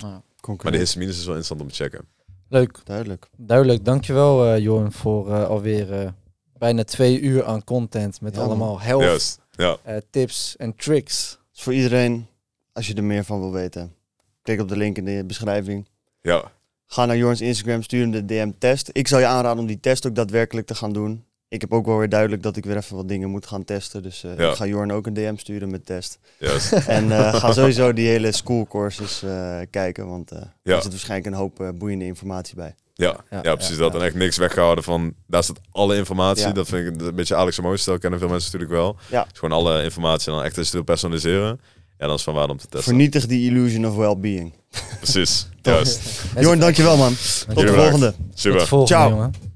Ah, maar de histamine is wel interessant om te checken. Leuk. Duidelijk. Duidelijk. Dankjewel, Johan, voor alweer bijna twee uur aan content met allemaal health ja. Eh, tips en tricks. voor iedereen, als je er meer van wil weten, klik op de link in de beschrijving. Ja. Ga naar Jorns Instagram, stuur hem de DM test. Ik zou je aanraden om die test ook daadwerkelijk te gaan doen. Ik heb ook wel weer duidelijk dat ik weer even wat dingen moet gaan testen. Dus eh, ik ga Jorn ook een DM sturen met test. en eh, ga sowieso die hele schoolcourses kijken, want er zit waarschijnlijk een hoop boeiende informatie bij. Ja, ja, precies dat. En echt niks weggehouden van, daar staat alle informatie. Dat vind ik een beetje Alex Dat kennen veel mensen natuurlijk wel. Dus gewoon alle informatie en dan echt eens te personaliseren. en dan is van waarom te testen. Vernietig die illusion of well-being. Precies, juist. Jorn, dankjewel man. Tot de volgende. Super. Ciao. Jongen.